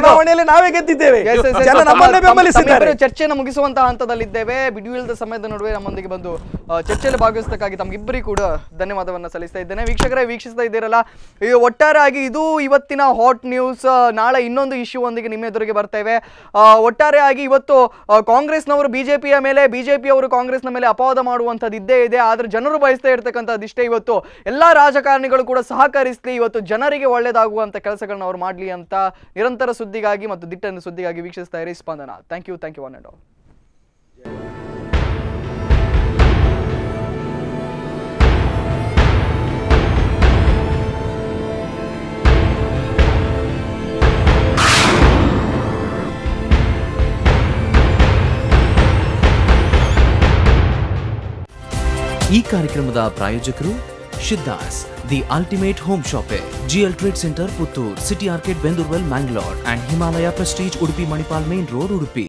ಚುನಾವಣೆಯಲ್ಲಿ ನಾವೇ ಗೆದ್ದಿದ್ದೇವೆ ಚರ್ಚೆ ಚರ್ಚೆಯನ್ನು ಮುಗಿಸುವಂತಹ ಹಂತದಲ್ಲಿದ್ದೇವೆ ಬಿಡುವಿಲ್ಲದ ಸಮಯದ ನಡುವೆ ನಮ್ಮೊಂದಿಗೆ ಬಂದು ಚರ್ಚೆಯಲ್ಲಿ ಭಾಗವಹಿಸಿದಕ್ಕಾಗಿ ತಮ್ಗಿಬ್ಬರಿಗೂ ಕೂಡ ಧನ್ಯವಾದವನ್ನ ಸಲ್ಲಿಸ್ತಾ ಇದ್ದೇನೆ ವೀಕ್ಷಕರೇ ವೀಕ್ಷಿಸ್ತಾ ಇದ್ದೀರಲ್ಲ ಈ ಒಟ್ಟಾರೆಯಾಗಿ ಇದು ಇವತ್ತಿನ ಹಾಟ್ ನ್ಯೂಸ್ ನಾಳೆ ಇನ್ನೊಂದು ಇಶ್ಯೂ ಒಂದಿಗೆ ನಿಮ್ಮ ಎದುರಿಗೆ ಬರ್ತೇವೆ ಒಟ್ಟಾರೆಯಾಗಿ ಇವತ್ತು ಕಾಂಗ್ರೆಸ್ನವರು ಬಿಜೆಪಿಯ ಮೇಲೆ ಬಿಜೆಪಿಯವರು ಕಾಂಗ್ರೆಸ್ನ ಮೇಲೆ ಅಪವಾದ ಮಾಡುವಂಥದ್ದು ಇದ್ದೇ ಇದೆ ಆದರೆ ಜನರು ಬಯಸ್ತಾ ಇಷ್ಟೇ ಇವತ್ತು ಎಲ್ಲಾ ರಾಜಕಾರಣಿಗಳು ಕೂಡ ಸಹಕರಿಸಲಿ ಇವತ್ತು ಜನರಿಗೆ ಒಳ್ಳೆಯದಾಗುವಂಥ ಕೆಲಸಗಳನ್ನ ಅವ್ರು ಮಾಡ್ಲಿ ಅಂತ ನಿರಂತರ ಸುದ್ದಿಗಾಗಿ ಮತ್ತು ದಿಟ್ಟನ್ನು ಸುದ್ದಿಗಾಗಿ ಸುದ್ದಿಗಾಗಿ ವೀಕ್ಷಿಸ್ತಾ ಇರಿ Spandana thank you thank you one ಈ ಕಾರ್ಯಕ್ರಮದ ಪ್ರಾಯೋಜಕರು ಶಿದ್ದಾಸ್ The Ultimate Home Shop है GL Trade Center, Puttur, City Arcade, Bendurwell, Mangalore and Himalaya Prestige, Udupi Manipal Main Road, Udupi.